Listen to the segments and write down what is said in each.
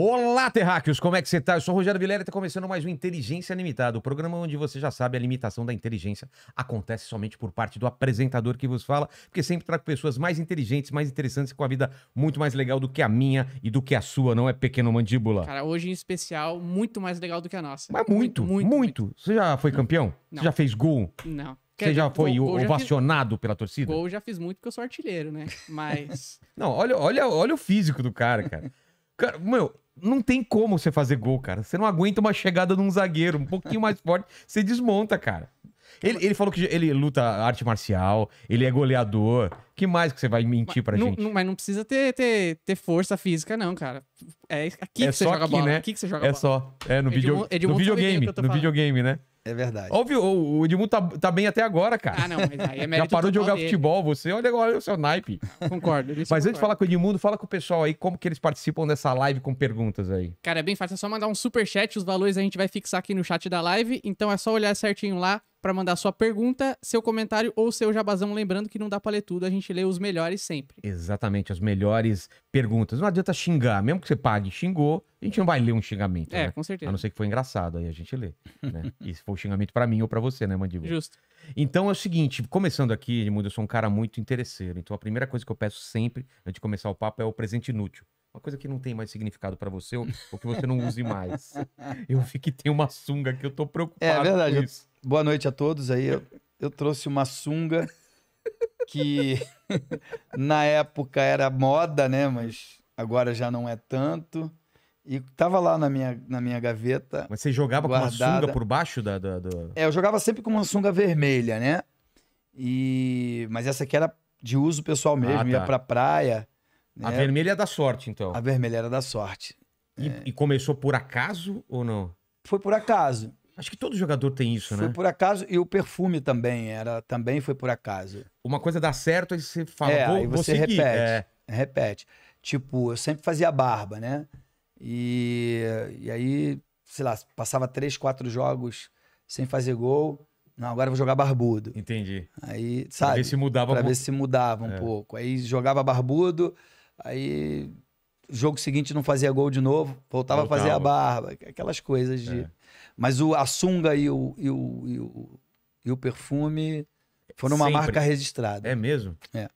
Olá, terráqueos, como é que você tá? Eu sou o Rogério Vilela e tá começando mais um Inteligência Limitada, o programa onde você já sabe a limitação da inteligência acontece somente por parte do apresentador que vos fala, porque sempre trago pessoas mais inteligentes, mais interessantes, com a vida muito mais legal do que a minha e do que a sua, não é pequeno mandíbula? Cara, hoje em especial, muito mais legal do que a nossa. Mas muito, muito. muito, muito. muito. Você já foi campeão? Não. Você já fez gol? Não. Você já foi gol ovacionado fiz... pela torcida? Gol já fiz muito porque eu sou artilheiro, né? Mas. não, olha, olha, olha o físico do cara, cara. Cara, meu, não tem como você fazer gol, cara. Você não aguenta uma chegada de um zagueiro um pouquinho mais forte, você desmonta, cara. Ele, ele falou que ele luta arte marcial, ele é goleador. que mais que você vai mentir pra gente? Não, mas não precisa ter, ter, ter força física, não, cara. É aqui é que você joga aqui, bola. Né? Aqui que você joga é bola. É só. É no, é video, um, é no videogame. No videogame, né? É verdade. Óbvio, o Edmundo tá, tá bem até agora, cara. Ah, não, mas aí é Já parou de jogar dele. futebol, você. Olha agora é o seu naipe. Concordo. Mas concordo. antes de falar com o Edmundo, fala com o pessoal aí como que eles participam dessa live com perguntas aí. Cara, é bem fácil. É só mandar um super chat. Os valores a gente vai fixar aqui no chat da live. Então é só olhar certinho lá para mandar sua pergunta, seu comentário ou seu jabazão. Lembrando que não dá para ler tudo, a gente lê os melhores sempre. Exatamente, as melhores perguntas. Não adianta xingar, mesmo que você pague xingou, a gente não vai ler um xingamento. É, né? com certeza. A não ser que foi engraçado, aí a gente lê. Né? e se for um xingamento para mim ou para você, né, Mandíbula? Justo. Então é o seguinte, começando aqui, Edmundo, eu sou um cara muito interesseiro. Então a primeira coisa que eu peço sempre, antes de começar o papo, é o presente inútil. Uma coisa que não tem mais significado para você ou, ou, que você não use mais. Eu vi que tem uma sunga que eu tô preocupado. É verdade. Eu, boa noite a todos aí. Eu, eu trouxe uma sunga que na época era moda, né? Mas agora já não é tanto. E tava lá na minha, na minha gaveta. Mas você jogava guardada. com uma sunga por baixo da, da, da, É, eu jogava sempre com uma sunga vermelha, né? E... Mas essa aqui era de uso pessoal mesmo. Ah, tá. Ia pra praia a é. vermelha é da sorte, então. A vermelha era da sorte. E, é. e, começou por acaso ou não? Foi por acaso. Acho que todo jogador tem isso, foi né? Foi por acaso e o perfume também era, também foi por acaso. Uma coisa dá certo e você fala, é, vou, aí você vou repete, é. repete. Tipo, eu sempre fazia barba, né? E, e aí, sei lá, passava três, quatro jogos sem fazer gol. Não, agora eu vou jogar barbudo. Entendi. Aí, sabe? Pra ver se mudava. Pra um ver se mudava um é. pouco. Aí jogava barbudo. Aí, jogo seguinte não fazia gol de novo, voltava, voltava. a fazer a barba, aquelas coisas de. É. Mas o, a sunga e o, e o, e o, e o perfume foram uma Sempre. marca registrada. É mesmo? É.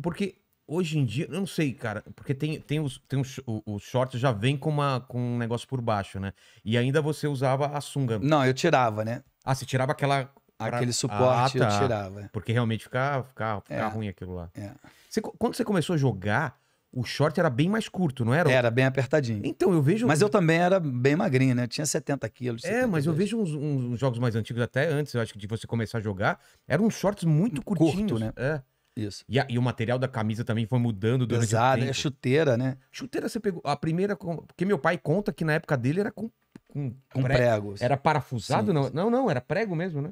Porque hoje em dia, eu não sei, cara, porque tem, tem os, tem os, os shorts já vem com, uma, com um negócio por baixo, né? E ainda você usava a sunga. Não, eu tirava, né? Ah, você tirava aquela. Aquele ah, suporte ah, tá. eu tirava. Porque realmente ficava fica, fica é. ruim aquilo lá. É. Você, quando você começou a jogar, o short era bem mais curto, não era? Era bem apertadinho. Então, eu vejo. Mas eu também era bem magrinho, né? tinha 70 quilos. 70 é, mas eu vejo uns, uns, jogos mais antigos, até antes, eu acho que de você começar a jogar, eram uns shorts muito curtinhos. Curto, né? É. Isso. E, a, e, o material da camisa também foi mudando durante Pesado, o tempo. É chuteira, né? Chuteira você pegou. A primeira. Porque meu pai conta que na época dele era com. Com, com prego. Era assim. parafusado? Sim, não, sim. não, não, era prego mesmo, né?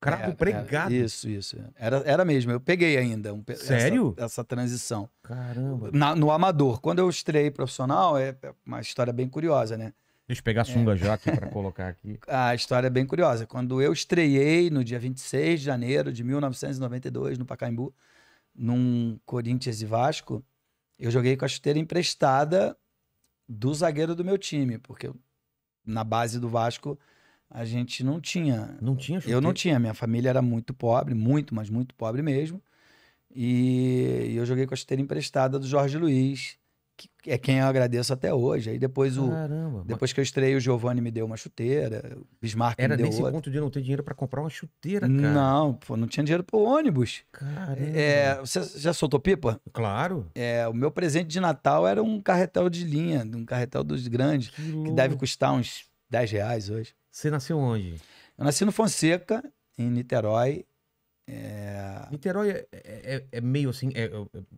Crapo era, é, é, pregado. Era, isso, isso. Era, era mesmo. Eu peguei ainda. Um, Sério? Essa, essa, transição. Caramba. Na, no amador. Quando eu estreiei profissional, é, é uma história bem curiosa, né? Deixa eu pegar a sunga é. já aqui para colocar aqui. A história é bem curiosa. Quando eu estreiei no dia 26 de janeiro de 1992, no Pacaembu, num Corinthians e Vasco, eu joguei com a chuteira emprestada do zagueiro do meu time, porque na base do Vasco a gente não tinha. Não tinha chuteiro. Eu não tinha. Minha família era muito pobre, muito, mas muito pobre mesmo. E, eu joguei com a chuteira emprestada do Jorge Luiz, que é quem eu agradeço até hoje. Aí depois o. Caramba, depois mas... que eu estrei, o Giovanni me deu uma chuteira, o Bismarck Era me deu nesse outra. ponto de não ter dinheiro para comprar uma chuteira, cara. Não, pô, não tinha dinheiro pro ônibus. Caramba. É, você já soltou pipa? Claro. É, o meu presente de Natal era um carretel de linha, um carretel dos grandes, que, que deve custar uns 10 reais hoje. Você nasceu onde? Eu nasci no Fonseca, em Niterói. É... Niterói é, é, é, meio assim, é, é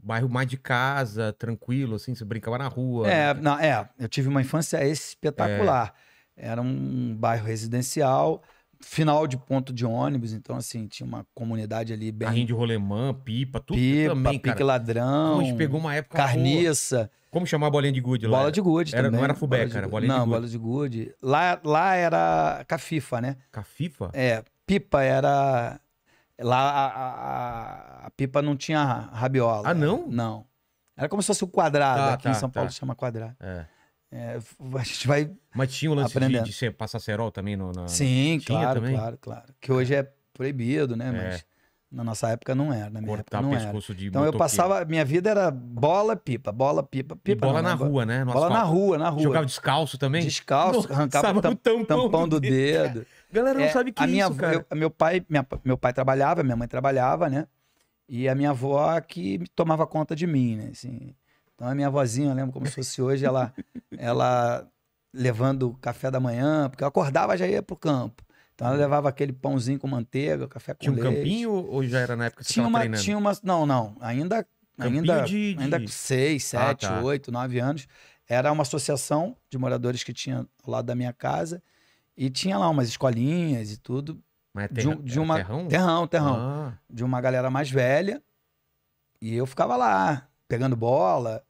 bairro mais de casa, tranquilo, assim, você brincava na rua. É, não, é eu tive uma infância espetacular. É. Era um bairro residencial, final de ponto de ônibus, então assim, tinha uma comunidade ali bem. Carrinho de rolemã, pipa, tudo pipa, também, pique cara. ladrão. gente pegou uma época carniça. Boa. Como chamar a bolinha de gude lá? Bola de gude também. Não era fubeca, bola era bolinha não, de gude. Não, bola de gude. Lá, lá era cafifa, né? Cafifa? É, pipa era lá a, a, a pipa não tinha rabiola. Ah, não? Não. Era como se fosse o um quadrado, tá, aqui tá, em São Paulo tá. chama quadrado. É. É, a gente vai. Mas tinha o lance aprendendo. de, de ser, passar também no. Na... Sim, tinha claro, também? claro, claro. Que hoje é proibido, né? É. Mas na nossa época não era, na minha Cortar época não era. então eu passava, minha vida era bola, pipa, bola, pipa, pipa. E bola não, na não, rua, né? bola asfalto. na rua, na rua. Jogava descalço também? Descalço, arrancava o tampão, tampão do, do dedo. dedo. Galera não é, sabe que a minha, isso, cara. Eu, meu, pai, minha, meu pai trabalhava, minha mãe trabalhava, né? E a minha avó é que tomava conta de mim, né? Assim, então a minha vozinha, eu lembro como se fosse hoje, ela, ela levando café da manhã, porque eu acordava já ia pro campo. Então ela hum. levava aquele pãozinho com manteiga, café com tinha leite. Tinha um campinho ou já era na época que tinha você uma, treinando? Tinha uma, não, não, ainda campinho ainda de, de... ainda 6, 7, 8, 9 anos. Era uma associação de moradores que tinha ao lado da minha casa e tinha lá umas escolinhas e tudo. Mas é terra, de, de uma é terrão, terrão, terrão ah. de uma galera mais velha. E eu ficava lá pegando bola,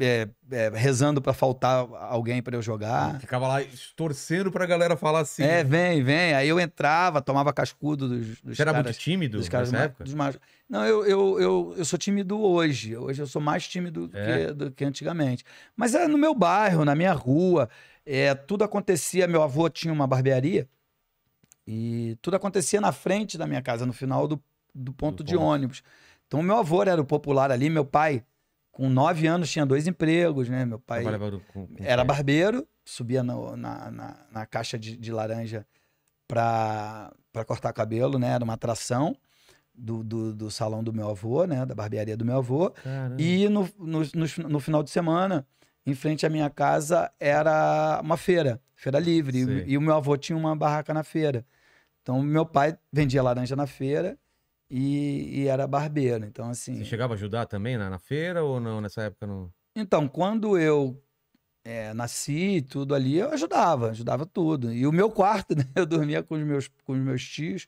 é, é, rezando para faltar alguém para eu jogar. Ficava lá torcendo pra galera falar assim. É, né? vem, vem. Aí eu entrava, tomava cascudo dos, dos Você caras, era muito tímido dos caras nessa época? Dos mais... Não, eu, eu, eu, eu, sou tímido hoje. Hoje eu sou mais tímido é. que, do que antigamente. Mas era é no meu bairro, na minha rua. É, tudo acontecia. Meu avô tinha uma barbearia. E tudo acontecia na frente da minha casa, no final do, do ponto do de ônibus. Então, meu avô era o popular ali, meu pai com nove anos tinha dois empregos, né? Meu pai com, com era barbeiro, subia no, na, na, na, caixa de, de laranja para cortar cabelo, né? Era uma atração do, do, do, salão do meu avô, né? Da barbearia do meu avô. Caramba. E no, no, no, no, final de semana, em frente à minha casa, era uma feira, feira livre. E, e o meu avô tinha uma barraca na feira. Então, meu pai vendia laranja na feira e, e era barbeiro. Então, assim. Você chegava a ajudar também na, na feira ou não nessa época? Não... Então, quando eu é, nasci tudo ali, eu ajudava, ajudava tudo. E o meu quarto, né? Eu dormia com os meus, com os meus tios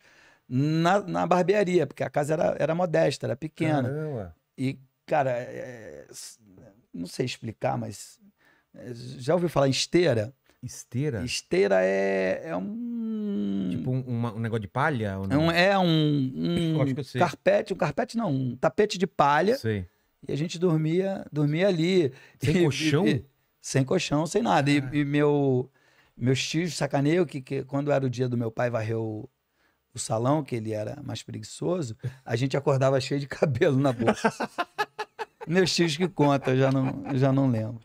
na, na barbearia, porque a casa era, era modesta, era pequena. Caramba. E, cara, é, é não sei explicar, mas. É, já ouviu falar em esteira? Esteira? Esteira é, é um. Tipo um, uma, um negócio de palha? Ou é não? É um, um, um carpete, um carpete não, um tapete de palha. Sei. E a gente dormia, dormia ali. Sem e, colchão? E, e, sem colchão, sem nada. Ah. E, meu, meus tios sacaneio, que, que quando era o dia do meu pai varrer o, o salão, que ele era mais preguiçoso, a gente acordava cheio de cabelo na bolsa. meus tios que conta eu já não, eu já não lembro.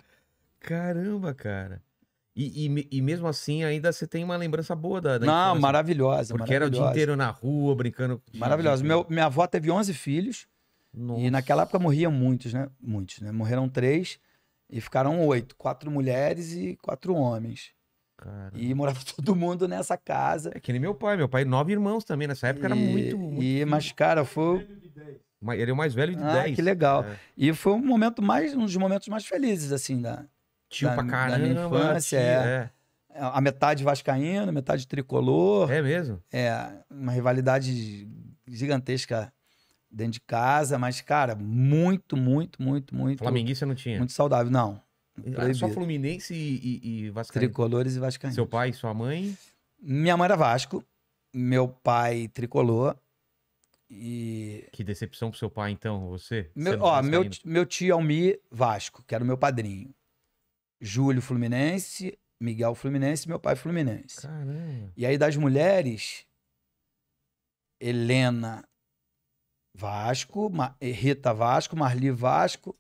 Caramba, cara. E, e, e, mesmo assim, ainda você tem uma lembrança boa da, da Não, infância. maravilhosa. Porque maravilhosa. era o dia inteiro na rua, brincando. Maravilhosa. Meu, minha avó teve 11 filhos. Nossa. E naquela época morriam muitos, né? Muitos, né? Morreram três e ficaram oito. Quatro mulheres e quatro homens. Cara. E morava todo mundo nessa casa. É que nem meu pai. Meu pai, nove irmãos também. Nessa época e, era muito, muito. E, mas, cara, foi. Ele é o mais velho de ah, Que legal. É. E foi um momento mais, um dos momentos mais felizes, assim, da, Tio da, pra caramba. Da minha infância, é. é. A metade vascaína, metade tricolor. É mesmo? É, uma rivalidade gigantesca dentro de casa, mas, cara, muito, muito, muito, muito... Flamenguista não tinha? Muito saudável, não. Ah, Proibido. Só Fluminense e, e, e Tricolores e Vascaína. Seu pai e sua mãe? Minha mãe era Vasco, meu pai tricolor. E... Que decepção pro seu pai, então, você? Meu, ó, meu, meu tio Almi Vasco, que era o meu padrinho. Júlio Fluminense, Miguel Fluminense, meu pai Fluminense. Caramba. E aí das mulheres, Helena Vasco, eh, Rita Vasco, Marli Vasco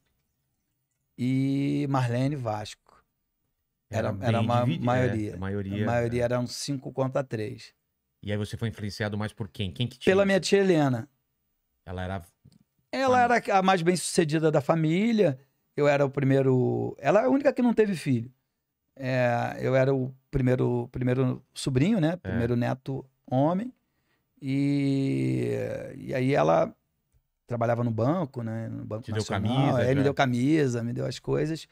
e Marlene Vasco. Era, era, era uma né? maioria. a maioria. A maioria é. eram 5 contra 3. E aí você foi influenciado mais por quem? Quem que tinha? Pela minha tia Helena. Ela era. Ela era a mais bem sucedida da família eu era o primeiro. Ela é a única que não teve filho. É, eu era o primeiro, primeiro sobrinho, né? É. Primeiro é. neto homem. E, e aí ela trabalhava no banco, né? No banco Te nacional. Deu camisa, aí me deu camisa, me deu as coisas.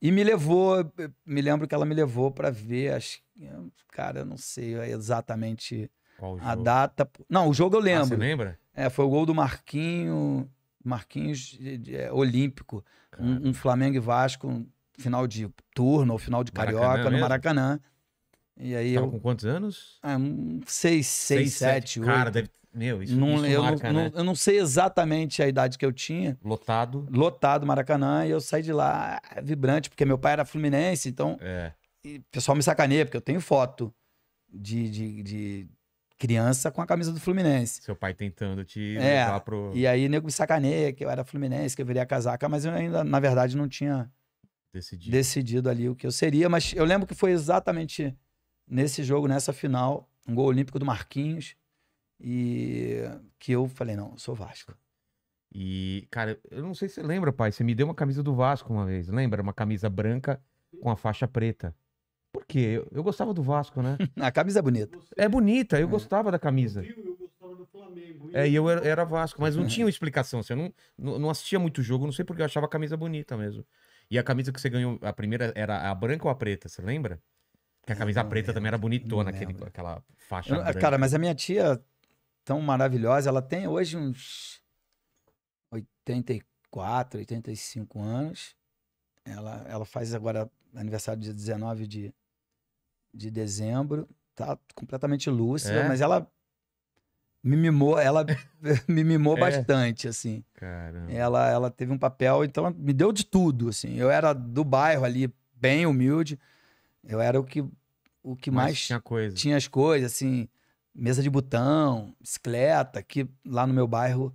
E me levou, me lembro que ela me levou para ver, as, cara, eu não sei exatamente a data. Não, o jogo eu lembro. Ah, você lembra? É, foi o gol do Marquinho. Marquinhos é, Olímpico, um, um, Flamengo e Vasco, final de turno ou final de Carioca Maracanã no Maracanã. E aí Tava eu, com quantos anos? Ah, um, seis, seis, seis, sete, sete oito. Cara, deve... Meu, isso, não, isso eu, marca, né? não, né? eu não sei exatamente a idade que eu tinha. Lotado. Lotado Maracanã. E eu saí de lá ah, vibrante, porque meu pai era fluminense, então... É. o pessoal me sacaneia, porque eu tenho foto de, de, de criança com a camisa do Fluminense. Seu pai tentando te é, levar pro. E aí nego me sacaneia que eu era Fluminense, que eu viria a casaca, mas eu ainda, na verdade, não tinha decidido. decidido ali o que eu seria. Mas eu lembro que foi exatamente nesse jogo, nessa final, um gol olímpico do Marquinhos, e que eu falei: não, sou Vasco. E, cara, eu não sei se você lembra, pai, você me deu uma camisa do Vasco uma vez, lembra? Uma camisa branca com a faixa preta. Por quê? Eu, eu gostava do Vasco, né? a camisa é bonita. É bonita, eu é. gostava da camisa. Eu gostava do Flamengo. É, e eu era, era Vasco, mas não uhum. tinha explicação. Assim, eu não, não assistia muito jogo, não sei porque eu achava a camisa bonita mesmo. E a camisa que você ganhou, a primeira era a branca ou a preta, você lembra? Que a ah, camisa preta lembro, também era bonitona, aquele, aquela faixa. Eu, cara, mas a minha tia, tão maravilhosa, ela tem hoje uns 84, 85 anos. Ela, ela faz agora aniversário de 19 de de dezembro. Tá completamente lúcida, é? mas ela me mimou, ela me mimou é. bastante, assim. Caramba. Ela, ela teve um papel, então me deu de tudo, assim. Eu era do bairro ali, bem humilde. Eu era o que, o que mais tinha, coisa. tinha as coisas, assim. Mesa de botão, bicicleta, que lá no meu bairro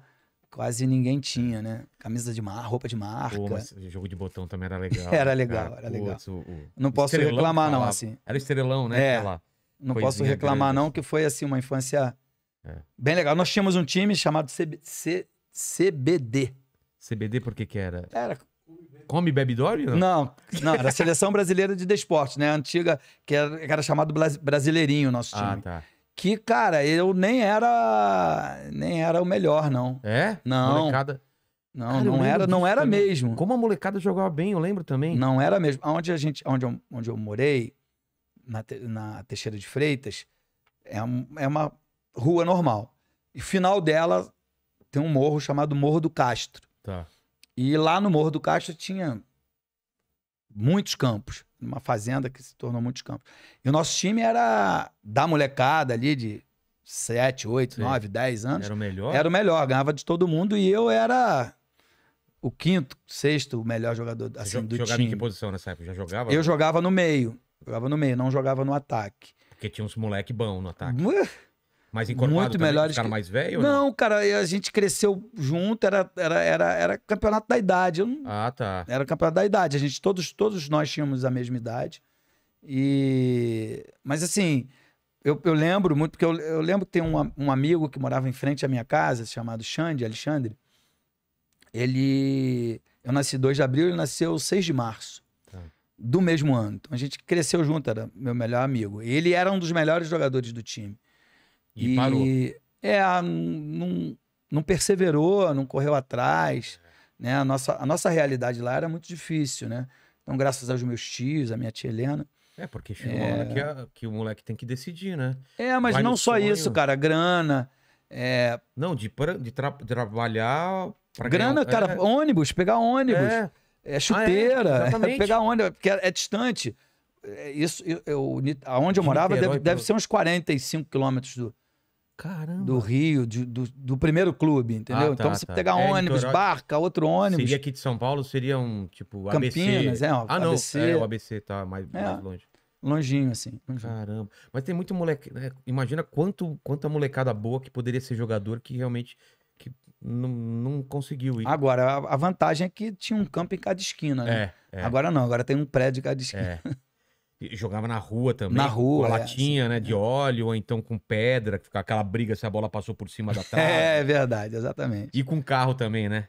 quase ninguém tinha, né? Camisa de marca, roupa de marca. Pô, jogo de botão também era legal. era legal, é, era legal. o, o... Não posso reclamar, não, assim. Era estrelão, né? É, não posso reclamar, grande. não, assim. que foi assim, uma infância é. bem legal. Nós tínhamos um time chamado CB... C... CBD. CBD por que que era? Era... Come bebe Não? não, não, era a Seleção Brasileira de Desportos, né? A antiga, que era, que era chamado Brasileirinho, nosso ah, time. Ah, tá que, cara, eu nem era nem era o melhor, não. É? Não. Molecada. Não, cara, não era, não era também. mesmo. Como a molecada jogava bem, eu lembro também. Não era mesmo. Onde a gente, onde eu, onde eu morei, na, na Teixeira de Freitas, é, um, é uma rua normal. E final dela tem um morro chamado Morro do Castro. Tá. E lá no Morro do Castro tinha muitos campos numa fazenda que se tornou muitos campos. E o nosso time era da molecada ali de 7, 8, Sim. 9, 10 anos. Era o melhor? Era o melhor, ganhava de todo mundo e eu era o quinto, sexto melhor jogador assim, do jogava time. Jogava em que posição nessa época? Já jogava? Eu jogava no meio. Jogava no meio, não jogava no ataque. Porque tinha uns moleque bom no ataque mais encorpado muito melhores. Os mais velho? Não, não, cara, a gente cresceu junto, era, era, era, era campeonato da idade. Não... Ah, tá. Era campeonato da idade. A gente, todos, todos nós tínhamos a mesma idade. E. Mas assim, eu, eu lembro muito, porque eu, eu lembro que tem um, um amigo que morava em frente à minha casa, chamado Xande, Alexandre. Ele. Eu nasci 2 de abril, ele nasceu 6 de março tá. do mesmo ano. Então a gente cresceu junto, era meu melhor amigo. Ele era um dos melhores jogadores do time. E, e parou. É, não, não perseverou, não correu atrás. É. Né? A, nossa, a nossa realidade lá era muito difícil, né? Então, graças aos meus tios, à minha tia Helena. É, porque chega uma hora é. que, a, que o moleque tem que decidir, né? É, mas Vai não só sonho. isso, cara. Grana. É... Não, de, de, tra de trabalhar. Grana, ganhar... cara, é. ônibus, pegar ônibus. É, é chuteira, ah, é, pegar ônibus, porque é, distante. Isso, eu, eu aonde eu morava, deve, pro... deve ser uns 45 quilômetros do, Caramba. Do Rio, de, do, do primeiro clube, entendeu? Ah, então, tá, então você tá. pegar é, ônibus, barca, outro ônibus. Seria aqui de São Paulo, seria um tipo ABC. Campinas, é, ó, ah, não, ABC. É, o ABC tá mais, é, mais longe. Longinho, assim. Longinho. Caramba. Mas tem muito moleque. Né? Imagina quanto, quanta molecada boa que poderia ser jogador que realmente que não, não conseguiu ir. Agora, a, vantagem é que tinha um campo em cada esquina, né? É, é. Agora não, agora tem um prédio em cada é. esquina. É. Jogava na rua também. Na rua. Com a é, latinha, é, né? De é. óleo, ou então com pedra, que ficava aquela briga se a bola passou por cima da trave. É, é verdade, exatamente. E com carro também, né?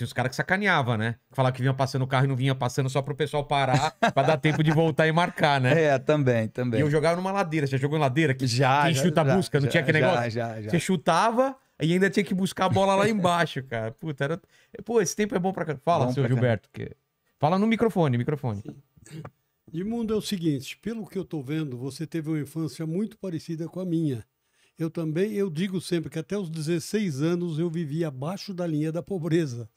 os caras que sacaneavam, né? falavam que vinha passando o carro e não vinha passando só pro pessoal parar, pra dar tempo de voltar e marcar, né? É, também, também. E eu jogava numa ladeira. Você já jogou em ladeira? Que, já. Quem já, chuta já, busca, não tinha aquele negócio? Já, já, já. Você chutava e ainda tinha que buscar a bola lá embaixo, cara. Puta, era. Pô, esse tempo é bom pra. Fala, bom seu Gilberto. Que... Fala no microfone, microfone. Sim. Edmundo, é o seguinte, pelo que eu estou vendo, você teve uma infância muito parecida com a minha. Eu também, eu digo sempre que até os 16 anos eu vivia abaixo da linha da pobreza.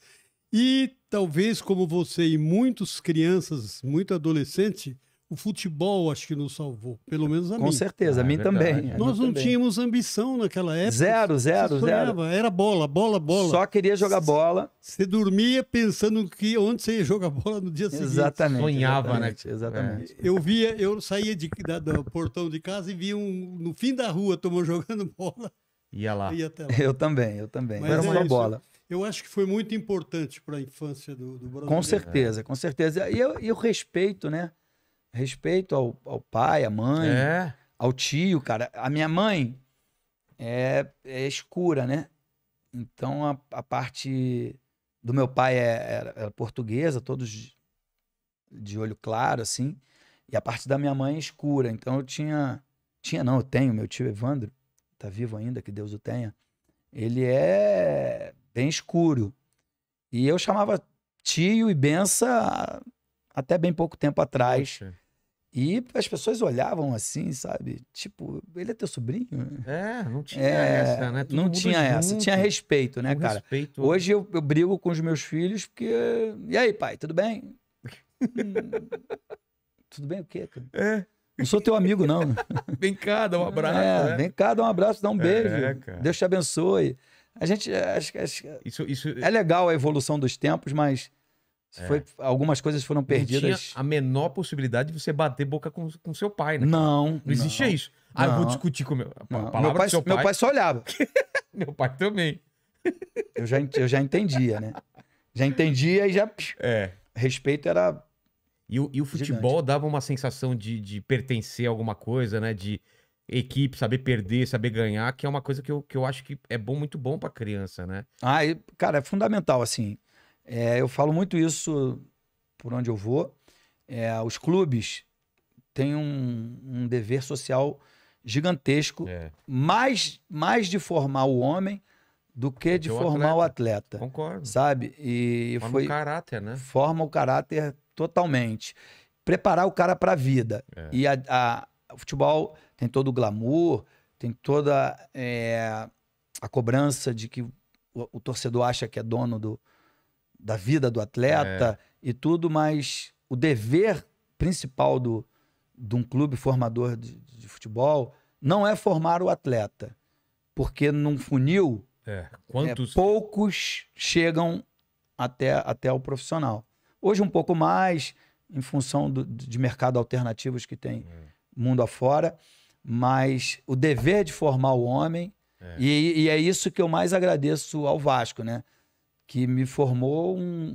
E talvez como você e muitas crianças, muito adolescente, o futebol acho que nos salvou, pelo menos a Com mim. Com certeza, ah, é a mim é também. Nós não também. tínhamos ambição naquela época. Zero, zero, zero. Era bola, bola, bola. Só queria jogar bola. Você dormia pensando que onde você ia jogar bola no dia seguinte. Exatamente. Sonhava, né? Exatamente. É. Eu via, eu saía de, da, do portão de casa e via um no fim da rua tomando jogando bola. Ia lá. Ia lá. Eu também, eu também. Mas era é uma bola. Eu acho que foi muito importante para a infância do, do Brasil. Com certeza, com certeza. E eu, eu respeito, né? respeito ao, ao pai, à mãe, é. ao tio, cara. A minha mãe é, é escura, né? Então a, a, parte do meu pai é, era, é portuguesa, todos de olho claro, assim. E a parte da minha mãe é escura. Então eu tinha. Tinha, não, eu tenho. Meu tio Evandro, tá vivo ainda, que Deus o tenha. Ele é bem escuro. E eu chamava tio e bença até bem pouco tempo atrás. Poxa. E as pessoas olhavam assim, sabe? Tipo, ele é teu sobrinho? É, não tinha é, essa, né? Todo não tinha junto. essa. Tinha respeito, né, um cara? Respeito. Hoje eu, eu, brigo com os meus filhos porque. E aí, pai, tudo bem? tudo bem o quê, cara? É. Não sou teu amigo, não. vem cá, dá um abraço. É, né? Vem cá, dá um abraço, dá um é, beijo. É, Deus te abençoe. A gente. Acho, acho, isso, isso... É legal a evolução dos tempos, mas é. Foi, algumas coisas foram perdidas. Não tinha a menor possibilidade de você bater boca com, com seu pai, né? Não. Não, não existia isso. Ah, eu vou discutir com meu, meu pai, seu pai. Meu pai só olhava. meu pai também. eu, já, eu já entendia, né? Já entendia e já. É. Respeito era. E o, e o futebol gigante. dava uma sensação de, de pertencer a alguma coisa, né? De equipe, saber perder, saber ganhar, que é uma coisa que eu, que eu acho que é bom, muito bom pra criança, né? Ah, e, cara, é fundamental, assim. É, eu falo muito isso por onde eu vou. É, os clubes têm um, um dever social gigantesco, é. mais, mais de formar o homem do que de formar o atleta. Concordo. Sabe? E forma foi, o caráter, né? Forma o caráter totalmente. Preparar o cara para é. a vida. E o futebol tem todo o glamour, tem toda é, a cobrança de que o, o torcedor acha que é dono do, da vida do atleta é. e tudo, mas o dever principal do, de um clube formador de, de futebol não é formar o atleta, porque num funil é. Quantos... É, poucos chegam até, até o profissional. Hoje um pouco mais, em função do, de mercado alternativos que tem hum. mundo afora, mas o dever de formar o homem, é. E, e, é isso que eu mais agradeço ao Vasco, né? que me formou um,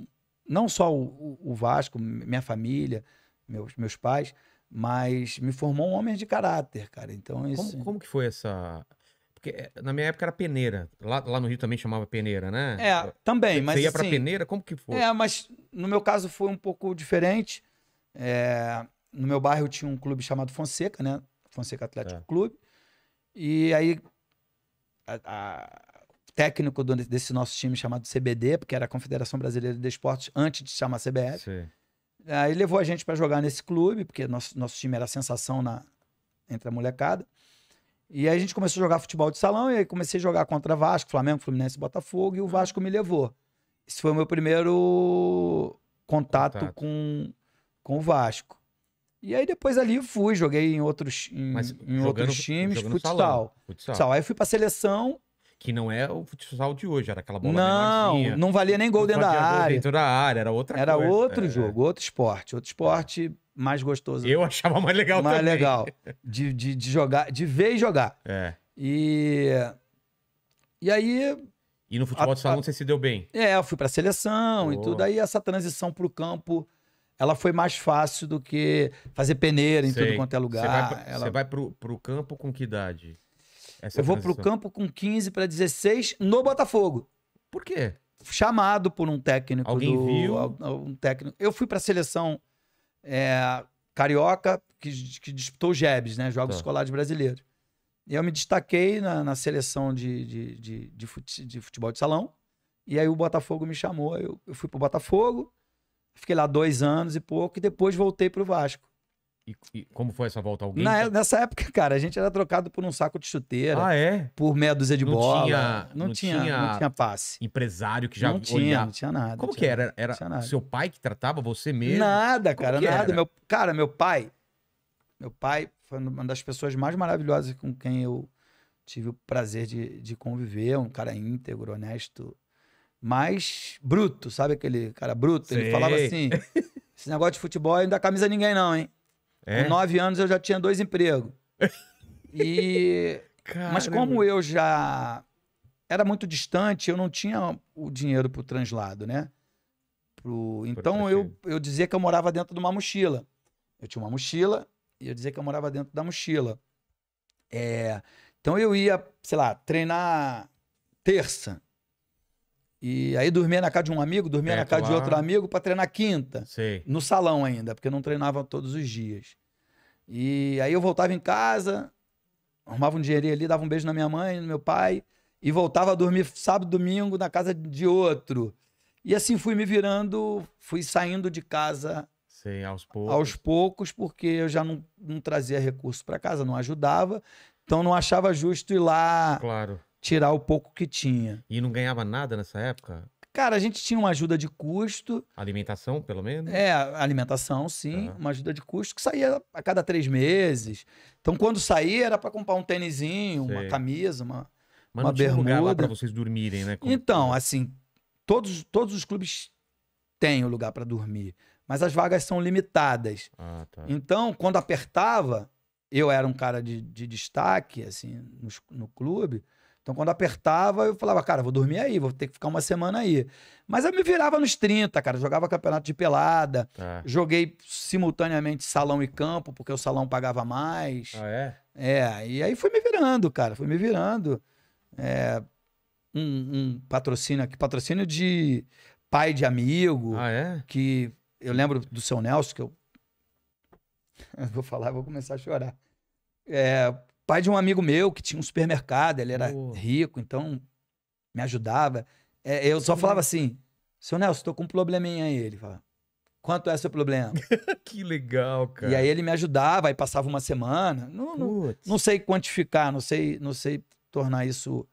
não só o, o Vasco, minha família, meus, meus pais, mas me formou um homem de caráter, cara. Então isso. Como, como que foi essa? Porque eh, na minha época era peneira. Lá, lá no Rio também chamava peneira, né? É, também. Você mas ia para assim, peneira, como que foi? É, mas no meu caso foi um pouco diferente. É, no meu bairro tinha um clube chamado Fonseca, né? Fonseca Atlético é. Clube. E aí a, técnico do, desse nosso time chamado CBD, porque era a Confederação Brasileira de Esportes antes de chamar CBF. Sim. Aí levou a gente para jogar nesse clube, porque nosso, nosso time era sensação na, entre a molecada. E aí a gente começou a jogar futebol de salão, e aí comecei a jogar contra Vasco, Flamengo, Fluminense, Botafogo, e o uhum. Vasco me levou. Esse foi o meu primeiro contato, contato. Com, com o Vasco. E aí depois ali fui, joguei em outros, em, em jogando, outros times, futsal, futsal. futsal. Aí fui pra seleção que não é o futsal de hoje, era aquela bola Não, não valia nem gol não dentro da área. Dentro da área, era outra Era coisa. outro é. jogo, outro esporte, outro esporte mais gostoso. Eu achava mais legal mais também. Mais legal de, de, de, jogar, de ver e jogar. É. E e aí e no futebol a, de salão a, você se deu bem? É, eu fui pra seleção oh. e tudo. Aí essa transição pro campo, ela foi mais fácil do que fazer peneira em Sei. tudo quanto é lugar. Você vai, ela... você vai pro, pro campo com que idade? Essa eu é vou para o campo com 15 para 16 no Botafogo. Por quê? Chamado por um técnico. Alguém do, viu? Um técnico. Eu fui para a seleção é, carioca, que, que disputou Jebs, né? Jogos tá. Escolares Brasileiros. E eu me destaquei na, na seleção de, de, de, de, fute, de, futebol de salão. E aí o Botafogo me chamou. Eu, eu fui pro Botafogo, fiquei lá dois anos e pouco, e depois voltei pro Vasco. E, e como foi essa volta? Alguém? Na, é, nessa época, cara, a gente era trocado por um saco de chuteira. Ah, é? Por meia dúzia de não bola. Tinha, não, não tinha, tinha, não tinha passe. Empresário que já Não tinha, olhava. não tinha nada. Como tinha, que era? Era seu pai que tratava você mesmo? Nada, cara, nada. Meu, cara, meu pai. Meu pai foi uma das pessoas mais maravilhosas com quem eu tive o prazer de, de conviver. Um cara íntegro, honesto, mais bruto, sabe aquele cara bruto? Sei. Ele falava assim: esse negócio de futebol ainda camisa ninguém, não, hein? É? Com nove anos eu já tinha dois empregos. E... Mas como eu já era muito distante, eu não tinha o dinheiro pro translado, né? Pro... Então eu, eu dizia que eu morava dentro de uma mochila. Eu tinha uma mochila e eu dizia que eu morava dentro da mochila. É... Então eu ia, sei lá, treinar terça. E aí dormia na casa de um amigo, dormia na casa de outro amigo para treinar quinta. No salão ainda, porque não treinava todos os dias. E aí eu voltava em casa, arrumava um dinheirinho ali, dava um beijo na minha mãe, no meu pai, e voltava a dormir sábado domingo na casa de outro. E assim fui me virando, fui saindo de casa Sim, aos, poucos. aos poucos, porque eu já não, não trazia recurso para casa, não ajudava. Então não achava justo ir lá. Claro tirar o pouco que tinha. E não ganhava nada nessa época? Cara, a gente tinha uma ajuda de custo. Alimentação, pelo menos? É, alimentação, sim. Uhum. Uma ajuda de custo que saía a cada três meses. Então, quando saía, era para comprar um tênisinho, uma camisa, uma, Mas uma não bermuda. lugar para vocês dormirem, né? Como... Então, é? assim, todos, todos os clubes têm o lugar para dormir. Mas as vagas são limitadas. Ah, tá. Então, quando apertava, eu era um cara de, de destaque, assim, no, no clube. Então, quando apertava, eu falava, cara, vou dormir aí, vou ter que ficar uma semana aí. Mas eu me virava nos 30, cara. Jogava campeonato de pelada, é. joguei simultaneamente salão e campo, porque o salão pagava mais. Ah, é? É, e aí fui me virando, cara, fui me virando. É, um, um patrocínio aqui, patrocínio de pai de amigo. Ah, é? Que eu lembro do seu Nelson, que eu. eu vou falar, e vou começar a chorar. É, pai de um amigo meu que tinha um supermercado, ele era oh. rico, então me ajudava. É, eu só falava assim, seu Nelson, tô com um probleminha aí. Ele falava, quanto é seu problema? que legal, cara. E aí ele me ajudava, aí passava uma semana. Não, não, não, sei quantificar, não sei, não sei tornar isso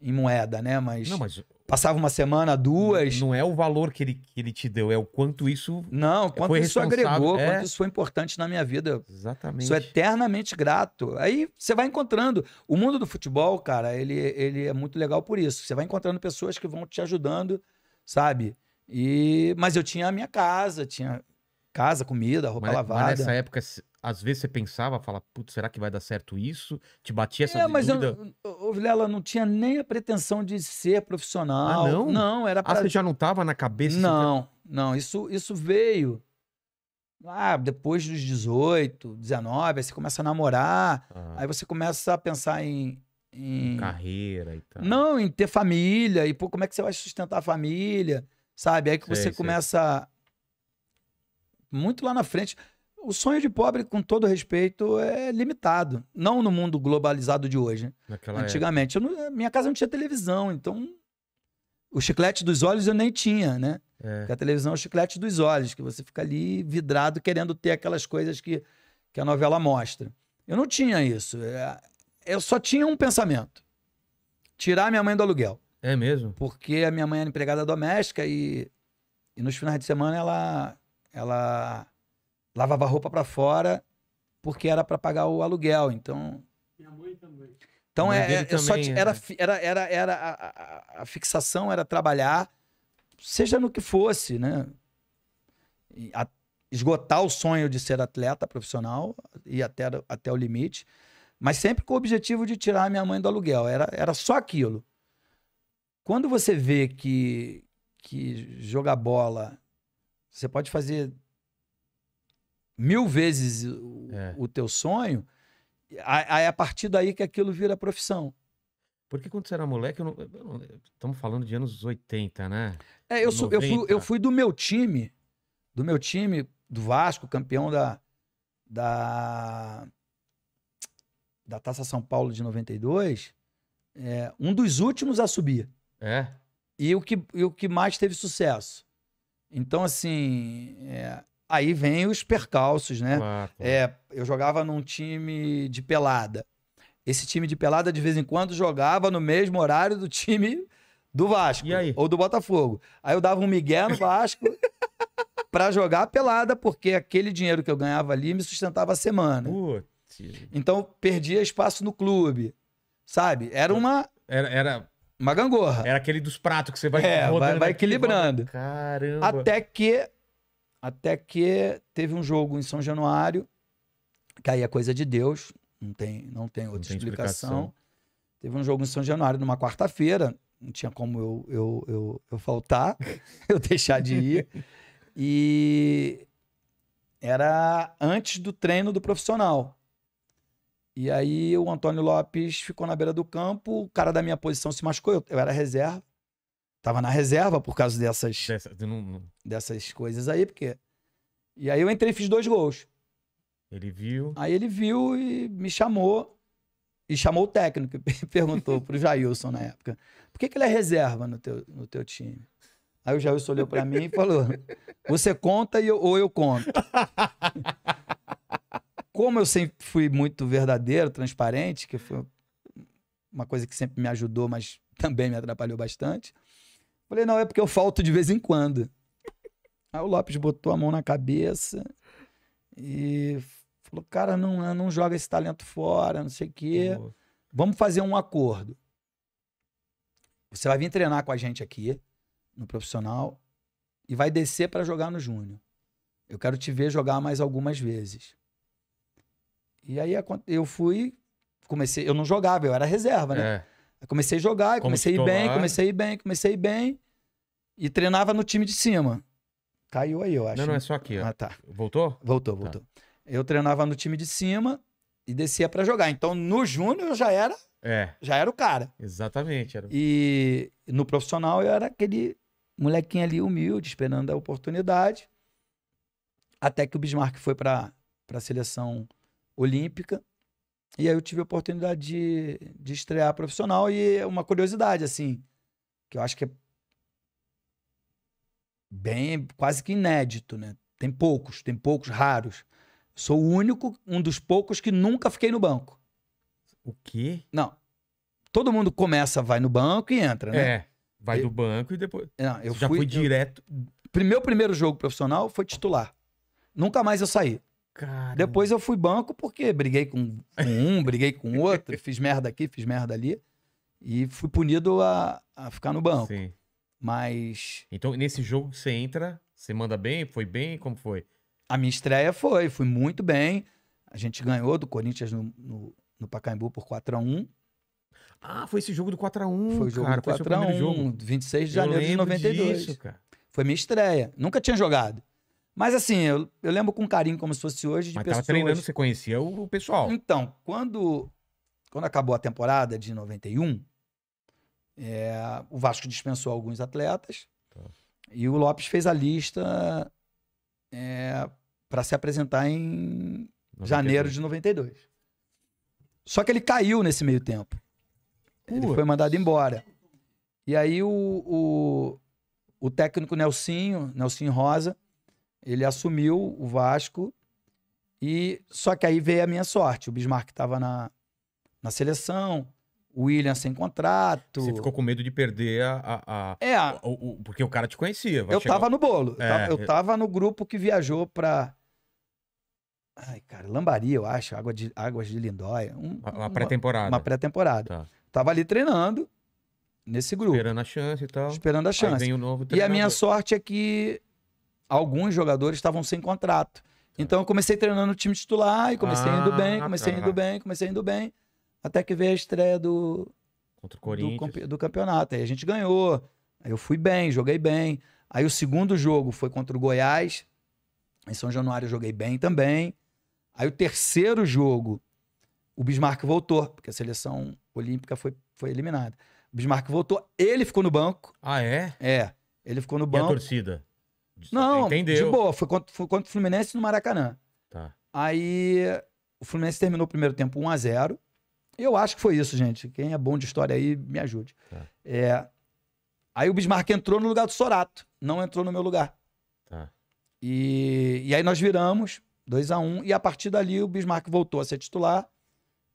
em moeda, né? Mas, não, mas Passava uma semana, duas. Não, não é o valor que ele, que ele te deu, é o quanto isso. Não, quanto isso agregou, é... quanto isso foi importante na minha vida. Exatamente. Sou eternamente grato. Aí você vai encontrando. O mundo do futebol, cara, ele, ele é muito legal por isso. Você vai encontrando pessoas que vão te ajudando, sabe? E Mas eu tinha a minha casa, tinha casa, comida, roupa mas, lavada. Mas nessa época às vezes você pensava, fala, putz, será que vai dar certo isso? Te batia essa é, mas dúvida? eu, Vilela, não tinha nem a pretensão de ser ah, profissional. Ah, não? Não, era ah, pra... Ah, você já não tava na cabeça? Não, não, isso, isso veio ah, depois dos 18, 19, aí você começa a namorar, ah. aí você começa a pensar em, em... Carreira e tal. Não, em ter família, e pô, como é que você vai sustentar a família, sabe? Aí que sei, você sei. começa muito lá na frente o sonho de pobre, com todo respeito, é limitado. Não no mundo globalizado de hoje. Naquela Antigamente, não, eh, minha casa não tinha televisão, então o chiclete dos olhos eu nem tinha, né? É. Porque a televisão é o chiclete dos olhos, que você fica ali vidrado querendo ter aquelas coisas que, que a novela mostra. Eu não tinha isso. É, eu só tinha um pensamento: tirar minha mãe do aluguel. É mesmo? Porque a minha mãe era empregada doméstica e, e nos finais de semana ela, ela lavava roupa para fora porque era para pagar o aluguel. Então. Minha mãe também. Então mãe é, é também, é né? era, era, era, era a, a, a, fixação era trabalhar, seja no que fosse, né? A, esgotar o sonho de ser atleta profissional e até, até o limite, mas sempre com o objetivo de tirar a minha mãe do aluguel. Era, era só aquilo. Quando você vê que, que jogar bola, você pode fazer mil vezes o, é. o teu sonho, aí a partir daí que aquilo vira profissão. Porque quando você era moleque, eu não, eu não, estamos falando de anos 80, né? É, eu, sou, eu, fui, eu, fui, do meu time, do meu time, do Vasco, campeão da, da, da Taça São Paulo de 92, é, um dos últimos a subir. É. E o que, e o que mais teve sucesso. Então, assim, é, Aí vem os percalços, né? Claro, É, eu jogava num time de pelada. Esse time de pelada, de vez em quando, jogava no mesmo horário do time do Vasco ou do Botafogo. Aí eu dava um migué no Vasco para jogar pelada, porque aquele dinheiro que eu ganhava ali me sustentava a semana. Putz. Então perdia espaço no clube, sabe? Era uma era, era uma gangorra. Era aquele dos pratos que você vai é, vai, vai, equilibrando. Caramba. Até que até que teve um jogo em São Januário, que aí é coisa de Deus, não tem, não tem outra não tem explicação. explicação. Teve um jogo em São Januário numa quarta-feira, não tinha como eu, eu, eu, eu faltar, eu deixar de ir. E era antes do treino do profissional. E aí o Antônio Lopes ficou na beira do campo, o cara da minha posição se machucou, eu, eu era reserva. Tava na reserva por causa dessas. Dessa, não... Dessas coisas aí, porque. E aí eu entrei e fiz dois gols. Ele viu. Aí ele viu e me chamou. E chamou o técnico, perguntou pro Jailson na época: por que, que ele é reserva no teu, no teu time? Aí o Jailson olhou para mim e falou: Você conta eu, ou eu conto. Como eu sempre fui muito verdadeiro, transparente, que foi uma coisa que sempre me ajudou, mas também me atrapalhou bastante, Falei, não, é porque eu falto de vez em quando. Aí o Lopes botou a mão na cabeça e falou, cara, não, não joga esse talento fora, não sei o quê. Vamos fazer um acordo. Você vai vir treinar com a gente aqui, no profissional, e vai descer para jogar no Júnior. Eu quero te ver jogar mais algumas vezes. E aí eu fui, comecei, eu não jogava, eu era reserva, né? É. Comecei a jogar, comecei a ir bem, comecei a ir bem, comecei a ir bem. E treinava no time de cima. Caiu aí, eu acho. Não, não, é só aqui. Ó. Ah, tá. Voltou? Voltou, tá. voltou. Tá. Eu treinava no time de cima e descia para jogar. Então, no júnior eu já era, é. já era o cara. Exatamente. Era... E no profissional eu era aquele molequinho ali humilde, esperando a oportunidade. Até que o Bismarck foi para a seleção olímpica. E aí eu tive a oportunidade de, de estrear profissional e é uma curiosidade, assim, que eu acho que é bem quase que inédito, né? Tem poucos, tem poucos raros. Sou o único, um dos poucos que nunca fiquei no banco. O quê? Não. Todo mundo começa, vai no banco e entra, né? É. Vai eu, do banco e depois. Não, eu já fui, direto. Eu, meu primeiro jogo profissional foi titular. Nunca mais eu saí. Caramba. Depois eu fui banco porque briguei com, com um, briguei com outro, fiz merda aqui, fiz merda ali. E fui punido a, a ficar no banco. Sim. Mas. Então, nesse jogo que você entra, você manda bem? Foi bem? Como foi? A minha estreia foi, fui muito bem. A gente ganhou do Corinthians no, no, no Pacaembu por 4x1. Ah, foi esse jogo do 4x1. Foi o jogo cara, do 4x1, jogo. 26 de janeiro de 92. Disso, cara. Foi minha estreia. Nunca tinha jogado. Mas assim, eu, eu lembro com carinho, como se fosse hoje, de Mas pessoas... treinando, você conhecia o, o pessoal. Então, quando, quando acabou a temporada de 91, é, o Vasco dispensou alguns atletas tá. e o Lopes fez a lista é, para se apresentar em 92. janeiro de 92. Só que ele caiu nesse meio tempo. Ele foi mandado embora. E aí o, o, o técnico Nelsinho, Nelsinho Rosa, ele assumiu o Vasco e só que aí veio a minha sorte. O Bismarck estava na, na seleção, William sem contrato. Você ficou com medo de perder a. a, a é. A, o, o, porque o cara te conhecia. eu chegar... tava no bolo. É. Eu, tava, eu tava no grupo que viajou pra. Ai, cara, Lambari, eu acho, Águas de, Águas de Lindóia. Um, uma pré-temporada. Uma pré-temporada. Pré tá. Tava ali treinando nesse grupo. Esperando a chance e tal. Esperando a chance. Aí vem o novo treinador. e a minha sorte é que alguns jogadores estavam sem contrato. Tá. Então eu comecei treinando no time titular e comecei ah, tá. indo bem, comecei indo bem, comecei indo bem. Até que veio a estreia do. Contra o Corinthians. Do, do campeonato. Aí a gente ganhou. Aí eu fui bem, joguei bem. Aí o segundo jogo foi contra o Goiás. Em São Januário eu joguei bem também. Aí o terceiro jogo, o Bismarck voltou, porque a seleção olímpica foi, foi eliminada. O Bismarck voltou, ele ficou no banco. Ah, é? É. Ele ficou no banco. E a torcida? Não, Entendeu. de boa. Foi contra, foi contra o Fluminense no Maracanã. Tá. Aí o Fluminense terminou o primeiro tempo 1 a 0 eu acho que foi isso, gente. Quem é bom de história aí, me ajude. É. é, aí o Bismarck entrou no lugar do Sorato, não entrou no meu lugar. Tá. E, e aí nós viramos 2 a 1 um, e a partir dali o Bismarck voltou a ser titular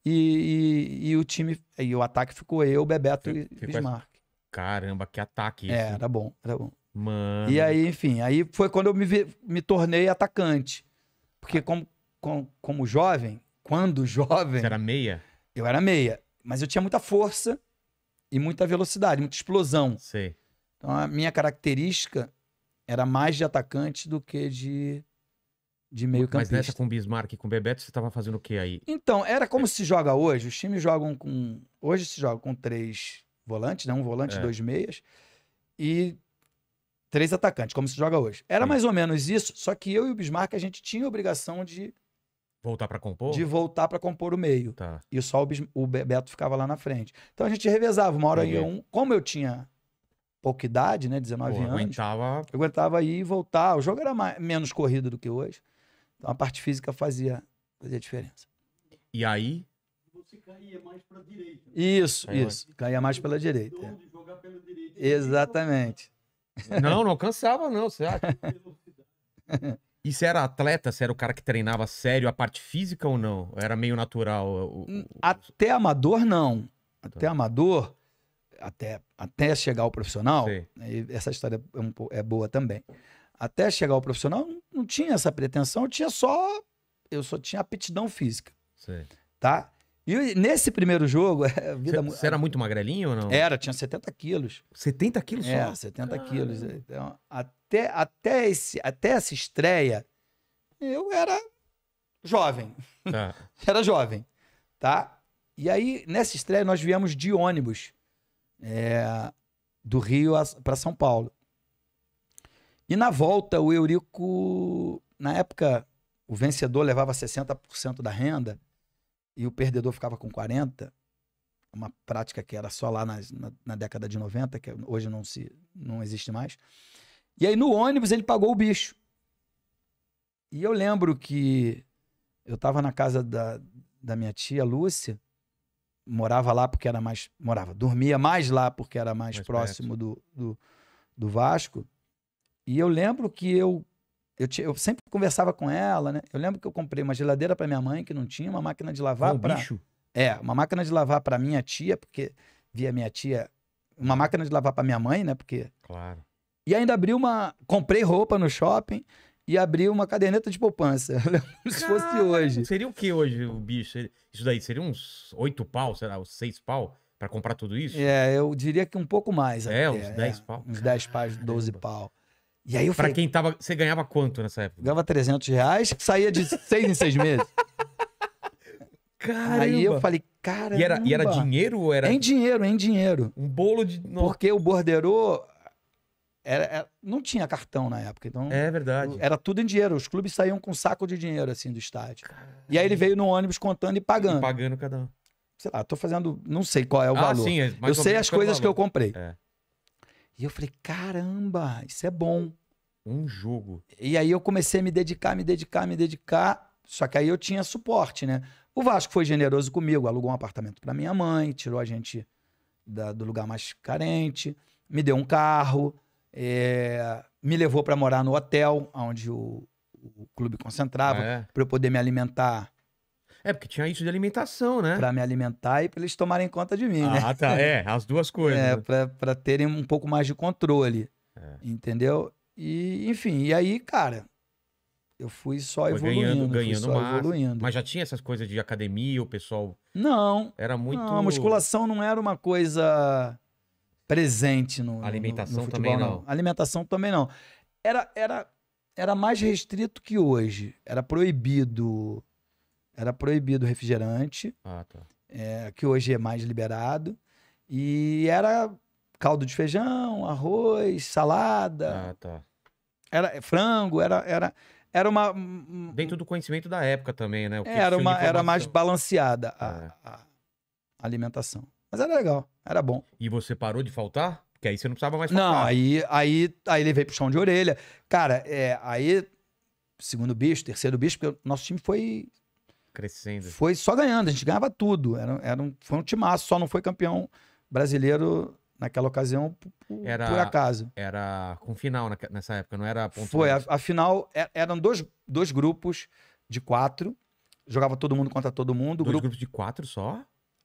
e, e, e o time, e o ataque ficou eu, Bebeto e e Bismarck. Caramba, que ataque. Isso. É, era bom, era bom. Mano. E aí, enfim, aí foi quando eu me, vi, me tornei atacante. Porque tá. como, como, como jovem, quando jovem... Você era meia? Eu era meia, mas eu tinha muita força e muita velocidade, muita explosão. Sim. Então a minha característica era mais de atacante do que de, de meio campista. Mas nessa com Bismarck e com Bebeto, você estava fazendo o que aí? Então, era como é. se joga hoje. Os times jogam com... Hoje se joga com três volantes, né? Um volante, é. dois meias. E três atacantes, como se joga hoje. Era Sim. mais ou menos isso, só que eu e o Bismarck, a gente tinha a obrigação de Voltar para compor? De voltar para compor o meio. Tá. E só o, o Beto ficava lá na frente. Então a gente revezava, uma hora Entendi. ia um. Como eu tinha pouca idade, né? 19 Pô, anos. Aguentava... Eu aguentava ir e voltar. O jogo era mais, menos corrido do que hoje. Então a parte física fazia, fazia diferença. E aí? Você caía mais para direita. Né? Isso, é. isso. Caía mais pela então, direita. É. Pela direita. Exatamente. Não, não cansava, não, você acha? E você era atleta, Você era o cara que treinava sério a parte física ou não? Era meio natural? É, o, hum, o... Até amador, não. Até tá. amador, até, até chegar ao profissional, essa história é, um, é, boa também. Até chegar ao profissional, não, não tinha essa pretensão, eu tinha só. Eu só tinha aptidão física. Sei. Tá? E nesse primeiro jogo, vida. Você era muito magrelinho ou não? Era, tinha 70 quilos. 70 quilos só? É, 70 quilos. Então, até, até, esse, até essa estreia, eu era jovem. Tá. era jovem, tá? E aí, nessa estreia, nós viemos de ônibus é, do Rio para São Paulo. E na volta, o Eurico, na época, o vencedor levava 60% da renda e o perdedor ficava com 40, uma prática que era só lá na, na, na, década de 90, que hoje não, se, não existe mais. E aí no ônibus ele pagou o bicho. E eu lembro que eu estava na casa da, da minha tia Lúcia, morava lá porque era mais. Morava, dormia mais lá porque era mais, mais próximo do, do, do Vasco. E eu lembro que eu eu, tinha, eu, sempre conversava com ela, né? Eu lembro que eu comprei uma geladeira para minha mãe, que não tinha, uma máquina de lavar para. bicho? É, uma máquina de lavar para minha tia, porque via minha tia. Uma máquina de lavar para minha mãe, né? Porque. Claro. E ainda abri uma. Comprei roupa no shopping e abri uma caderneta de poupança. Como se fosse hoje. Seria o que hoje, o bicho? Isso daí seria uns oito pau, será? Uns seis pau? para comprar tudo isso? É, eu diria que um pouco mais. É, até, uns 10 é, pau. Uns 10 pau, 12 pau. E aí eu falei... Pra quem tava... Você ganhava quanto nessa época? Ganhava 300 reais, saía de seis em seis meses. Caramba. Aí eu falei, cara. E era, e era dinheiro ou era. Em dinheiro, em dinheiro. Um bolo de. Nossa. Porque o Bordeiro... Era, era, não tinha cartão na época, então. É verdade. Era tudo em dinheiro. Os clubes saíam com um saco de dinheiro, assim, do estádio. Caramba. E aí ele veio no ônibus contando e pagando. E pagando cada um. Sei lá, tô fazendo. Não sei qual é o ah, valor. Sim, é eu sei as é coisas que eu comprei. É. E eu falei, caramba, isso é bom. Um jogo. E aí eu comecei a me dedicar, me dedicar, me dedicar. Só que aí eu tinha suporte, né? O Vasco foi generoso comigo, alugou um apartamento para minha mãe, tirou a gente da, do lugar mais carente, me deu um carro, é, me levou para morar no hotel onde o, o clube concentrava, ah, é? para eu poder me alimentar é, porque tinha isso de alimentação, né? Pra me alimentar e pra eles tomarem conta de mim, ah, né? Ah, tá. É, as duas coisas. É, né? pra, pra terem um pouco mais de controle. É. Entendeu? E, enfim, e aí, cara, eu fui só Foi evoluindo. Ganhando, ganhando só massa. evoluindo. Mas já tinha essas coisas de academia, o pessoal. Não. Era muito. Não, a musculação não era uma coisa presente no. A alimentação no, no futebol, também não. não. Alimentação também não. Era, era, era mais restrito que hoje. Era proibido era proibido refrigerante, ah, tá. é, que hoje é mais liberado, e era caldo de feijão, arroz, salada, ah, tá. era é, frango, era, era, era uma... Hum, hum, Dentro do conhecimento da época também, né? É, era, uma, era mais balanceada a, é. a, alimentação. Mas era legal, era bom. E você parou de faltar? Porque aí você não precisava mais faltar. Não, aí, aí, aí levei chão de orelha. Cara, é, aí segundo bicho, terceiro bicho, porque o nosso time foi Crescendo. Foi só ganhando, a gente ganhava tudo. Era, era um, foi um timaço, só não foi campeão brasileiro naquela ocasião por, era, por acaso. Era com final nessa época, não era pontuante. Foi, a, a final era, eram dois, dois grupos de quatro. Jogava todo mundo contra todo mundo. Dois grupo... grupos de quatro só?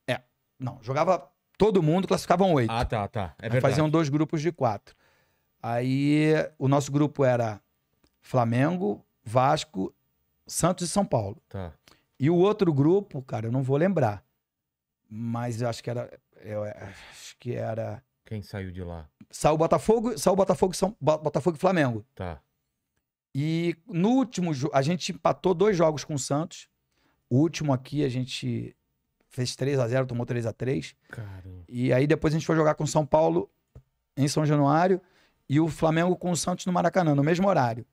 É. Não, jogava todo mundo, classificavam oito. Ah, tá, tá. É verdade. Faziam dois grupos de quatro. Aí o nosso grupo era Flamengo, Vasco, Santos e São Paulo. Tá. E o outro grupo, cara, eu não vou lembrar. Mas eu acho que era. Eu eh, acho que era. Quem saiu de lá? Saiu o Botafogo, saiu o Botafogo, São, Botafogo e Flamengo. Tá. E no último jogo, a gente empatou dois jogos com o Santos. O último aqui a gente fez 3 a 0 tomou 3 a 3 Caramba. E aí depois a gente foi jogar com o São Paulo em São Januário e o Flamengo com o Santos no Maracanã, no mesmo horário.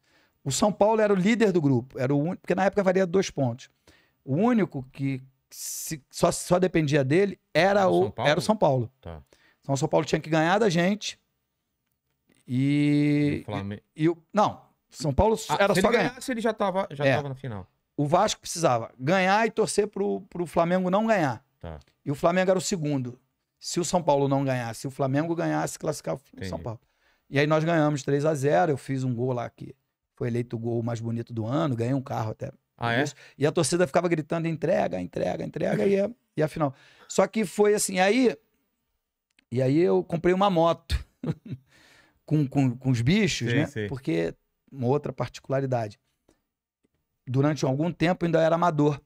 O São Paulo era o líder do grupo, era o único, porque na época valia dois pontos. O único que se, só, só dependia dele era, o, era o São Paulo. Tá. Então o São Paulo tinha que ganhar da gente. E. E, e, o, não, São Paulo ah, era se só ele ganhar. ganhasse, ele já estava já é. na final. O Vasco precisava ganhar e torcer pro, pro Flamengo não ganhar. Tá. E o Flamengo era o segundo. Se o São Paulo não ganhasse, se o Flamengo ganhasse, classificava o São Paulo. E aí nós ganhamos 3 a 0 Eu fiz um gol lá que foi eleito o gol mais bonito do ano, ganhei um carro até ah, é? E a torcida ficava gritando: entrega, entrega, entrega, e, a, e afinal. Só que foi assim, aí. E aí eu comprei uma moto com, com, com os bichos, sim, né? Sim. Porque uma outra particularidade. Durante algum tempo ainda era amador.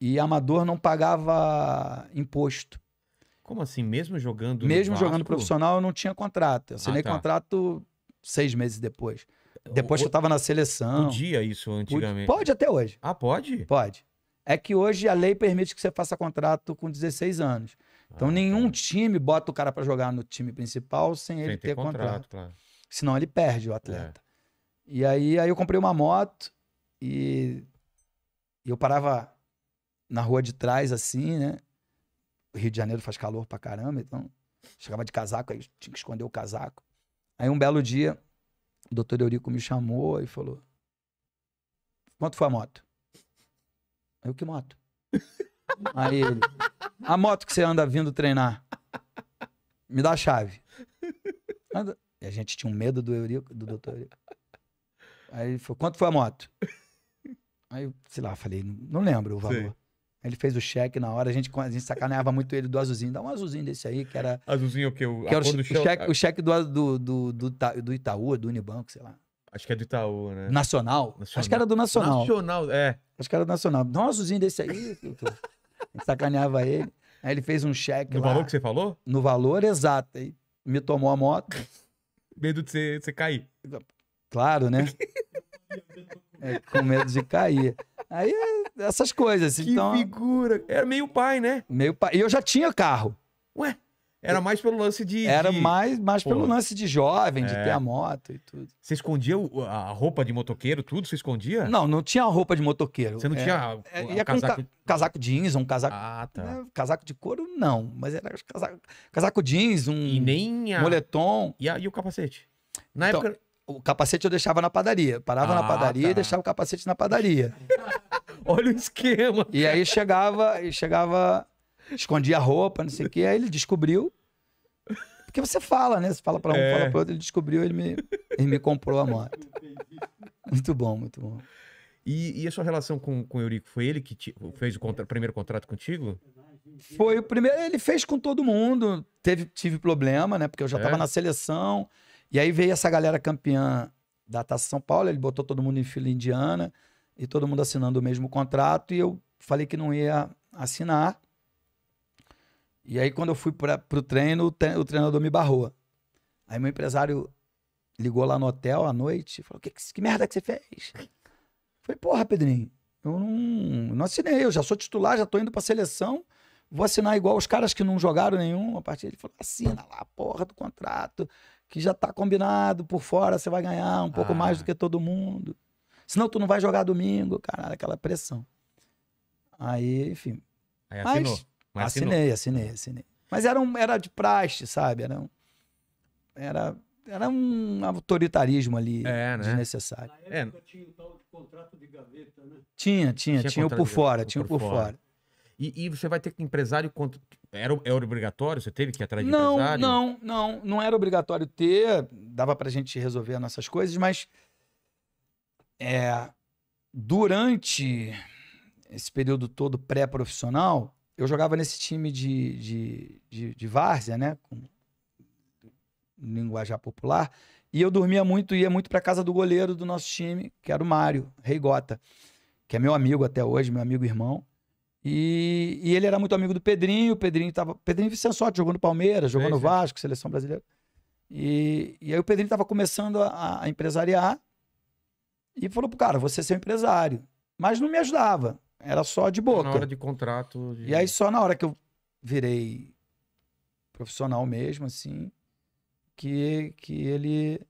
E amador não pagava imposto. Como assim? Mesmo jogando. Mesmo jogando profissional, eu não tinha contrato. Eu ah, assinei ah, tá. contrato seis meses depois. Depois o, que eu tava na seleção. Podia isso antigamente? Pode até hoje. Ah, pode? Pode. É que hoje a lei permite que você faça contrato com 16 anos. Então ah, tá. nenhum tá. time bota o cara para jogar no time principal sem, sem ele ter, ter contrato. contrato. Claro. Senão ele perde o é. atleta. É. E aí, aí eu comprei uma moto e eu parava na rua de trás assim, né? O Rio de Janeiro faz calor pra caramba, então chegava de casaco, aí tinha que esconder o casaco. Aí um belo dia, o doutor Eurico me chamou e falou: Quanto foi a moto? Eu, que moto? Aí ele: A moto que você anda vindo treinar. Me dá a chave. Anda. E a gente tinha um medo do Eurico, do doutor Eurico. Aí ele falou: Quanto foi a moto? Aí, sei lá, falei: Não lembro o valor. Sim. Ele fez o cheque na hora, a gente, a gente sacaneava muito ele do azulzinho. Dá um azulzinho desse aí, que era. Azulzinho o quê? O, que era o, o, cheque, o cheque do, do, do, do, do Itaú, do Unibanco, sei lá. Acho que é do Itaú, né? Nacional? Nacional. Acho que era do Nacional. Nacional, é. Acho que era do Nacional. Dá um azulzinho desse aí, sacaneava ele. Aí ele fez um cheque. No lá, valor que você falou? No valor exato. Aí me tomou a moto. medo de você, de você cair. Claro, né? é, com medo de cair. Aí é essas coisas. Que então, figura. Era meio pai, né? Meio pai. E eu já tinha carro. Ué? Era mais pelo lance de. Era de... mais, mais pelo lance de jovem, é. de ter a moto e tudo. Você escondia a roupa de motoqueiro, tudo? Você escondia? Não, não tinha roupa de motoqueiro. Você não é, tinha. É, ia casaco... Ca casaco jeans, um casaco. Ah, tá. Né, casaco de couro, não. Mas era casaco, casaco jeans, um. E nem a... moletom. E, a... e o capacete? Na então, época o capacete eu deixava na padaria. Parava ah, na padaria tá. e deixava o capacete na padaria. Olha o esquema. E aí chegava, e chegava, escondia a roupa, não sei o quê. Aí ele descobriu. Porque você fala, né? Você fala pra um, é. fala pra outro, ele descobriu, ele me, ele me comprou a moto. Muito bom, muito bom. E, e a sua relação com, com o Eurico? Foi ele que te, fez o contra, primeiro contrato contigo? Foi o primeiro, ele fez com todo mundo. Teve, tive problema, né? Porque eu já estava é? na seleção. E aí veio essa galera campeã da Taça São Paulo, ele botou todo mundo em fila indiana e todo mundo assinando o mesmo contrato e eu falei que não ia assinar. E aí quando eu fui para o treino, o treinador me barrou. Aí meu empresário ligou lá no hotel à noite e falou: que, que, que merda que você fez? falei, porra, Pedrinho, eu não, não assinei, eu já sou titular, já tô indo para seleção, vou assinar igual os caras que não jogaram nenhum a partir. Ele falou: assina lá, porra do contrato que já está combinado por fora, você vai ganhar um pouco ah. mais do ah. que todo mundo. Senão tu não vai jogar domingo, cara, aquela pressão. Aí, enfim. Aí assinou. Mas, assinei, assinei, assinei. Mas era, um, era de praxe, sabe? Era um, era, era um autoritarismo ali é, né? desnecessário. É. Na época é. tinha o tal de contrato de gaveta, né? Tinha, tinha, tinha, tinha o por fora, tinha o por, por fora. fora. E, e você vai ter que empresário. Era, era obrigatório? Você teve que ir atrás de não, empresário? Não, não, não era obrigatório ter. Dava pra gente resolver nossas coisas, mas. É, durante esse período todo pré-profissional, eu jogava nesse time de, de, de, de várzea, né? Com linguajar popular. E eu dormia muito, ia muito para casa do goleiro do nosso time, que era o Mário Reigota, que é meu amigo até hoje, meu amigo irmão. E, e, ele era muito amigo do Pedrinho, o Pedrinho tava. Pedrinho Vicençotti jogou no Palmeiras, jogou no Vasco, seleção brasileira. E, e aí o Pedrinho estava começando a, a, empresariar e falou pro cara, você é ser empresário. Mas não me ajudava. Era só de boca. Na hora de contrato. De... E aí só na hora que eu virei profissional mesmo, assim, que, que ele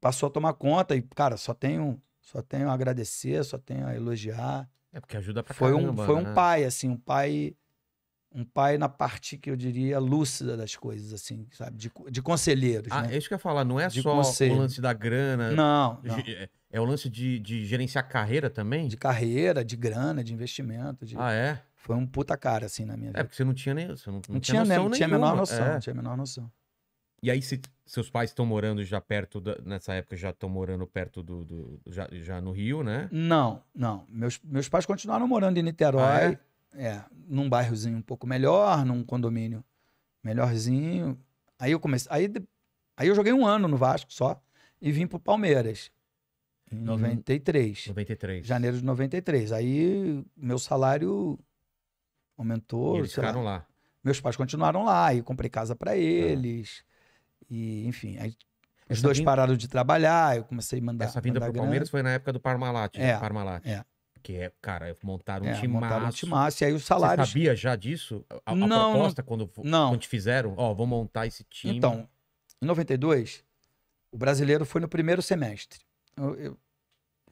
passou a tomar conta. E, cara, só tenho, só tenho a agradecer, só tenho a elogiar. É porque ajuda pra foi caramba, um Foi né? um pai, assim, um pai um pai na parte que eu diria lúcida das coisas, assim, sabe? De, de conselheiros. Ah, né? é isso que eu ia falar, não é de só conselho. o lance da grana. Não. não. É, é o lance de, de gerenciar carreira também? De carreira, de grana, de investimento. De... Ah, é? Foi um puta cara, assim, na minha é, vida. É, porque você não tinha nem. Você não, não, não tinha, tinha noção nem, não tinha a menor noção, é. não tinha a menor noção. E aí, se seus pais estão morando já perto, da, nessa época já estão morando perto do, do já, já, no Rio, né? Não, não. Meus, meus pais continuaram morando em Niterói, ah, é? é? num bairrozinho um pouco melhor, num condomínio melhorzinho. Aí eu comecei, aí, aí eu joguei um ano no Vasco só e vim pro Palmeiras. Em 93. Uhum. 93. Janeiro de 93. Aí meu salário aumentou. E eles ficaram lá. lá. Meus pais continuaram lá, e comprei casa para ah. eles. Ah. E, enfim, aí os Essa dois vinda... pararam de trabalhar, eu comecei a mandar. Essa vinda para o Palmeiras foi na época do Parmalat. Né? É, Parmalat. É. Que é, cara, montaram um time é, timaço. Montaram um timaço, e aí os salários. Você sabia já disso? A, não, a proposta, quando, não. quando te fizeram? Ó, oh, vou montar esse time. Então, em 92, o brasileiro foi no primeiro semestre. Eu, eu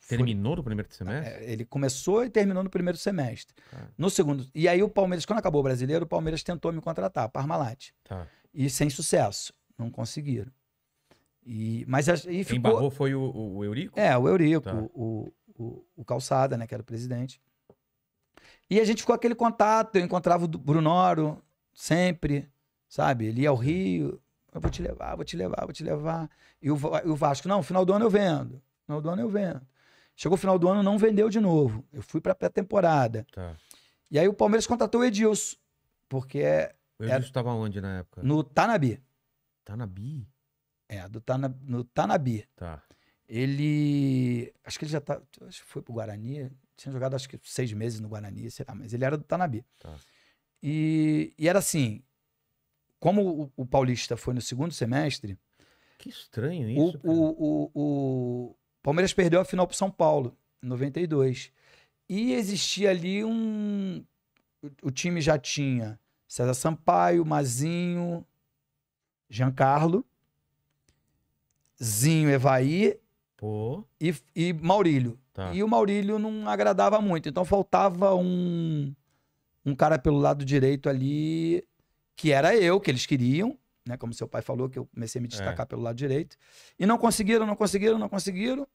terminou foi... no primeiro semestre? É, ele começou e terminou no primeiro semestre. Tá. No segundo. E aí o Palmeiras, quando acabou o brasileiro, o Palmeiras tentou me contratar, Parmalat. Tá. E sem sucesso. Não conseguiram. E, mas aí ficou... Quem barrou foi o, o Eurico? É, o Eurico, tá. o, o, o, Calçada, né, que era presidente. E a gente ficou aquele contato, eu encontrava o Brunoro sempre, sabe? Ele ia ao Rio, eu vou te levar, vou te levar, vou te levar. E o, o Vasco, não, final do ano eu vendo, final do ano eu vendo. Chegou o final do ano, não vendeu de novo. Eu fui pra pré-temporada. Tá. E aí o Palmeiras contratou o Edilson, porque... É, o é Edilson estava onde na época? No Tanabi. Tanabi? É, do Tana, no Tanabi. Tá. Ele. Acho que ele já tá. Acho que foi pro Guarani. Tinha jogado acho que seis meses no Guarani, sei lá, mas ele era do Tanabi. Tá. E, e era assim. Como o, o, Paulista foi no segundo semestre. Que estranho isso. O, o, o, o Palmeiras perdeu a final pro São Paulo, em 92. E existia ali um. O, o time já tinha César Sampaio, Mazinho, Giancarlo, Zinho Evaí Pô. E, e Maurílio. Tá. E o Maurílio não agradava muito. Então faltava um, um cara pelo lado direito ali, que era eu, que eles queriam, né? Como seu pai falou, que eu comecei a me destacar é. pelo lado direito. E não conseguiram, não conseguiram, não conseguiram.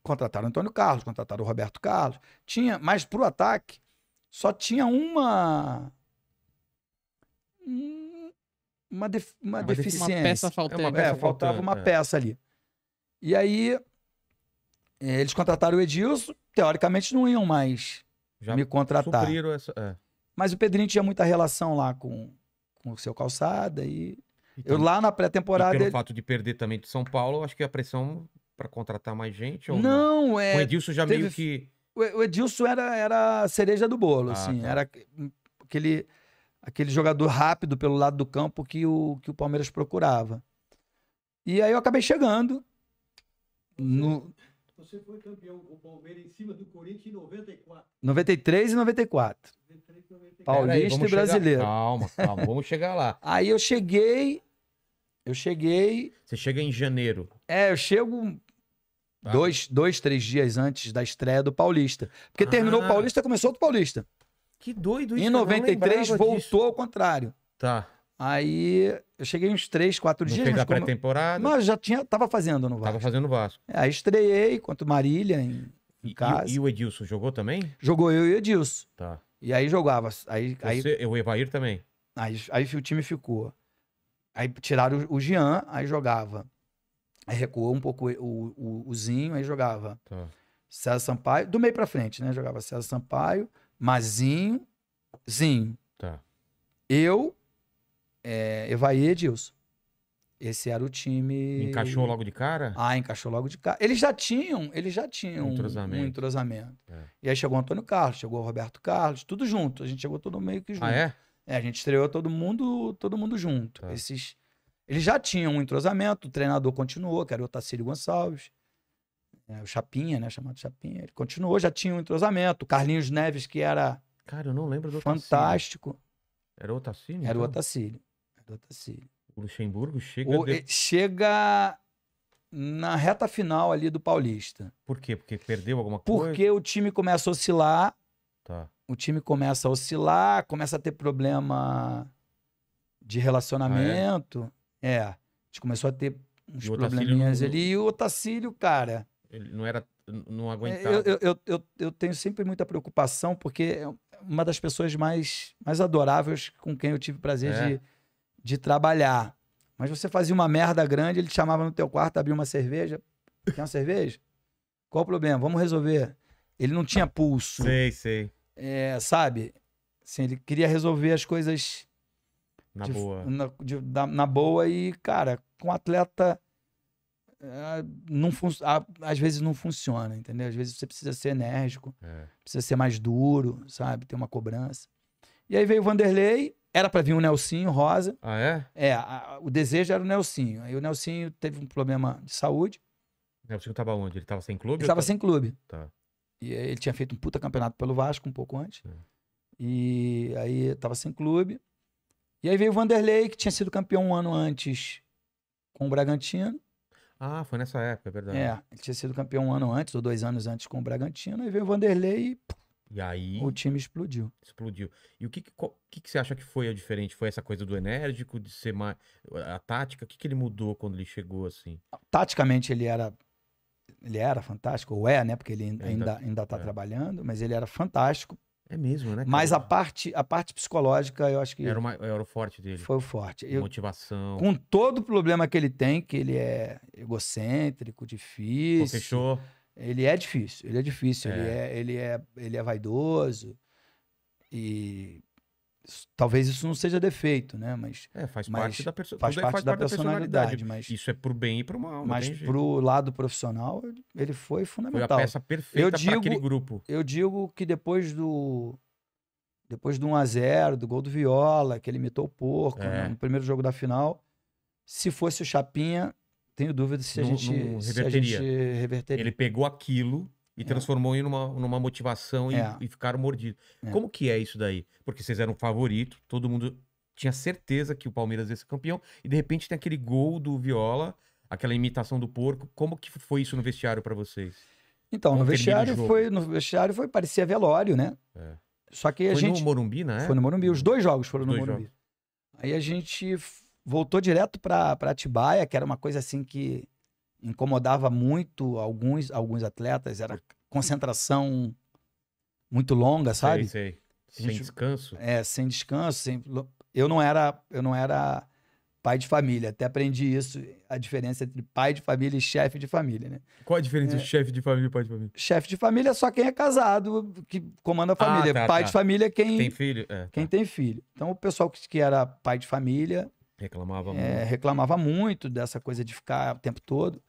Contrataram Antônio Carlos, contrataram o Roberto Carlos. Tinha, mas pro ataque, só tinha uma uma, def, uma, é uma deficiência. Uma peça faltando, É, uma é faltava uma é. peça ali. E aí, é, eles contrataram o Edilson, teoricamente não iam mais Já me contratar. Essa, Mas o Pedrinho tinha muita relação lá com, com o seu calçada e. Então, eu lá na pré-temporada. Pelo ele... fato de perder também de São Paulo, acho que a pressão para contratar mais gente. Ou não, não, é. O Edilson já teve... meio que. O Edilson era, era a cereja do bolo, ah, assim. Tá. Era aquele aquele jogador rápido pelo lado do campo que o, que o Palmeiras procurava. E aí eu acabei chegando. Você, no... você foi campeão com o Palmeiras em cima do Corinthians em 94. 93 e 94. 93, 94. Paulista aí, e brasileiro. Chegar... Calma, calma, vamos chegar lá. aí eu cheguei. Eu cheguei. Você chega em janeiro. É, eu chego ah. dois, dois, três dias antes da estreia do Paulista. Porque ah. terminou o ah. Paulista, e começou outro Paulista. Que doido isso. Em 93 voltou disso. ao contrário. Tá. Aí eu cheguei uns 3, 4 dias. Fez a pré-temporada. Mas já tinha, tava fazendo no Vasco. Tava fazendo no Vasco. É, aí estreiei contra o Marília em, em e, casa. E, e, o Edilson jogou também? Jogou eu e o Edilson. Tá. E aí jogava. Aí, Você, aí, o Evair também? Aí, aí o time ficou. Aí tiraram o, o Jean, aí jogava. Aí recuou um pouco o, o, o Zinho, aí jogava. Tá. César Sampaio, do meio pra frente, né? Jogava César Sampaio, Mazinho, Zinho. Tá. Eu, é, Evaí e Edilson. Esse era o time. Encaixou logo de cara? Ah, encaixou logo de cara. Eles já tinham, eles já tinham um entrosamento. Um entrosamento. É. E aí chegou o Antônio Carlos, chegou o Roberto Carlos, tudo junto. A gente chegou todo meio que junto. Ah, é? É, a gente estreou todo mundo, todo mundo junto. Tá. Esses, eles já tinham um entrosamento, o treinador continuou, que era o Tacílio Gonçalves é, o Chapinha, né? Chamado Chapinha. Ele continuou, já tinha um entrosamento. Carlinhos Neves, que era. Cara, eu não lembro do Fantástico. Otacílio. Era o Otacílio? Era o então? Otacílio. Era o Otacílio. O Luxemburgo chega. O, de... Chega na reta final ali do Paulista. Por quê? Porque perdeu alguma coisa? Porque o time começa a oscilar. Tá. O time começa a oscilar, começa a ter problema de relacionamento. Ah, é? é. A gente começou a ter uns probleminhas não... ali. E o Otacílio, cara, ele não era, não é, aguentava. Eu, eu, eu, eu, tenho sempre muita preocupação, porque é uma das pessoas mais, mais adoráveis com quem eu tive prazer é. de, de trabalhar. Mas você fazia uma merda grande, ele te chamava no teu quarto, abria uma cerveja. Quer uma cerveja? Qual o problema? Vamos resolver. Ele não tinha pulso. Sei, sei. É, sabe? Assim, ele queria resolver as coisas... Na de, boa. Na, de, na boa e, cara, com atleta é, não às vezes não funciona, entendeu? Às vezes você precisa ser enérgico, é. precisa ser mais duro, sabe? Ter uma cobrança. E aí veio o Vanderlei, era para vir o Nelsinho Rosa. Ah, é? É, a, o desejo era o Nelsinho. Aí o Nelsinho teve um problema de saúde. O Nelsinho tava onde? Ele tava sem clube? Ele tava tá? sem clube. Tá. E ele tinha feito um puta campeonato pelo Vasco um pouco antes. É. E aí tava sem clube. E aí veio o Vanderlei, que tinha sido campeão um ano antes com o Bragantino. Ah, foi nessa época, é verdade. É, ele tinha sido campeão um ano antes, ou dois anos antes com o Bragantino, aí veio o Vanderlei e, e aí o time explodiu. Explodiu. E o que, que, que, que você acha que foi a diferente? Foi essa coisa do enérgico, de ser mais. A tática, o que, que ele mudou quando ele chegou assim? Taticamente ele era. Ele era fantástico, ou é, né? Porque ele ainda, ainda, ainda tá é. trabalhando, mas ele era fantástico é mesmo, né? Cara? Mas a parte, a parte psicológica, eu acho que. Era, uma, era o forte dele. Foi o forte. Eu, Motivação. Com todo o problema que ele tem, que ele é egocêntrico, difícil. Pô, fechou. Ele é difícil, ele é difícil, é. Ele, é, ele, é, ele é vaidoso. E talvez isso não seja defeito, né? Mas é, faz mas parte da, perso faz é parte faz da, parte da personalidade, Mas isso é pro bem e pro mal. Mas pro lado profissional ele foi fundamental. Foi a peça perfeita para aquele grupo. Eu digo que depois do depois do 1 a 0 do gol do Viola, que ele imitou o porco é. né? no primeiro jogo da final, se fosse o Chapinha, tenho dúvida se, no, a, gente, se a gente reverteria. Ele pegou aquilo e é. transformou em uma numa motivação e, é. e ficaram mordidos. É. Como que é isso daí? Porque vocês eram favorito, todo mundo tinha certeza que o Palmeiras ia ser campeão e de repente tem aquele gol do Viola, aquela imitação do porco. Como que foi isso no vestiário para vocês? Então, no vestiário foi no vestiário foi parecia velório, né? É. Só que a foi gente Foi no Morumbi, né? Foi no Morumbi, os dois jogos foram dois no Morumbi. Jogos. Aí a gente voltou direto para Atibaia, que era uma coisa assim que incomodava muito alguns, alguns atletas, era concentração muito longa, sabe? Sei, sei. Sem gente, descanso. É, sem descanso, sem... eu não era, eu não era pai de família, até aprendi isso, a diferença entre pai de família e chefe de família, né? Qual a diferença é. entre chefe de família e pai de família? Chefe de família é só quem é casado, que comanda a ah, família. Ah, tá, pai tá. de família é quem tem filho, é, quem tá. tem filho. Então o pessoal que, que era pai de família Reclamava é, muito. reclamava muito dessa coisa de ficar o tempo todo.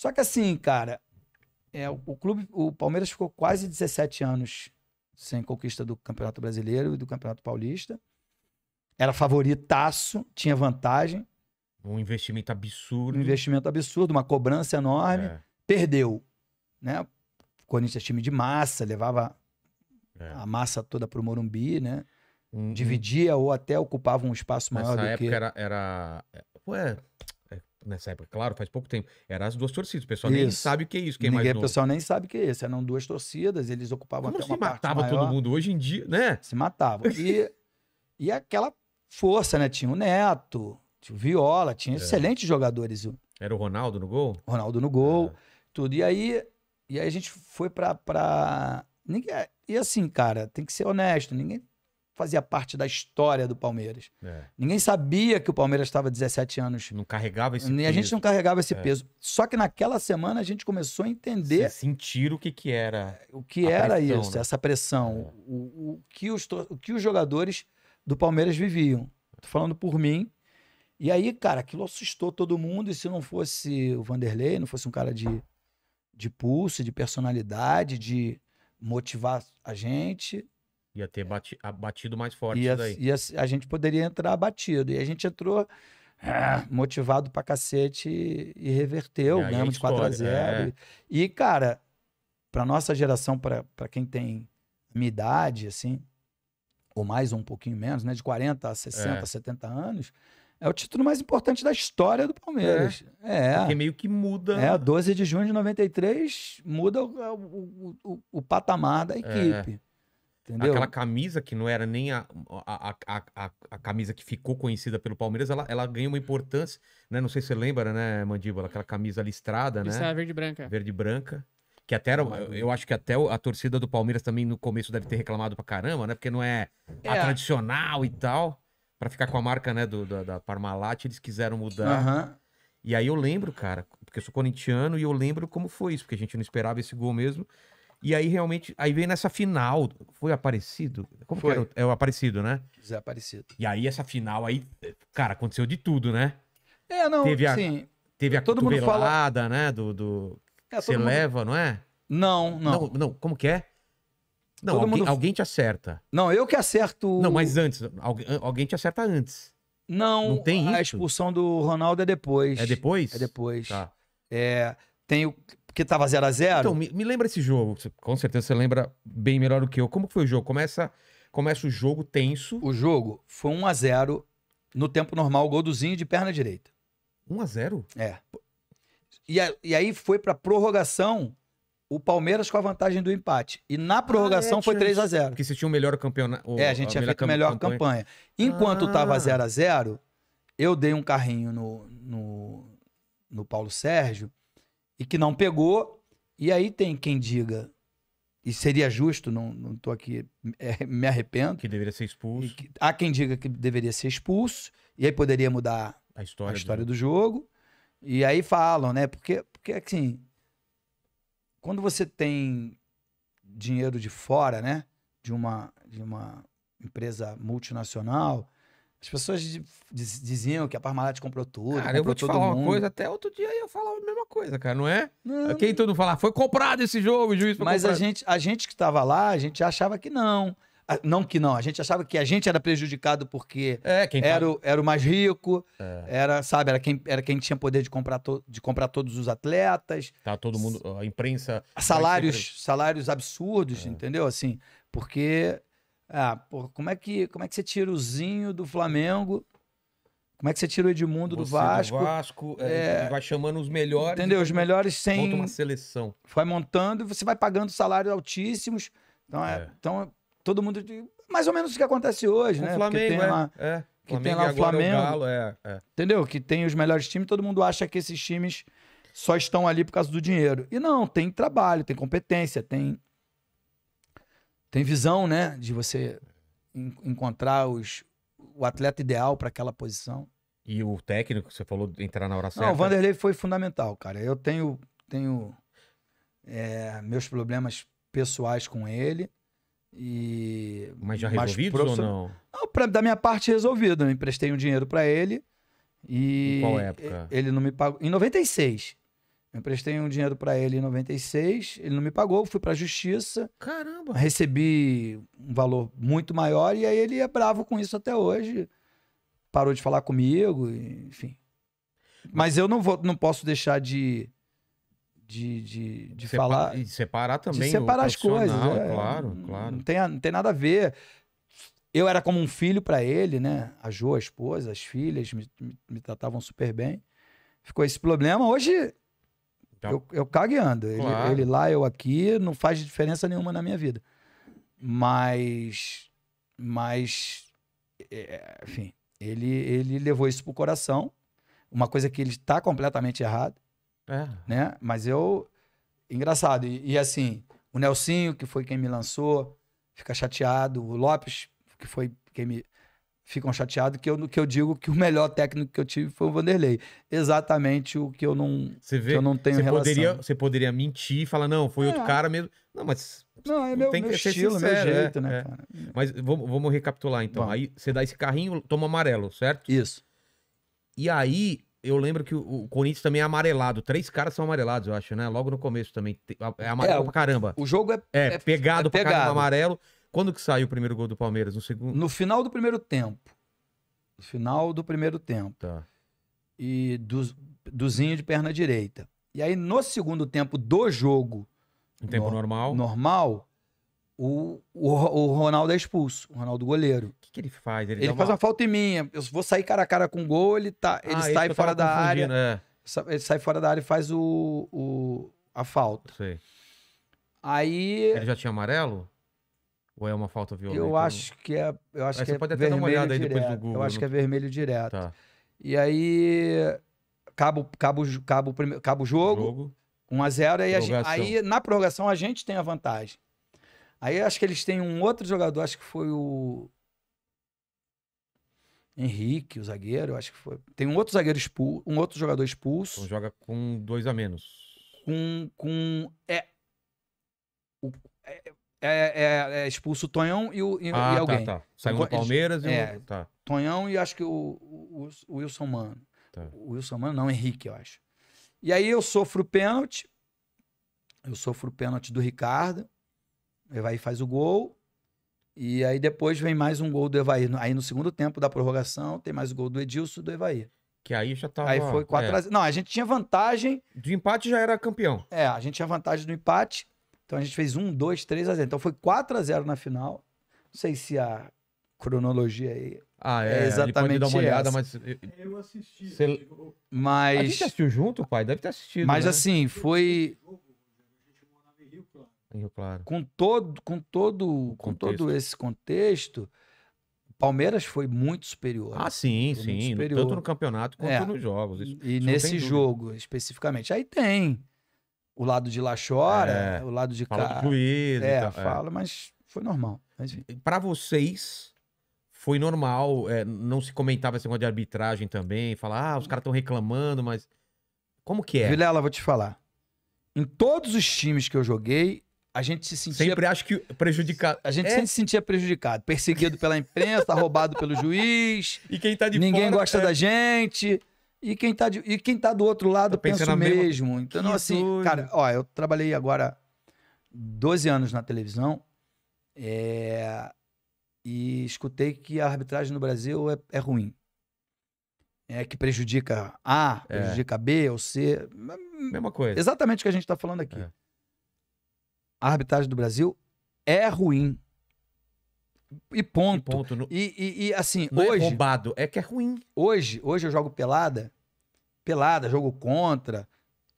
Só que assim, cara, é, o, o clube, o Palmeiras ficou quase 17 anos sem conquista do Campeonato Brasileiro e do Campeonato Paulista. Era favoritaço, tinha vantagem. Um investimento absurdo. Um investimento absurdo, uma cobrança enorme. É. Perdeu. Né? O Corinthians é time de massa, levava é. a massa toda para o Morumbi, né? Dividia ou até ocupava um espaço maior Nessa do época que... era, era... É, ué, nessa época, claro, faz pouco tempo, eram as duas torcidas. O pessoal isso. nem sabe o que é isso. Quem é Ninguém, mais o pessoal nem sabe o que é isso. Eram duas torcidas, eles ocupavam Como até uma se matava todo mundo hoje em dia, né? Se matava. E, e aquela força, né? Tinha o Neto, tinha o Viola, tinha é. excelentes jogadores. Era o Ronaldo no gol? Ronaldo no gol, é. tudo. E aí, e aí a gente foi pra. pra... Ninguém... E assim, cara, tem que ser honesto. Ninguém fazia parte da história do Palmeiras. É. Ninguém sabia que o Palmeiras estava 17 anos. Não carregava esse peso. A gente não carregava esse é. peso. Só que naquela semana a gente começou a entender. Vocês sentir o que, que era. O que era pressão, isso, né? essa pressão. É. O, o, que os, o que os jogadores do Palmeiras viviam. Tô falando por mim. E aí, cara, aquilo assustou todo mundo. E se não fosse o Vanderlei, não fosse um cara de, de pulso, de personalidade, de motivar a gente, Ia ter é. bati, batido mais forte ia, daí. Ia, a gente poderia entrar batido. E a gente entrou é, motivado pra cacete e, e reverteu. ganhamos de 4x0. É. E, cara, pra nossa geração, pra, pra quem tem minha idade, assim, ou mais ou um pouquinho menos, né? De 40 a 60, é. 70 anos, é o título mais importante da história do Palmeiras. É. é. Porque meio que muda. É, 12 de junho de 93 muda o, o, o, o patamar da é. equipe. É. Entendeu? Aquela camisa que não era nem a, a, a, a, a camisa que ficou conhecida pelo Palmeiras, ela, ela ganha uma importância, né? Não sei se você lembra, né, Mandíbula? Aquela camisa listrada, né? Listrada verde branca. Verde branca. Que até era, eu acho que até a torcida do Palmeiras também no começo deve ter reclamado pra caramba, né? Porque não é, é. a tradicional e tal. Pra ficar com a marca, né, do, da, da Parmalat, eles quiseram mudar. Uhum. E aí eu lembro, cara, porque eu sou corintiano e eu lembro como foi isso, porque a gente não esperava esse gol mesmo. E aí realmente, aí vem nessa final, foi Aparecido? Como foi. que era? é o Aparecido, né? Desaparecido. E aí essa final aí, cara, aconteceu de tudo, né? É, não, teve a, sim. Teve a todo mundo falada, né, do... do... É, Você mundo... leva, não é? Não, não, não. Não, como que é? Não, alguém, mundo... alguém, te acerta. Não, eu que acerto. Não, mas antes. Alguém, alguém te acerta antes. Não, não tem a isso? expulsão do Ronaldo é depois. É depois? É depois. Tá. É, tem o, porque tava 0 x 0 Então, me, me, lembra esse jogo. Com certeza você lembra bem melhor do que eu. Como foi o jogo? Começa, começa o jogo tenso. O jogo foi 1 x 0 no tempo normal, gol do Zinho de perna direita. 1 x 0 É. E, a, e aí foi pra prorrogação o Palmeiras com a vantagem do empate. E na prorrogação ah, é, foi 3 x 0 Porque você tinha o melhor campeonato. É, a gente a tinha feito a melhor campanha. campanha. Enquanto ah. tava 0 x 0 eu dei um carrinho no, no, no Paulo Sérgio e que não pegou. E aí tem quem diga, e seria justo, não, não aqui, é, me arrependo. Que deveria ser expulso. Que, há quem diga que deveria ser expulso, e aí poderia mudar a história, a história do, jogo. do jogo. E aí falam, né? Porque, porque assim, quando você tem dinheiro de fora, né? De uma, de uma empresa multinacional, as pessoas diz, diziam que a Parmalat comprou tudo. Cara, comprou eu vou te falar mundo. uma coisa, até outro dia eu falava a mesma coisa, cara, não é? Não, Quem todo falar, foi comprado esse jogo, o juiz foi Mas a gente, a gente que estava lá, a gente achava que não. Não que não, a gente achava que a gente era prejudicado porque é, era, o, era o mais rico, é. era, sabe, era quem, era quem tinha poder de comprar, to, de comprar todos os atletas. Tá todo mundo, a imprensa. Salários, salários absurdos, é. entendeu? Assim, porque ah, pô, como é que, como é que você tira o Zinho do Flamengo? Como é que você tira o Edmundo você do Vasco? Do Vasco é, é vai chamando os melhores. Entendeu? Os melhores sem. Monta uma seleção. Vai montando e você vai pagando salários altíssimos. Então, é. É, então todo mundo. Mais ou menos o que acontece hoje, o né? Flamengo, tem é, lá, é. Que Flamengo tem lá é o Flamengo. O Galo, é, é, Entendeu? Que tem os melhores times, todo mundo acha que esses times só estão ali por causa do dinheiro. E não, tem trabalho, tem competência, tem tem visão, né? De você en encontrar os, o atleta ideal para aquela posição. E o técnico que você falou entrar na oração? Não, o Vanderlei foi fundamental, cara. Eu tenho, tenho é, meus problemas pessoais com ele. E... Mas já resolvidos professor... ou não? não pra, da minha parte, resolvido. Eu emprestei um dinheiro para ele. E em qual época? Ele não me pagou. Em 96. Eu emprestei um dinheiro para ele em 96, ele não me pagou, fui para a justiça. Caramba! Recebi um valor muito maior e aí ele é bravo com isso até hoje. Parou de falar comigo, enfim. Mas eu não vou, não posso deixar de de, de, de Separ, falar. E separar também. De separar as coisas. É, claro, claro. Não tem, não tem nada a ver. Eu era como um filho para ele, né? A Jo, a esposa, as filhas me, me, me tratavam super bem. Ficou esse problema. Hoje então. Eu, eu cago e ando. Ele, ele lá, eu aqui, não faz diferença nenhuma na minha vida. Mas. Mas. É, enfim, ele, ele levou isso pro coração. Uma coisa que ele está completamente errado. É. Né? Mas eu. Engraçado. E, e, assim, o Nelsinho, que foi quem me lançou, fica chateado. O Lopes, que foi quem me ficam chateados que eu, que eu digo que o melhor técnico que eu tive foi o Vanderlei. Exatamente o que eu não, você vê, que eu não tenho você relação. Poderia, você poderia mentir e falar, não, foi é. outro cara mesmo. Não, mas... Não, é meu, tem meu que estilo, sincero, meu é, jeito, né, é, né, cara? Mas vamos, vamos recapitular, então. Bom. Aí você dá esse carrinho, toma amarelo, certo? Isso. E aí, eu lembro que o, Corinthians também é amarelado. Três caras são amarelados, eu acho, né? Logo no começo também. É amarelo é, pra caramba. O jogo é, é, é pegado é pegado. pra caramba, amarelo. Quando que saiu o primeiro gol do Palmeiras? No, segundo... no final do primeiro tempo. No final do primeiro tempo. Tá. E do, dozinho de perna direita. E aí, no segundo tempo do jogo. Em tempo no, normal. Normal, o, o, o, Ronaldo é expulso, o Ronaldo goleiro. O que, que ele faz? Ele, ele faz uma... uma... falta em mim. Eu vou sair cara a cara com o gol, ele, tá, ah, ele ah, sai fora da área. É. Ele sai fora da área e faz o, o a falta. Sei. Aí. Ele já tinha amarelo? Ou é uma falta violenta? Eu acho que é. Eu acho que você é pode até vermelho dar uma olhada aí direto. depois do Google. Eu acho né? que é vermelho direto. Tá. E aí. Cabo, cabo, cabo, prime... cabo jogo, jogo. 1x0. Aí, gente... aí na prorrogação a gente tem a vantagem. Aí acho que eles têm um outro jogador, acho que foi o. Henrique, o zagueiro, acho que foi. Tem um outro zagueiro expulso, um outro jogador expulso. Então joga com dois a menos. Com. com é, o, é, é, é, é expulso o Tonhão e, o, e, ah, e tá, alguém. Tá, tá. Saiu do Palmeiras e é. o... É, tá. Tonhão e acho que o, o, o Wilson Mano. Tá. O Wilson Mano, não, Henrique, eu acho. E aí eu sofro o pênalti. Eu sofro o pênalti do Ricardo. O Evair faz o gol. E aí depois vem mais um gol do Evair. Aí no segundo tempo da prorrogação tem mais o gol do Edilson e do Evair. Que aí já tava... Aí foi 4 é. a... Não, a gente tinha vantagem... Do empate já era campeão. É, a gente tinha vantagem do empate. Então a gente fez 1, 2, 3 a 0. Então foi 4 a 0 na final. Não sei se a cronologia aí ah, é, é exatamente ele pode dar uma olhada, essa. mas eu assisti. Cê... Mas a gente assistiu junto, pai, deve ter assistido. Mas né? assim, foi Claro. Com todo, com todo, com todo esse contexto, Palmeiras foi muito superior. Ah, sim, sim. Superior. Tanto no campeonato quanto é. nos jogos. Isso, e isso nesse jogo, especificamente. Aí tem o lado de lá chora, é, o lado de cá. Fala fluido, é, é, fala, é. mas foi normal. Mas... Para vocês, foi normal, é, não se comentava esse negócio de arbitragem também, falar, ah, os caras estão reclamando, mas. Como que é? Vilela, vou te falar. Em todos os times que eu joguei, a gente se sentia. Sempre acho que prejudicado. A gente é. sempre se sentia prejudicado, perseguido pela imprensa, roubado pelo juiz. E quem tá de Ninguém fora, gosta é. da gente. E quem tá, de, e quem tá do outro lado tá pensa o mesmo. Mesma... Então, não, assim, doido. cara, ó, eu trabalhei agora 12 anos na televisão é... e escutei que a arbitragem no Brasil é, é ruim. É que prejudica A, é. prejudica B ou C. Mesma coisa. Exatamente o que a gente está falando aqui. É. A arbitragem do Brasil é ruim. E ponto. E, ponto. E, e, e, assim, não é hoje. É roubado, é que é ruim. Hoje, hoje eu jogo pelada, pelada, jogo contra.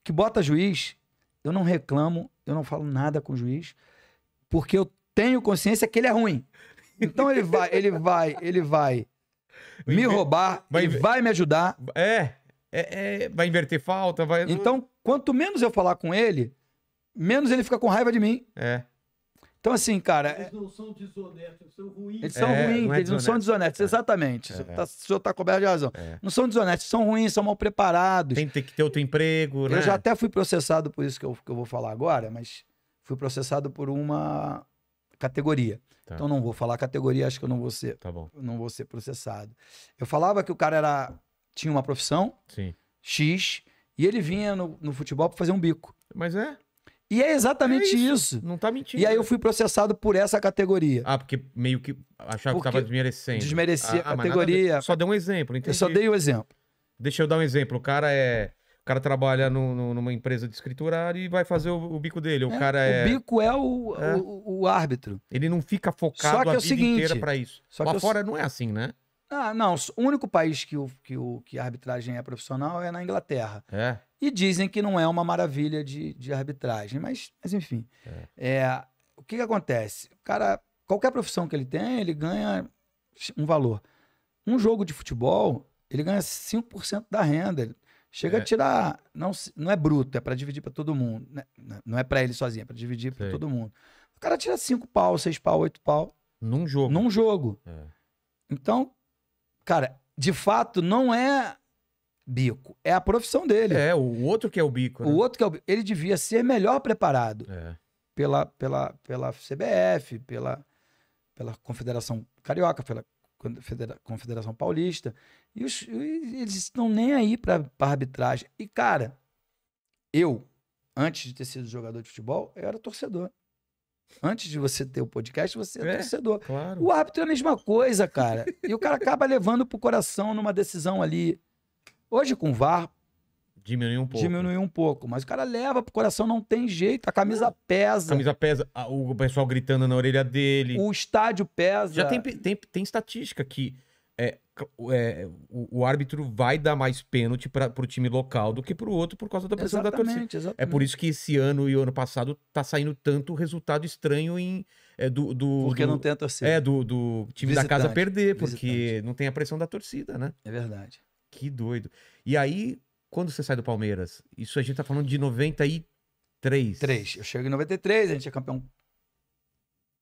Que bota juiz, eu não reclamo, eu não falo nada com o juiz, porque eu tenho consciência que ele é ruim. Então ele vai, ele vai, ele vai me roubar, vai, ele vai me ajudar. É, é, é, vai inverter falta, vai. Então, quanto menos eu falar com ele, menos ele fica com raiva de mim. É. Então, assim, cara. Eles não são desonestos, são ruins. Eles são é, ruins, não é eles não são desonestos, é. exatamente. É. O senhor está é. tá coberto de razão. É. Não são desonestos, são ruins, são mal preparados. Tem que ter outro emprego, né? Eu já até fui processado por isso que eu, que eu vou falar agora, mas fui processado por uma categoria. Tá. Então não vou falar categoria, acho que eu não vou ser. Tá bom. Não vou ser processado. Eu falava que o cara era tinha uma profissão Sim. X e ele vinha no, no futebol para fazer um bico. Mas é? E é exatamente é isso. isso. Não tá mentindo. E aí eu né? fui processado por essa categoria. Ah, porque meio que achava porque que tava desmerecendo. Desmerecia ah, a ah, categoria. Só deu um exemplo, entendeu? Eu só dei o um exemplo. Deixa eu dar um exemplo. O cara é. O cara trabalha no, no, numa empresa de escriturário e vai fazer o, o bico dele. O é, cara é. O bico é o, é o, árbitro. Ele não fica focado só que é o seguinte, inteira para isso. Só Lá é fora não é assim, né? Ah, não. O único país que, o, que, o, que a arbitragem é profissional é na Inglaterra. É. E dizem que não é uma maravilha de, de arbitragem, mas, mas enfim. É. é o que, que acontece? O cara, qualquer profissão que ele tem, ele ganha um valor. Um jogo de futebol, ele ganha 5% da renda. Chega é. a tirar. Não, não é bruto, é para dividir para todo mundo. Né, né, não é para ele sozinho, é para dividir para todo mundo. O cara tira 5 pau, 6 pau, 8 pau. Num jogo. Num jogo. É. Então, cara, de fato, não é bico. É a profissão dele. É, o outro que é o bico. Né? O outro que é o bico. Ele devia ser melhor preparado é. pela, pela, pela CBF, pela, pela Confederação Carioca, pela Confederação Paulista. E, os, eles estão nem aí para arbitragem. E, cara, eu, antes de ter sido jogador de futebol, eu era torcedor. Antes de você ter o podcast, você é, é torcedor. Claro. O árbitro é a mesma coisa, cara. e o cara acaba levando pro coração numa decisão ali Hoje com VAR. Diminuiu um pouco. Diminuiu um pouco. Mas o cara leva pro coração, não tem jeito. A camisa pesa. A camisa pesa, o pessoal gritando na orelha dele. O estádio pesa. Já tem, tem, tem estatística que é, é, o, o, árbitro vai dar mais pênalti para o time local do que para o outro por causa da pressão exatamente, da torcida. Exatamente. É por isso que esse ano e o ano passado tá saindo tanto resultado estranho em é, do, do porque do, não tem a torcida. É do, do time visitante, da casa perder porque visitante. não tem a pressão da torcida, né? É verdade. Que doido. E aí, quando você sai do Palmeiras? Isso a gente tá falando de 93. 3. Eu chego em 93, a gente é campeão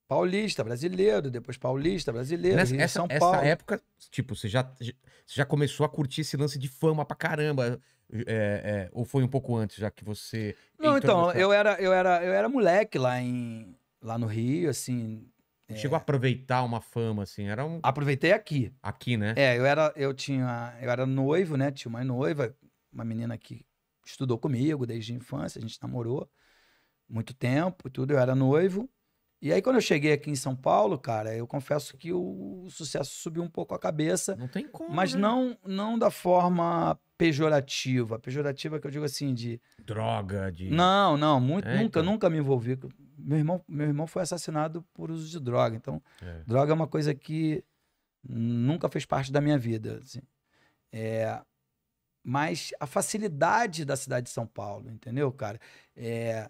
paulista, brasileiro, depois paulista, brasileiro, Nessa, Rio, essa, São Paulo. Nessa época, tipo, você já, você já começou a curtir esse lance de fama pra caramba. É, é, ou foi um pouco antes, já que você. Não, então, eu era, eu, era, eu era moleque lá em. Lá no Rio, assim, é. Chegou a é. aproveitar uma fama, assim, era um... Aproveitei aqui. Aqui, né? É, eu era, eu tinha, eu era noivo, né? Tinha uma noiva, uma menina que estudou comigo desde a infância, a gente namorou muito tempo e tudo, eu era noivo. E aí, quando eu cheguei aqui em São Paulo, cara, eu confesso que o sucesso subiu um pouco a cabeça. Não tem como. Mas né? não, não da forma pejorativa. Pejorativa que eu digo assim, de. Droga, de. Não, não. Muito, é, nunca, então. nunca me envolvi meu irmão, meu irmão foi assassinado por uso de droga. Então, é. droga é uma coisa que nunca fez parte da minha vida. Assim. É, mas a facilidade da cidade de São Paulo, entendeu, cara? É,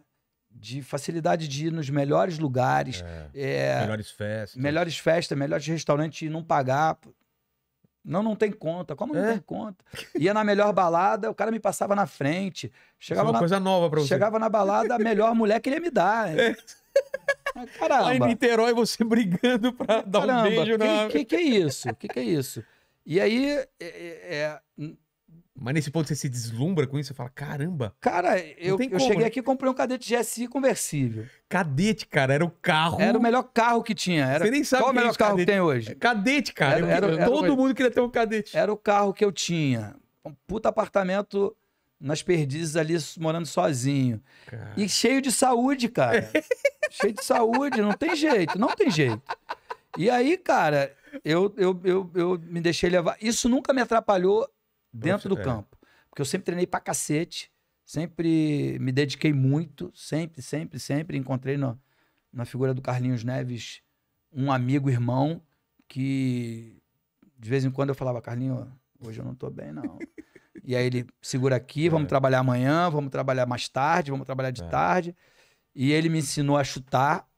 de facilidade de ir nos melhores lugares, é. É, melhores festas, melhores festas, melhores restaurantes e não pagar. Não, não tem conta. Como não é? tem conta? Ia na melhor balada, o cara me passava na frente. Chegava Isso é uma na, coisa nova pra você. Chegava na balada, a melhor mulher queria me dar. É. Caramba. Lá em Niterói, você brigando pra Caramba, dar um beijo na... Que, que, que é isso? Que que é isso? E aí, é, é, é mas nesse ponto você se deslumbra com isso? Você fala, caramba. Cara, eu, eu cheguei né? aqui, comprei um cadete GSI conversível. Cadete, cara, era o carro. Era o melhor carro que tinha. Era... Você nem sabe qual o é melhor carro cadete? que tem hoje. É cadete, cara. Era, era, era, Todo mundo queria ter um cadete. Era o carro que eu tinha. Um puta apartamento nas perdizes ali, morando sozinho. Cara. E cheio de saúde, cara. cheio de saúde, não tem jeito, não tem jeito. E aí, cara, eu, eu, eu, eu me deixei levar. Isso nunca me atrapalhou dentro do é. campo. Porque eu sempre treinei pra cacete, sempre me dediquei muito, sempre, sempre, sempre. Encontrei no, na figura do Carlinhos Neves um amigo, irmão, que de vez em quando eu falava, Carlinhos, hoje eu não tô bem, não. e aí ele segura aqui, vamos é. trabalhar amanhã, vamos trabalhar mais tarde, vamos trabalhar de é. tarde. E ele me ensinou a chutar.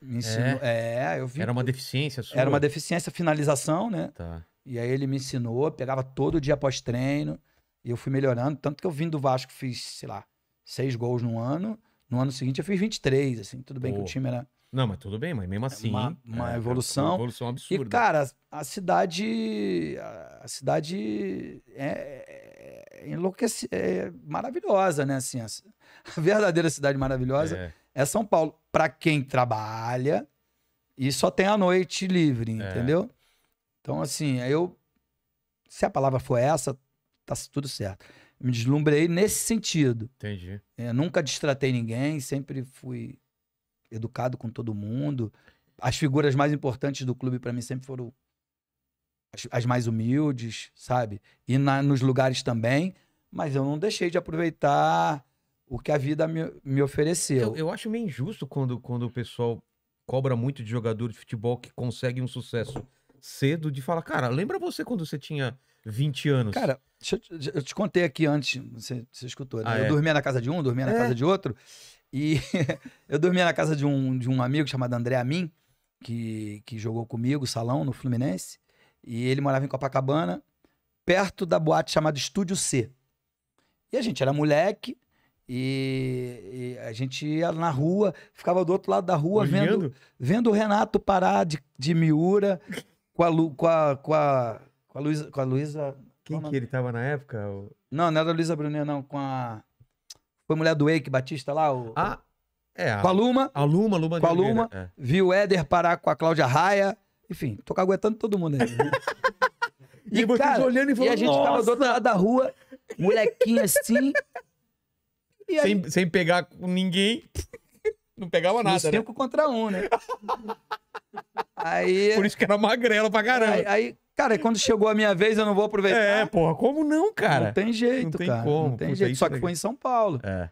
Me ensinou, é, é eu vi. Era uma deficiência sua? Era uma deficiência, finalização, né? Tá. E aí ele me ensinou, pegava todo dia após treino, e eu fui melhorando. Tanto que eu vim do Vasco, fiz, sei lá, seis gols no ano. No ano seguinte eu fiz 23, assim. Tudo bem Pô. que o time era. Não, mas tudo bem, mas mesmo assim. Uma, é, uma é, evolução. Uma evolução absurda. E, cara, a cidade. A cidade é, é, é, enlouquece, é maravilhosa, né? Assim, a, a verdadeira cidade maravilhosa é, é São Paulo. Para quem trabalha e só tem a noite livre, é. entendeu? Então, assim, aí eu. Se a palavra for essa, tá tudo certo. Me deslumbrei nesse sentido. Entendi. É, nunca distratei ninguém, sempre fui educado com todo mundo. As figuras mais importantes do clube para mim sempre foram as, as, mais humildes, sabe? E na, nos lugares também. Mas eu não deixei de aproveitar o que a vida me, me ofereceu. Eu, eu acho meio injusto quando, quando o pessoal cobra muito de jogador de futebol que consegue um sucesso cedo de falar, cara, lembra você quando você tinha 20 anos? Cara, eu, eu, te contei aqui antes, você, você escutou, né? ah, eu é? dormia na casa de um, dormia na é. casa de outro. E eu dormia na casa de um, de um amigo chamado André Amin, que, que jogou comigo, salão, no Fluminense. E ele morava em Copacabana, perto da boate chamada Estúdio C. E a gente era moleque, e, e, a gente ia na rua, ficava do outro lado da rua vendo, vendo o Renato parar de, de miura, com a Lu, com a, com a, com a Luísa. Com a Luiza Quem que é ele tava na época? O... Não, não era a Luísa Brunet, não. Com a. Foi a mulher do Eike Batista lá? O... Ah, é. Com a Luma. A Luma, Luma Com a Luma. É. Vi o Éder parar com a Cláudia Raia. Enfim, tô caguetando todo mundo aí. e, e, cara, olhando e, falando, e a gente tava do outro lado da rua, molequinho assim. Aí... sem, sem pegar com ninguém. Não pegava nada. Nos né? cinco contra um, né? aí. Por isso que era magrelo pra caramba. Aí, aí, cara, quando chegou a minha vez, eu não vou aproveitar. É, porra, como não, cara? Não tem jeito, não tem cara. Como. Não tem jeito. Só é que foi em São Paulo. É.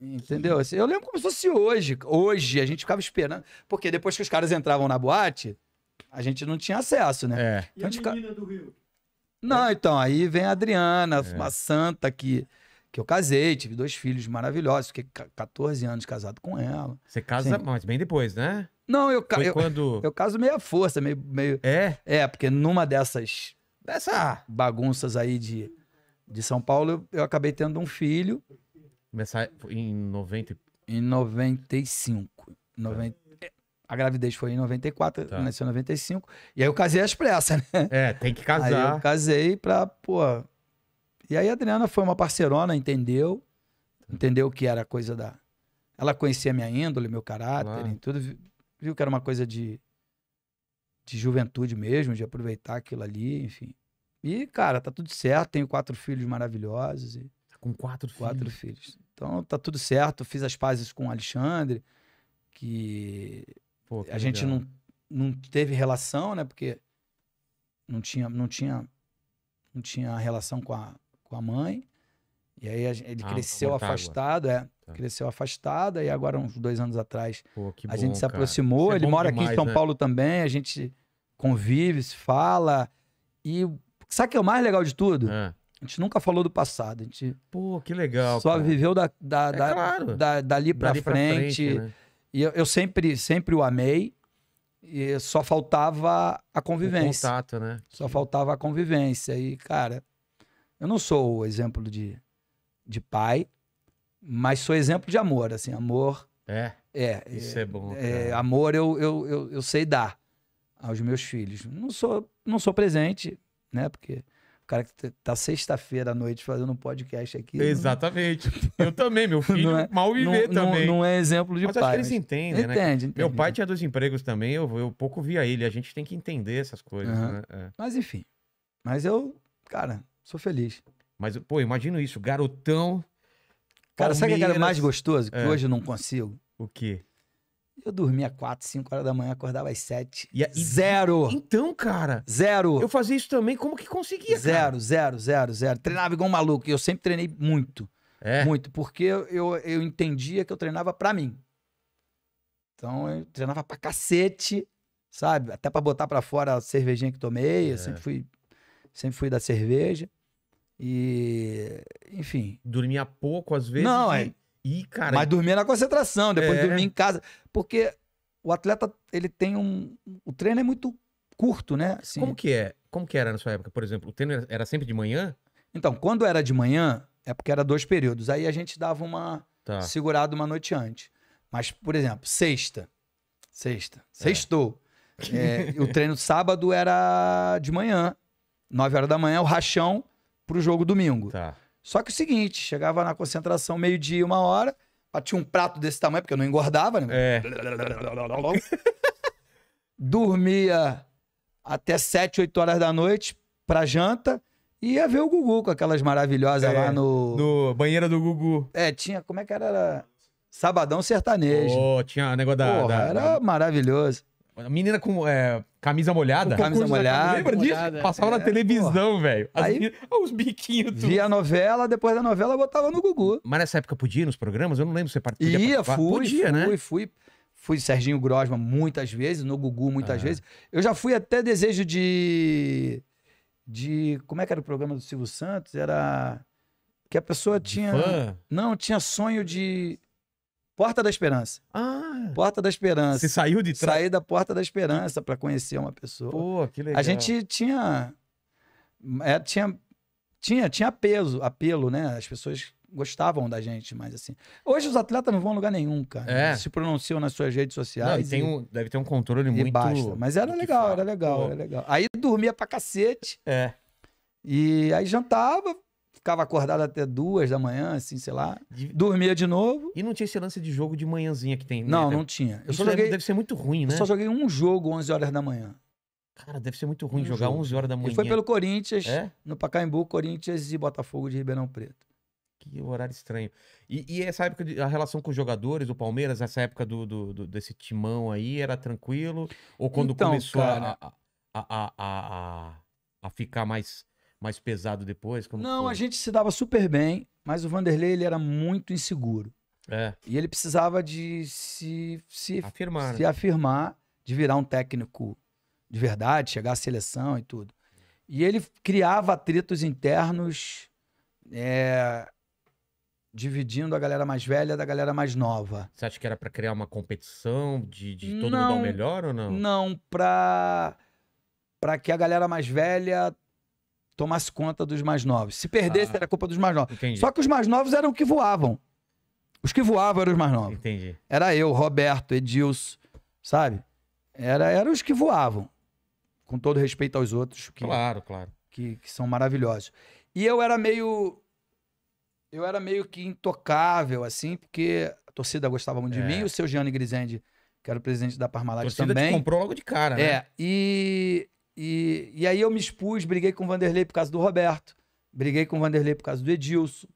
Entendeu? Assim, eu lembro como se fosse hoje. Hoje a gente ficava esperando. Porque depois que os caras entravam na boate, a gente não tinha acesso, né? É. Então, e a, a menina fica... do Rio? Não, é. então, aí vem a Adriana, é. uma santa que que eu casei, tive dois filhos maravilhosos, fiquei 14 anos casado com ela. Você casa, assim, mas bem depois, né? Não, eu, Foi eu, quando... eu caso meio à força, meio, meio. É? É, porque numa dessas dessa bagunças aí de, de São Paulo, eu, eu acabei tendo um filho. Começar em 90 Em 95. 90, tá. é, A gravidez foi em 94, tá. nasceu em 95. E aí eu casei às pressas, né? É, tem que casar. Aí eu casei pra, pô, e aí a Adriana foi uma parceirona, entendeu? Entendeu que era coisa da. Ela conhecia minha índole, meu caráter, claro. tudo. Viu que era uma coisa de, de juventude mesmo, de aproveitar aquilo ali, enfim. E, cara, tá tudo certo. Tenho quatro filhos maravilhosos. E... Tá com quatro, quatro filhos? Quatro filhos. Então tá tudo certo. Fiz as pazes com o Alexandre, que, Pô, que a legal. gente não, não teve relação, né? Porque não tinha, não tinha, não tinha relação com a, com a mãe. E aí ele ah, cresceu afastado, é. Tá. Cresceu afastado, e agora, uns dois anos atrás, Pô, a gente se aproximou. É ele mora demais, aqui em São né? Paulo também, a gente convive, se fala. E sabe o que é o mais legal de tudo? É. A gente nunca falou do passado. A gente Pô, que legal. Só cara. viveu da, da, é da, claro. da, dali pra dali frente. Pra frente né? E eu, eu, sempre, sempre o amei. E só faltava a convivência. O contato, né? Só faltava a convivência. E, cara, eu não sou o exemplo de, de pai, mas sou exemplo de amor, assim, amor... É, é isso é, é bom. É, amor eu, eu, eu, eu, sei dar aos meus filhos. Não sou, não sou presente, né? Porque o cara que tá sexta-feira à noite fazendo um podcast aqui... Exatamente. Não... Eu também, meu filho é, mal viver não, também. Não, não, é exemplo de mas pai. Mas acho que eles entendem, né? Entende, entende. Meu pai tinha dois empregos também, eu, eu pouco via ele. A gente tem que entender essas coisas, uhum. né? É. Mas enfim. Mas eu, cara, Sou feliz. Mas, pô, imagino isso, garotão. Cara, sabe o que é era mais gostoso? Que é. hoje eu não consigo. O quê? Eu dormia 4, 5 horas da manhã, acordava às 7. E, zero! Então, cara. Zero! Eu fazia isso também, como que conseguia? Zero, cara? zero, zero, zero. Treinava igual um maluco. E eu sempre treinei muito. É. Muito, porque eu, eu entendia que eu treinava pra mim. Então eu treinava pra cacete, sabe? Até pra botar pra fora a cervejinha que tomei. É. Eu sempre fui sempre fui da cerveja. E, enfim. Dormia pouco às vezes? Não, e... é. Ih, cara. Mas dormia na concentração, depois é... dormia em casa. Porque o atleta, ele tem um. O treino é muito curto, né? Assim... Como que é? Como que era na sua época? Por exemplo, o treino era sempre de manhã? Então, quando era de manhã, é porque era dois períodos. Aí a gente dava uma tá. segurada uma noite antes. Mas, por exemplo, sexta. Sexta. É. Sextou. É. É, o treino sábado era de manhã. 9 horas da manhã, o rachão pro jogo domingo. Tá. Só que o seguinte, chegava na concentração meio-dia, uma hora, batia um prato desse tamanho, porque eu não engordava, né? É. Dormia até 7, 8 horas da noite pra janta e ia ver o Gugu com aquelas maravilhosas é, lá no... No banheira do Gugu. É, tinha... Como é que era? Sabadão Sertanejo. Oh, tinha negócio da... Porra, da, era maravilhoso menina com é, camisa molhada. Camisa molhada. Lembra molhada, disso? Passava é, na televisão, velho. Aí meninas, os biquinhos. Tudo. Via a novela, depois da novela botava no Gugu. Mas nessa época podia ir nos programas? Eu não lembro se você participava. Ia, participar. fui, podia, fui, né? fui, fui. Fui Serginho Grosma muitas vezes, no Gugu muitas ah. vezes. Eu já fui até desejo de... De... Como é que era o programa do Silvio Santos? Era... Que a pessoa tinha... Fã. Não, tinha sonho de... Porta da Esperança. Ah. Porta da Esperança. Você saiu de trás? Saí da Porta da Esperança para conhecer uma pessoa. Pô, que legal. A gente tinha. É, tinha, tinha, tinha peso, apelo, né? As pessoas gostavam da gente, mas assim. Hoje os atletas não vão a lugar nenhum, cara. É. se pronunciam nas suas redes sociais. Não, e e, um, deve ter um controle muito. Basta. Mas era legal, era legal, era legal. Aí dormia pra cacete. É. E aí jantava, ficava acordado até duas da manhã, assim, sei lá. De... Dormia de novo. E não tinha esse lance de jogo de manhãzinha que tem. Né? Não, não tinha. Eu Isso só joguei... deve ser muito ruim, né? Eu só joguei um jogo 11 horas da manhã. Cara, deve ser muito ruim um jogar jogo. 11 horas da manhã. E foi pelo Corinthians, é? no Pacaembu, Corinthians e Botafogo de Ribeirão Preto. Que horário estranho. E, e essa época, de, a relação com os jogadores, o Palmeiras, essa época do, do, do, desse timão aí, era tranquilo? Ou quando então, começou cara... a, a, a, a, a ficar mais mais pesado depois? Não, foi? a gente se dava super bem, mas o Vanderlei ele era muito inseguro. É. E ele precisava de se, se afirmar, se né? afirmar, de virar um técnico de verdade, chegar à seleção e tudo. E ele criava atritos internos, é, dividindo a galera mais velha da galera mais nova. Você acha que era para criar uma competição de, de todo não, mundo ao melhor ou não? Não, para para que a galera mais velha tomasse conta dos mais novos. Se perdesse, ah, era culpa dos mais novos. Entendi. Só que os mais novos eram os que voavam. Os que voavam eram os mais novos. Entendi. Era eu, Roberto, Edilson, sabe? Era, eram os que voavam. Com todo respeito aos outros. Que, claro, claro. Que, que são maravilhosos. E eu era meio. Eu era meio que intocável, assim, porque a torcida gostava muito é. de mim. O seu Gianni Grisendi, que era o presidente da Parmalat também. A torcida comprou logo de cara, né? É. E e, e aí eu me expus, briguei com o Vanderlei por causa do Roberto, briguei com o Vanderlei por causa do Edilson,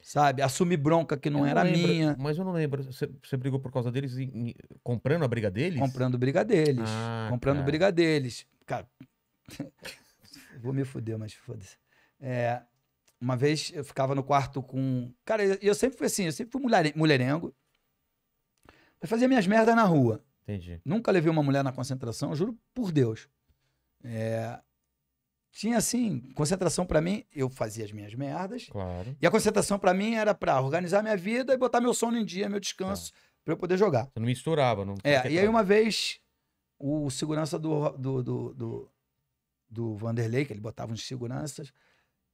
sabe? Assumi bronca que não, não era lembro, minha. Mas eu não lembro. Você, você brigou por causa deles comprando a briga deles? Comprando briga deles. Ah, comprando cara. Tá. briga deles. Cara, vou me fuder, mas foda-se. É, uma vez eu ficava no quarto com. Cara, eu, eu sempre fui assim, eu sempre fui mulherengo. Eu fazia minhas merdas na rua. Entendi. Nunca levei uma mulher na concentração, juro por Deus. É, tinha assim, concentração para mim, eu fazia as minhas merdas. Claro. E a concentração para mim era para organizar minha vida e botar meu sono em dia, meu descanso, tá. para eu poder jogar. Você não misturava, não. É, e aí uma vez o segurança do, do, do, do, do Vanderlei, que ele botava uns seguranças,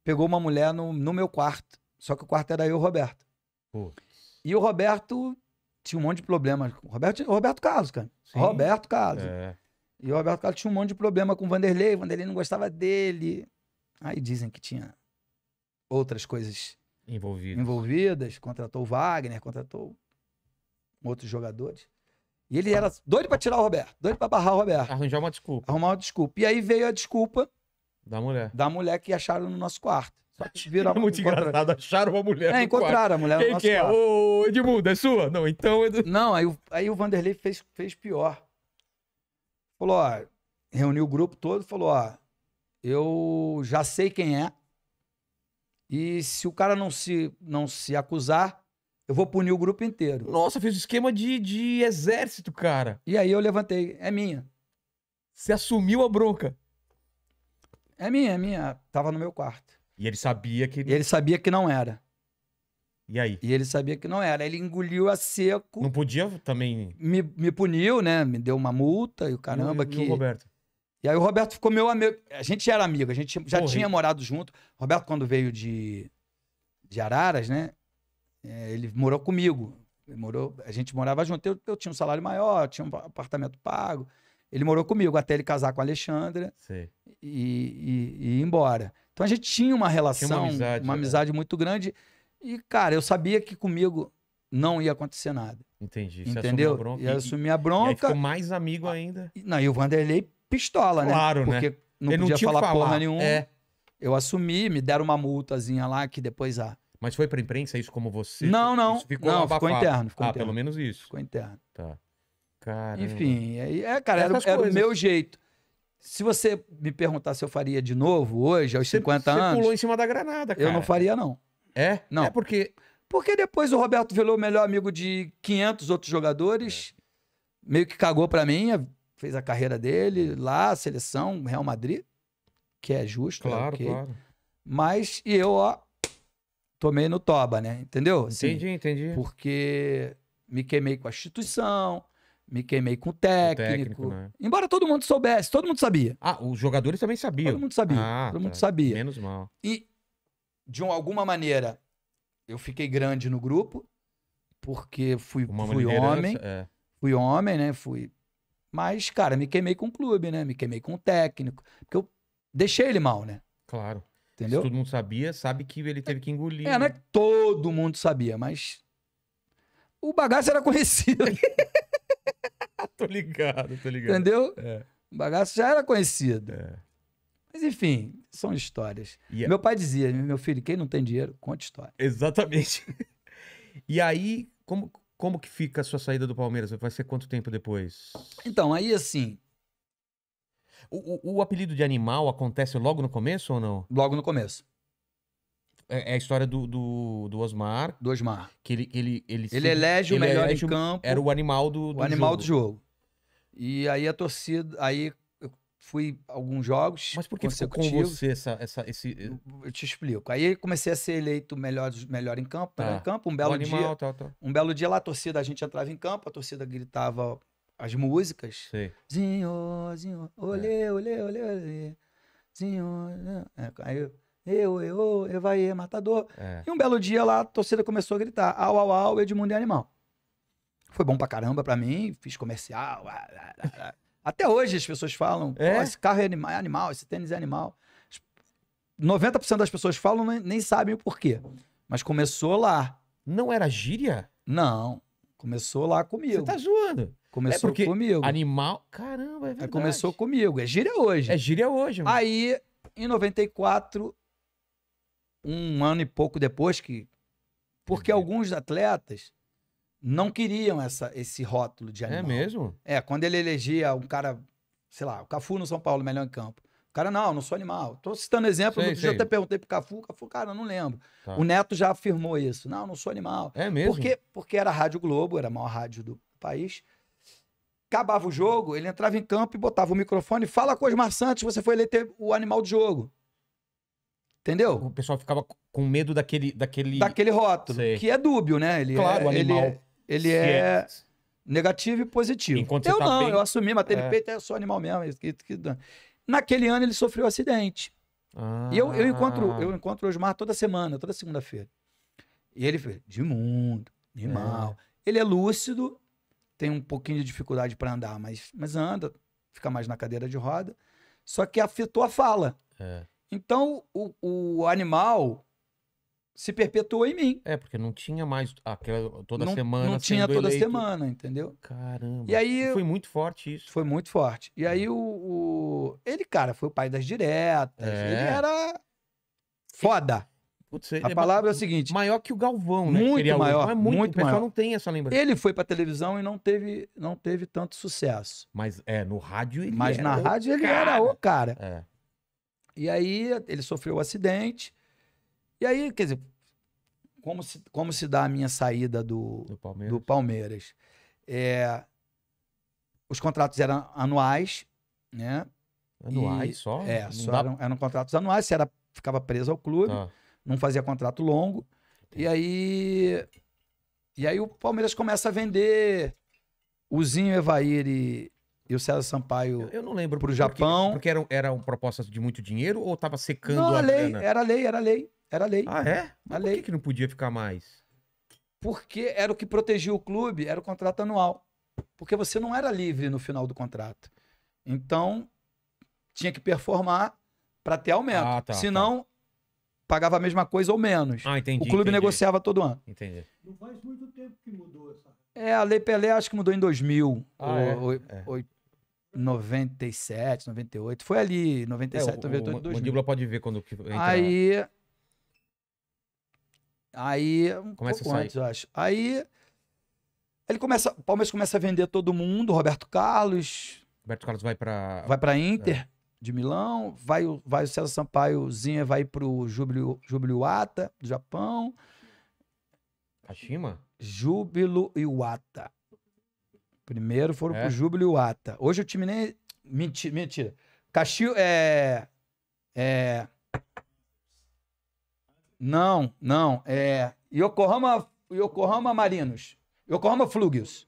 pegou uma mulher no, no meu quarto. Só que o quarto era eu e o Roberto. E o Roberto tinha um monte de problemas. Roberto, Roberto Carlos, cara. Sim. Roberto Carlos. É. E o Roberto Carlos tinha um monte de problema com o Vanderlei, o Vanderlei não gostava dele. Aí dizem que tinha outras coisas envolvidas, envolvidas contratou o Wagner, contratou outros jogadores. E ele era doido para tirar o Roberto, doido para barrar o Roberto. Arranjar uma desculpa. Arrumar uma desculpa. E aí veio a desculpa da mulher. Da mulher que acharam no nosso quarto. Viram é muito encontra... engraçado, acharam uma mulher. É, encontraram a mulher. Quem no que é? Quarto. Ô, Edmundo, é sua? Não, então. É não, aí, aí o Vanderlei fez, fez pior. Falou, ó, reuniu o grupo todo, falou, ó, eu já sei quem é. E se o cara não se, não se acusar, eu vou punir o grupo inteiro. Nossa, fez um esquema de, de exército, cara. E aí eu levantei, é minha. Você assumiu a bronca. É minha, é minha. Tava no meu quarto. E ele sabia que. E ele sabia que não era. E aí? E ele sabia que não era. Ele engoliu a seco. Não podia também. Me, me puniu, né? Me deu uma multa e o caramba e, que. E o Roberto. E aí o Roberto ficou meu amigo. A gente já era amigo, a gente já Porra. tinha morado junto. O Roberto, quando veio de, de Araras, né? É, ele morou comigo. Ele morou, a gente morava junto. Eu, eu tinha um salário maior, tinha um apartamento pago. Ele morou comigo até ele casar com a Alexandra e, e, e, ir embora. Então a gente tinha uma relação, tinha uma amizade, uma é. amizade muito grande. E, cara, eu sabia que comigo não ia acontecer nada. Entendi. Você Entendeu? Bronca, e assumi a bronca. E, ficou mais amigo ah, ainda. Não, e o Vanderlei pistola, né? claro, né? Porque né? não Ele podia não falar, falar porra nenhuma. É. Eu assumi, me deram uma multazinha lá que depois a. Ah. Mas foi pra imprensa isso como você? Não, não. Isso ficou não, ficou interno. Ficou ah, interno. pelo menos isso. Ficou interno. Tá. Caramba. Enfim, é, é cara, era, era o meu jeito. Se você me perguntar se eu faria de novo hoje, aos você, 50 anos. Você pulou em cima da granada, cara. Eu não faria, não. É? Não. É porque. Porque depois o Roberto Velô, melhor amigo de 500 outros jogadores, é. meio que cagou para mim, fez a carreira dele lá, seleção, Real Madrid, que é justo. Né? Claro, é okay. claro. Mas, e eu, ó, tomei no toba, né? Entendeu? Assim, entendi, entendi. Porque me queimei com a instituição, me queimei com o técnico. O técnico né? Embora todo mundo soubesse, todo mundo sabia. Ah, os jogadores também sabiam. Todo mundo sabia. Ah, todo tá. mundo sabia. Menos mal. E de alguma maneira, eu fiquei grande no grupo, porque fui, fui homem. É. Fui homem, né? Fui. Mas, cara, me queimei com o clube, né? Me queimei com o técnico. Porque eu deixei ele mal, né? Claro. Entendeu? Se todo mundo sabia, sabe que ele teve que engolir. É, né? que Todo mundo sabia, mas. O bagaço era conhecido. tô ligado, tô ligado. Entendeu? É. O bagaço já era conhecido. É. Mas enfim, são histórias. Yeah. É meu pai dizia, meu filho, quem não tem dinheiro, conta história. Exatamente. e aí, como, como que fica a sua saída do Palmeiras? Vai ser quanto tempo depois? Então, aí assim. O, o, o apelido de animal acontece logo no começo ou não? Logo no começo. É, é a história do, do, do, Osmar. Do Osmar. Que ele, ele, ele, ele se, elege o melhor elege em campo. Era o animal do, do o animal do jogo. E aí a torcida. Aí fui alguns jogos. Mas por que ficou com você essa, essa, esse. Eh, eu te explico. Aí comecei a ser eleito melhor, melhor em campo, melhor tá. em campo. Um belo animal, dia. Tá, tá. Um belo dia lá, a torcida, a gente entrava em campo, a torcida gritava as músicas. Sim. Zinho, zinho, olê, é. olê, olê, olê. Zinho, é, aí eu. Eu, eu, eu, vai, matador. É. E um belo dia lá, a torcida começou a gritar: au, au, au, Edmundo é animal. Foi bom pra caramba pra mim, fiz comercial. Lá, lá, lá. Até hoje as pessoas falam, é? esse carro é, é animal, esse tênis é animal. 90% das pessoas falam nem, nem sabem o porquê. Mas começou lá. Não era gíria? Não. Começou lá comigo. Você tá zoando. Começou é porque comigo. Animal. Caramba, é verdade. Aí começou comigo. É gíria hoje. É gíria hoje, mano. Aí, em 94, um ano e pouco depois que. Porque alguns atletas não queriam essa, esse rótulo de é animal. É mesmo? É, quando ele elegia um cara, sei lá, o Cafu no São Paulo, melhor em campo. O cara, não, não sou animal. Estou citando exemplo, sei, sei. eu até perguntei pro Cafu, Cafu, cara, não lembro. Tá. O Neto já afirmou isso. Não, não sou animal. É mesmo? Porque, porque era a Rádio Globo, era a maior rádio do país. Acabava o jogo, ele entrava em campo e botava o microfone, fala com Osmar Santos, você foi eleito o animal do jogo. Entendeu? O pessoal ficava com medo daquele... Daquele, daquele rótulo, sei. que é dúbio, né? Ele claro, é, animal. Ele é, ele é, é negativo e positivo. Enquanto eu tá não, bem... eu assumi, mas é. peito, é só animal mesmo. Naquele ano ele sofreu um acidente. Ah. E eu, eu ah. encontro eu encontro o Osmar toda semana, toda segunda-feira. E ele fez, de mundo, de mal. É. Ele é lúcido, tem um pouquinho de dificuldade para andar, mas, mas anda, fica mais na cadeira de roda. Só que afetou a fala. É. Então, o, o animal, se perpetuou em mim. É, porque não tinha mais aquela, toda não, semana. Não tinha toda eleito. semana, entendeu? Caramba. E aí. Foi muito forte isso. Foi muito forte. E aí hum. o. o ele, cara, foi o pai das diretas. É. Ele era. Foda. Putz, a é palavra é, é, o seguinte. Maior que o Galvão, né? Muito é maior. Mas muito, muito o pessoal maior. não tem essa lembrança. Ele foi pra televisão e não teve, não teve tanto sucesso. Mas é, no rádio ele Mas na rádio ele cara. era o cara. É. E aí ele sofreu um acidente e aí, quer dizer, como se, como se dá a minha saída do, do Palmeiras? Do Palmeiras? É, os contratos eram anuais, né? Anuais e, só? É, não só dá... eram, eram, contratos anuais, você era, ficava preso ao clube, ah. não fazia contrato longo. E aí. E aí o Palmeiras começa a vender o Zinho Evair e, e o César Sampaio eu, eu não lembro pro porque, Japão. Porque era eram propostas de muito dinheiro ou tava secando não, a, a lei? Grana? Era lei, era lei. Era lei. Ah, é? Mas a por que não podia ficar mais? Porque era o que protegia o clube, era o contrato anual. Porque você não era livre no final do contrato. Então, tinha que performar para ter aumento. Ah, tá, tá. Senão, tá. pagava a mesma coisa ou menos. Ah, entendi. O clube entendi. negociava todo ano. Entendi. Não faz muito tempo que mudou essa. É, a Lei Pelé acho que mudou em 2000. Ah, ou, é? Ou, é. 97, 98. Foi ali, 97, é, o, 98, o, 2000. Mandíbula pode ver quando... Aí, Aí, um começa pouco a sair. antes, eu acho. Aí ele começa, o Palmeiras começa a vender todo mundo, Roberto Carlos. Roberto Carlos vai para vai para Inter é. de Milão, vai o vai o César Sampaiozinha vai pro Júbilo Júbilo Iwata do Japão. Kashima? Júbilo Iwata. Primeiro foram é. pro Júbilo Iwata. Hoje o time nem mentira, mentira. Caxi, é é não, não. É Yokohama, Yokohama Marinos. Yokohama Flugios.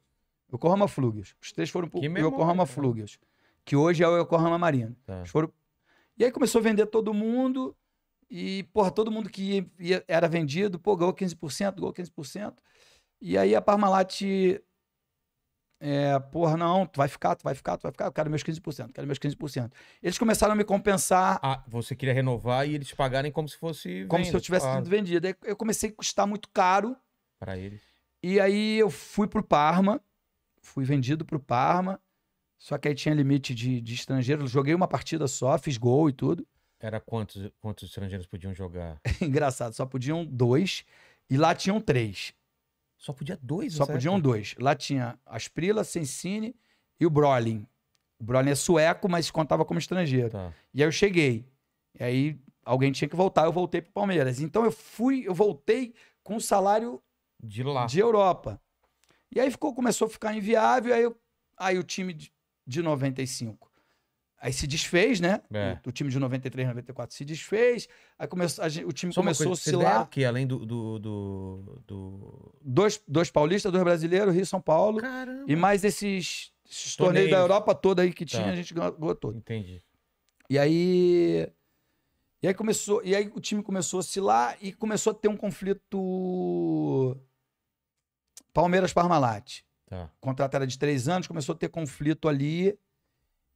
Yokohama Flugios. Os três foram pro memória, Yokohama cara. Flugios, que hoje é o Yokohama Marino. Tá. Foram... E aí começou a vender todo mundo. E, porra, todo mundo que ia, era vendido, pô, ganhou 15%, ganhou 15%. E aí a Parmalat é, porra, não, tu vai ficar, tu vai ficar, tu vai ficar, eu quero meus 15%, quero meus 15%. Eles começaram a me compensar. Ah, você queria renovar e eles pagarem como se fosse. como se eu tivesse claro. sido vendido. eu comecei a custar muito caro. Para eles. E aí eu fui pro Parma, fui vendido pro Parma, só que aí tinha limite de, de estrangeiro. Joguei uma partida só, fiz gol e tudo. Era quantos, quantos estrangeiros podiam jogar? Engraçado, só podiam dois e lá tinham três. Só podia dois, Só podiam época. dois. Lá tinha Asprila, Sensini e o Brolin. O Brolin é sueco, mas contava como estrangeiro. Tá. E aí eu cheguei. E aí alguém tinha que voltar, eu voltei pro Palmeiras. Então eu fui, eu voltei com o salário de lá. De Europa. E aí ficou, começou a ficar inviável, aí, eu, aí o time de, de 95 Aí se desfez, né? É. O, o, time de 93, 94 se desfez. Aí começou, gente, o time Só começou coisa, a oscilar. O que além do do, do, do, Dois, dois paulistas, dois brasileiros, Rio São Paulo. Caramba. E mais esses, esses torneios. torneios da Europa toda aí que tá. tinha, tá. a gente ganhou todo. Entendi. E aí. E aí começou. E aí o time começou a oscilar e começou a ter um conflito. Palmeiras-Parmalat. Tá. contrato era de três anos, começou a ter conflito ali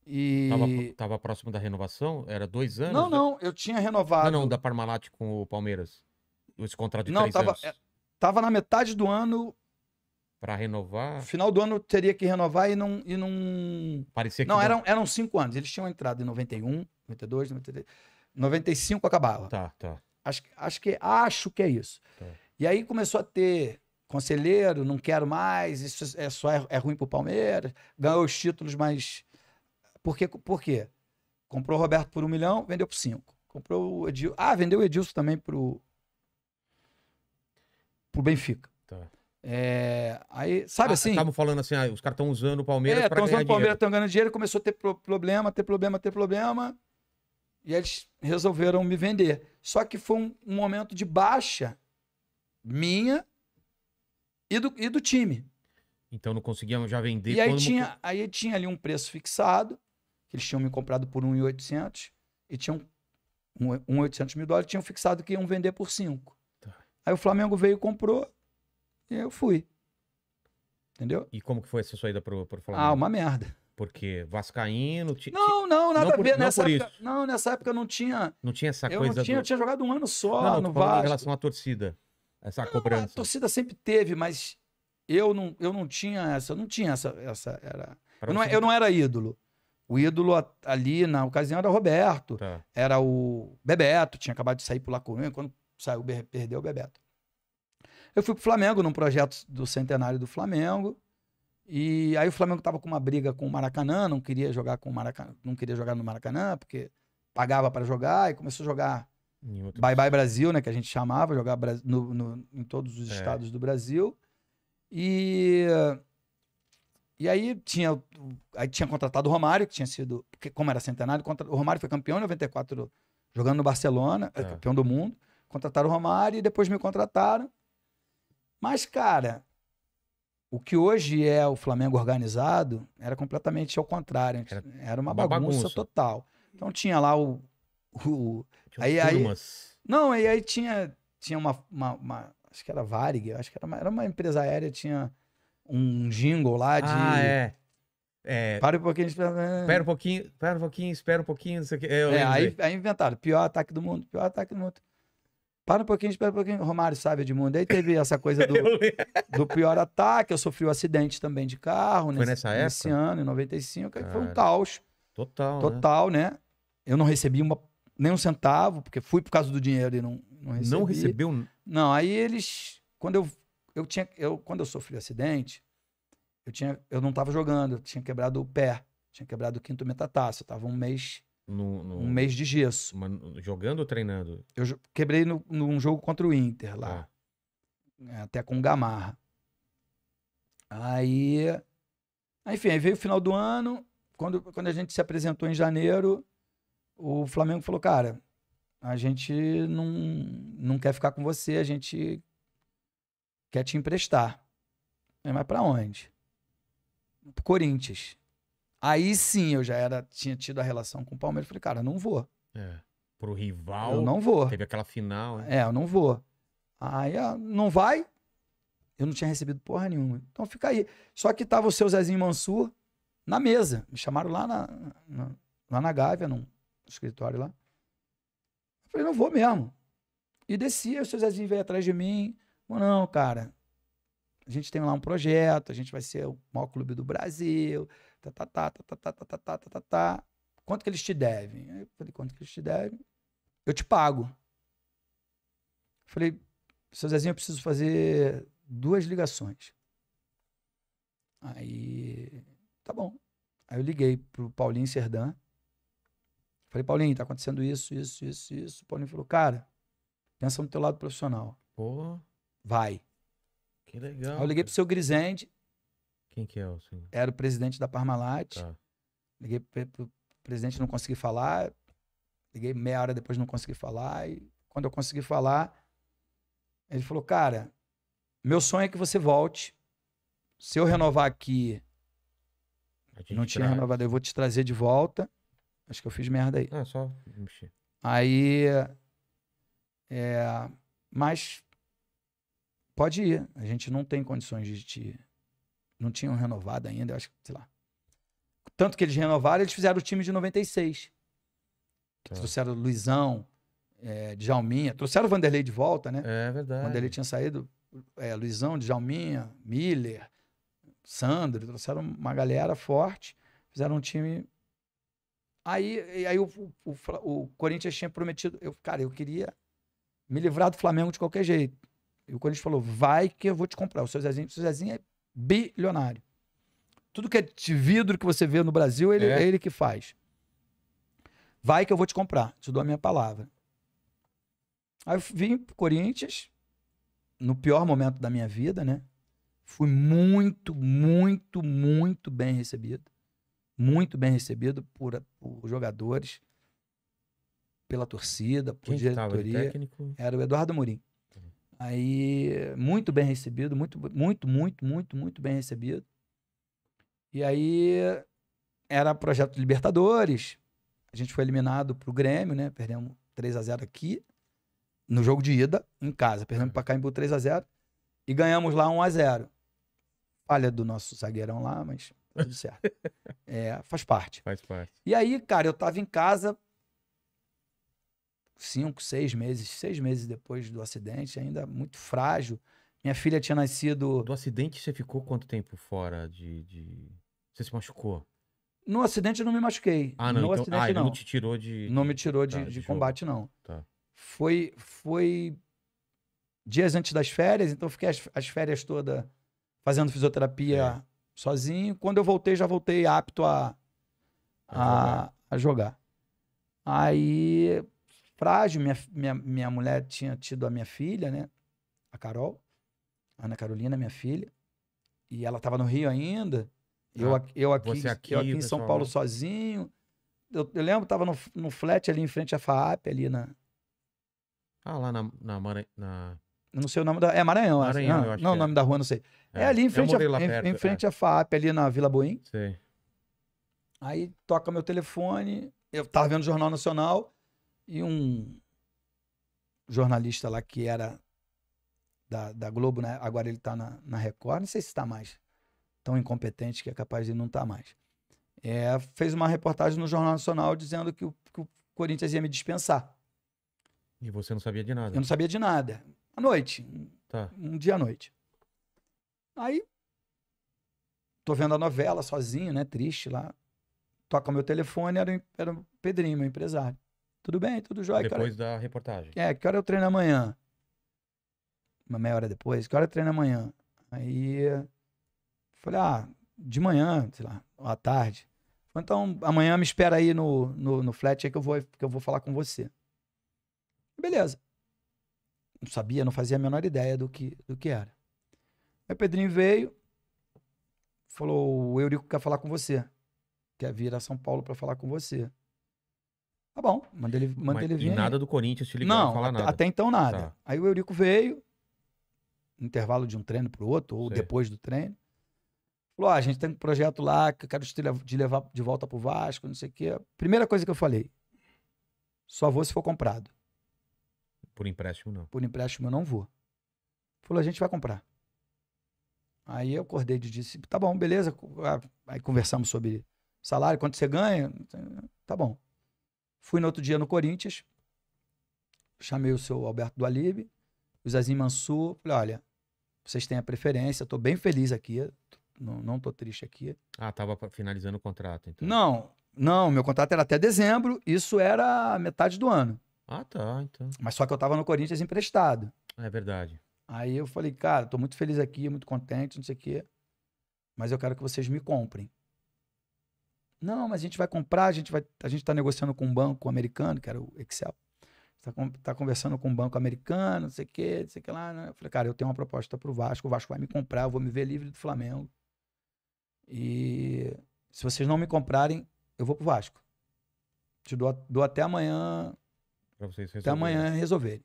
e... Tava, tava próximo da renovação? Era dois anos? Não, né? não, eu tinha renovado. Não, não, da Parmalat com o Palmeiras. Esse contrato de não, três tava, anos. É, tava na metade do ano. Para renovar? Final do ano teria que renovar e não. E não... Parecia que. Não, não, Eram, eram cinco anos. Eles tinham entrado em 91, 92, 93. 95 acabava. Tá, tá. Acho, acho, que, acho que é isso. Tá. E aí começou a ter conselheiro, não quero mais, isso é, é só é, é ruim pro Palmeiras. Ganhou os títulos, mas porque, por quê? Comprou o Roberto por um milhão, vendeu por cinco. Comprou o Edilson. Ah, vendeu o Edilson também pro, pro Benfica. Tá. É, aí, sabe ah, assim? Estavam falando assim, ah, os caras estão usando o Palmeiras é, para ganhar usando dinheiro. o Palmeiras, estão ganhando dinheiro, começou a ter pro problema, ter problema, ter problema. E eles resolveram me vender. Só que foi um, um momento de baixa minha e do, e do time. Então não conseguíamos já vender. E aí, como... tinha, aí tinha ali um preço fixado eles tinham me comprado por 1.800 e tinham 1.800 mil dólares, tinham fixado que iam vender por 5. Tá. Aí o Flamengo veio e comprou e eu fui. Entendeu? E como que foi essa sua ida pro, pro Flamengo? Ah, uma merda. Porque Vascaíno. Ti, não, não, nada não por, a ver. Não nessa época, isso. não, nessa época não tinha. Não tinha essa eu coisa. Não tinha, do... Eu tinha jogado um ano só não, não, no Vasco. Em relação à torcida. Essa não, cobrança. A torcida sempre teve, mas eu não, eu não tinha essa. Não tinha essa. essa era... Eu não, é, eu, não, era ídolo. O ídolo ali, na ocasião, era o Roberto, tá. era o Bebeto, tinha acabado de sair pro Lacunha, quando saiu, perdeu o Bebeto. Eu fui pro Flamengo num projeto do centenário do Flamengo. E aí o Flamengo tava com uma briga com o Maracanã, não queria jogar com o Maracanã, não queria jogar no Maracanã, porque pagava para jogar e começou a jogar Bye Bye Brasil, né, que a gente chamava, jogar no, no, em todos os é. estados do Brasil. E e aí tinha, aí tinha contratado o Romário, que tinha sido, porque como era centenário, o Romário foi campeão em 94 jogando no Barcelona, é, é. campeão do mundo. Contrataram o Romário e depois me contrataram. Mas, cara, o que hoje é o Flamengo organizado era completamente ao contrário. Era, era uma, uma bagunça, bagunça, total. Então tinha lá o. o aí, aí, não, aí, aí tinha, tinha uma, uma, uma, Acho que era Varig, acho que era uma, era uma empresa aérea, tinha um jingle lá de. Ah, é. É, para um pouquinho, espera... Né? espera um pouquinho, espera um pouquinho, espera um pouquinho, não sei o que. É, é aí, aí é inventaram, pior ataque do mundo, pior ataque do mundo. Para um pouquinho, espera um pouquinho. Romário sabe de mundo. Aí teve essa coisa do, do pior ataque. Eu sofri um acidente também de carro. Foi nesse, nessa época? Nesse ano, em 95. Cara. Foi um caos. Total. Né? Total, né? né? Eu não recebi uma, nem um centavo, porque fui por causa do dinheiro e não, não recebi. Não recebeu? Não, aí eles. Quando eu eu tinha, eu, quando eu sofri o acidente, eu, tinha, eu não estava jogando, eu tinha quebrado o pé, tinha quebrado o quinto metatarso, eu tava um mês no, no... um mês de gesso. jogando ou treinando? Eu quebrei no, num jogo contra o Inter lá. Ah. É, até com o Gamarra. Aí. Enfim, aí veio o final do ano. Quando, quando a gente se apresentou em janeiro, o Flamengo falou: cara, a gente não, não quer ficar com você, a gente quer te emprestar. É, mas para onde? Pro Corinthians. Aí sim eu já era, tinha tido a relação com o Palmeiras. Falei, cara, não vou. É. Pro rival. Eu não vou. Teve aquela final. Hein? Né? É, eu não vou. Aí, ah, não vai? Eu não tinha recebido porra nenhuma. Então fica aí. Só que tava o seu Zezinho Mansur na mesa. Me chamaram lá na, na lá na Gávea, num escritório lá. Eu falei, não vou mesmo. E descia, o seu Zezinho veio atrás de mim. Ou não, cara, a gente tem lá um projeto, a gente vai ser o maior clube do Brasil, tá, tá, tá, tá, tá, tá, tá, tá, tá, tá, tá. Quanto que eles te devem? Aí eu falei, quanto que eles te devem? Eu te pago. Eu falei, seu Zezinho, eu preciso fazer duas ligações. Aí, tá bom. Aí eu liguei pro Paulinho Serdã. Falei, Paulinho, tá acontecendo isso, isso, isso, isso. O Paulinho falou, cara, pensa no teu lado profissional. Porra vai. Que legal. Aí eu liguei pro seu Grisende. Quem que é o senhor? Era o presidente da Parmalat. Tá. Liguei pro, presidente, não consegui falar. Liguei meia hora depois, não consegui falar. E quando eu consegui falar, ele falou: Cara, meu sonho é que você volte. Se eu renovar aqui, não tinha traz. renovado, eu vou te trazer de volta. Acho que eu fiz merda aí. É, só mexer. Aí. É, mas Pode ir. A gente não tem condições de te. Não tinham renovado ainda, eu acho que, sei lá. Tanto que eles renovaram, eles fizeram o time de 96. Tá. Trouxeram Luizão, é, Djalminha. Trouxeram o Vanderlei de volta, né? É verdade. O Vanderlei tinha saído. É, Luizão, Djalminha, Miller, Sandro. Trouxeram uma galera forte. Fizeram um time. Aí, aí o, o, o, o Corinthians tinha prometido. Eu, cara, eu queria me livrar do Flamengo de qualquer jeito. E o Corinthians falou: vai que eu vou te comprar. O seu Zezinho, o seu Zezinho é bilionário. Tudo que é de vidro que você vê no Brasil, ele, é. é ele que faz. Vai que eu vou te comprar. Te dou a minha palavra. Aí eu vim pro Corinthians, no pior momento da minha vida, né? Fui muito, muito, muito bem recebido. Muito bem recebido por, por jogadores, pela torcida, por Quem diretoria. Era o Eduardo Mourinho. Aí, muito bem recebido, muito, muito, muito, muito, muito bem recebido. E aí, era projeto Libertadores. A gente foi eliminado pro Grêmio, né? Perdemos 3 a 0 aqui, no jogo de ida, em casa. Perdemos é. pra Caimbu 3 a 0 e ganhamos lá 1 a 0 Falha do nosso zagueirão lá, mas tá tudo certo. É, faz parte. Faz parte. E aí, cara, eu tava em casa cinco, seis meses, seis meses depois do acidente, ainda muito frágil. Minha filha tinha nascido. Do acidente você ficou quanto tempo fora de. de... Você se machucou? No acidente eu não me machuquei. Ah, não. No então... acidente, ah, não. não te tirou de. Não me tirou de, tá, de, de combate, não. Tá. Foi, foi dias antes das férias, então fiquei as, as férias toda fazendo fisioterapia é. sozinho. Quando eu voltei, já voltei apto a, a, a, jogar. a jogar. Aí frágil. Minha, minha, minha mulher tinha tido a minha filha, né? A Carol, Ana Carolina, minha filha. E ela estava no Rio ainda. Eu, ah, eu, aqui, aqui, eu aqui em São Paulo né? sozinho. Eu, eu lembro, estava no, no flat ali em frente à FAAP, ali na. Ah, lá na. na, Mara... na... Não sei o nome da. É Maranhão, é assim. Maranhão ah, acho. Não, acho é não o é. nome é. da rua, não sei. É, é ali em frente, a, perto, em, frente é. à FAAP, ali na Vila Boim. Sei. Aí toca meu telefone. Eu tava vendo o Jornal Nacional. E um jornalista lá que era da, da Globo, né? agora ele está na, na Record, não sei se está mais tão incompetente que é capaz de não estar tá mais. É, fez uma reportagem no Jornal Nacional dizendo que o, que o Corinthians ia me dispensar. E você não sabia de nada? Eu não sabia de nada. À noite. Tá. Um dia à noite. Aí, tô vendo a novela sozinho, né? Triste lá. Toca o meu telefone, era, era o Pedrinho, meu empresário. Tudo bem, tudo jóia. Depois da reportagem. É, que hora eu treino amanhã? Uma meia hora depois, que hora eu treino amanhã? Aí falei, ah, de manhã, sei lá, à tarde. então, amanhã me espera aí no, no, no flat aí é que eu, vou, que eu vou falar com você. Beleza. Não sabia, não fazia a menor ideia do que, do que era. Aí o Pedrinho veio, falou: o Eurico quer falar com você. Quer vir a São Paulo para falar com você. Tá bom, manda ele, manda Mas, ele vir. E nada do Corinthians te ligar, não falar até, nada. Até então nada. Tá. Aí o Eurico veio, intervalo de um treino pro outro, ou Sei. depois do treino. Falou: ah, a gente tem um projeto lá que eu quero te levar de volta pro Vasco, não sei o quê. Primeira coisa que eu falei: só vou se for comprado. Por empréstimo, não. Por empréstimo eu não vou. Falou: a gente vai comprar. Aí eu acordei e disse: tá bom, beleza. Ah, aí conversamos sobre salário, quanto você ganha. Tá bom. Fui no outro dia no Corinthians, chamei o seu Alberto do Alibe, o Zezinho Mansur, falei, olha, vocês têm a preferência, estou bem feliz aqui, não, não tô triste aqui. Ah, tava finalizando o contrato, então. Não, não, meu contrato era até dezembro, isso era metade do ano. Ah, tá, então. Mas só que eu tava no Corinthians emprestado. É verdade. Aí eu falei, cara, tô muito feliz aqui, muito contente, não sei o quê, mas eu quero que vocês me comprem. Não, mas a gente vai comprar, a gente vai, a gente está negociando com um banco americano, que era o Excel. Está tá conversando com um banco americano, não sei o quê, não sei o que lá. Né? Eu falei, cara, eu tenho uma proposta para o Vasco, o Vasco vai me comprar, eu vou me ver livre do Flamengo. E se vocês não me comprarem, eu vou pro Vasco. Te dou, dou até amanhã. Pra vocês resolverem. Até amanhã resolverem.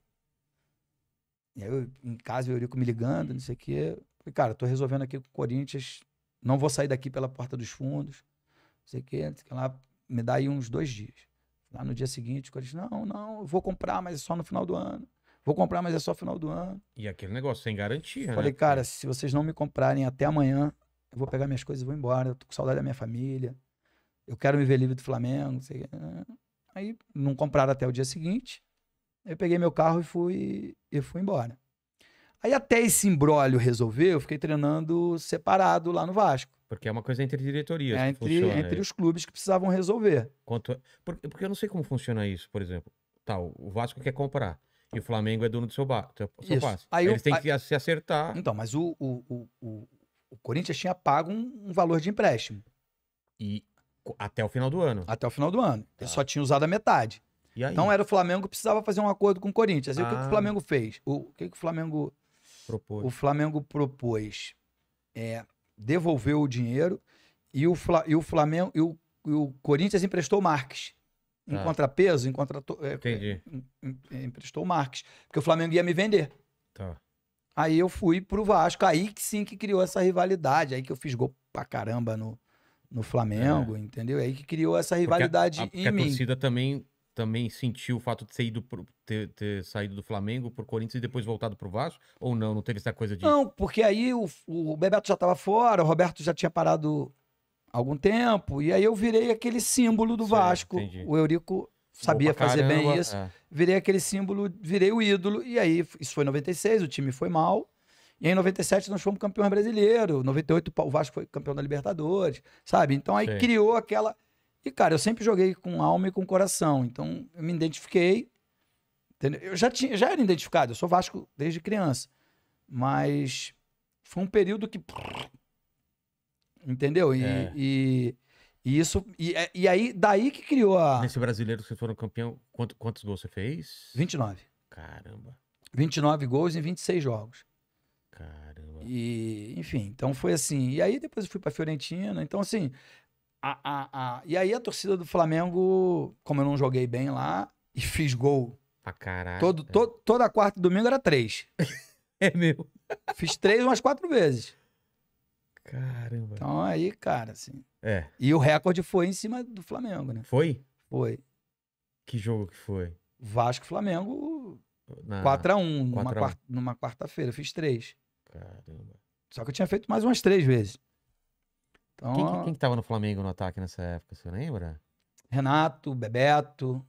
E aí, eu, em casa, o Eurico me ligando, não sei o quê. Falei, cara, tô resolvendo aqui com o Corinthians, não vou sair daqui pela porta dos fundos sei o que, não sei lá, me dá aí uns dois dias. Lá no dia seguinte, o disse, não, não, eu vou comprar, mas é só no final do ano. Vou comprar, mas é só final do ano. E aquele negócio sem garantia, né? Falei, né? cara, se vocês não me comprarem até amanhã, eu vou pegar minhas coisas e vou embora. Eu tô com saudade da minha família. Eu quero me ver livre do Flamengo. Não sei. Aí não compraram até o dia seguinte. Eu peguei meu carro e fui, e fui embora. Aí até esse imbróglio resolver, eu fiquei treinando separado lá no Vasco. Porque é uma coisa entre diretorias. É, entre, funciona, né? entre é. os clubes que precisavam resolver. Quanto, é, porque, porque eu não sei como funciona isso, por exemplo. Tá, o Vasco quer comprar. E o Flamengo é dono do seu, barco. Eles têm que se acertar. Então, mas o, o, o, o Corinthians tinha pago um, um, valor de empréstimo. E até o final do ano. Até o final do ano. Tá. Ele só tinha usado a metade. Então era o Flamengo que precisava fazer um acordo com o Corinthians. E ah. o que, que, o ah. Flamengo fez? O, o que, que o Flamengo propôs. O Flamengo propôs é, devolver o dinheiro e o, Fla, e o Flamengo e o, e o Corinthians emprestou Marques. Em ah. contrapeso, em contra... É, Entendi. É, é, emprestou Marques. Porque o Flamengo ia me vender. Tá. Aí eu fui pro Vasco. Aí que sim que criou essa rivalidade. Aí que eu fiz gol pra caramba no, no Flamengo, é. entendeu? Aí que criou essa rivalidade porque a, a, porque em a mim. a torcida também também sentiu o fato de ter, ido pro, ter, ter saído do Flamengo para o Corinthians e depois voltado para o Vasco? Ou não? Não teve essa coisa de. Não, porque aí o, o Bebeto já estava fora, o Roberto já tinha parado algum tempo, e aí eu virei aquele símbolo do certo, Vasco. Entendi. O Eurico sabia fazer caramba, bem isso. É. Virei aquele símbolo, virei o ídolo, e aí isso foi em 96, o time foi mal. E em 97 nós fomos campeões brasileiros, 98 o Vasco foi campeão da Libertadores, sabe? Então aí Sim. criou aquela e, cara, eu sempre joguei com alma e com coração. Então, eu me identifiquei. Entendeu? Eu já, tinha, já era identificado, eu sou Vasco desde criança. Mas foi um período que. Entendeu? E, é. e, e, isso. E, é, e aí, daí que criou a. Nesse brasileiro que vocês foram campeão, quantos, quantos gols você fez? 29. Caramba. 29 gols em 26 jogos. Caramba. E, enfim, então foi assim. E aí depois eu fui pra Fiorentina. Então, assim, e aí a torcida do Flamengo, como eu não joguei bem lá e fiz gol. Pra ah, caralho. Todo, to, toda quarta e domingo era três. é meu. Fiz três umas quatro vezes. Caramba. Então aí, cara, assim. É. E o recorde foi em cima do Flamengo, né? Foi? Foi. Que jogo que foi? Vasco Flamengo Na... 4x1, numa, quarta-feira. Quarta fiz três. Caramba. Só que eu tinha feito mais umas três vezes. Então, quem, quem, que tava no Flamengo no ataque nessa época, você lembra? Renato, Bebeto.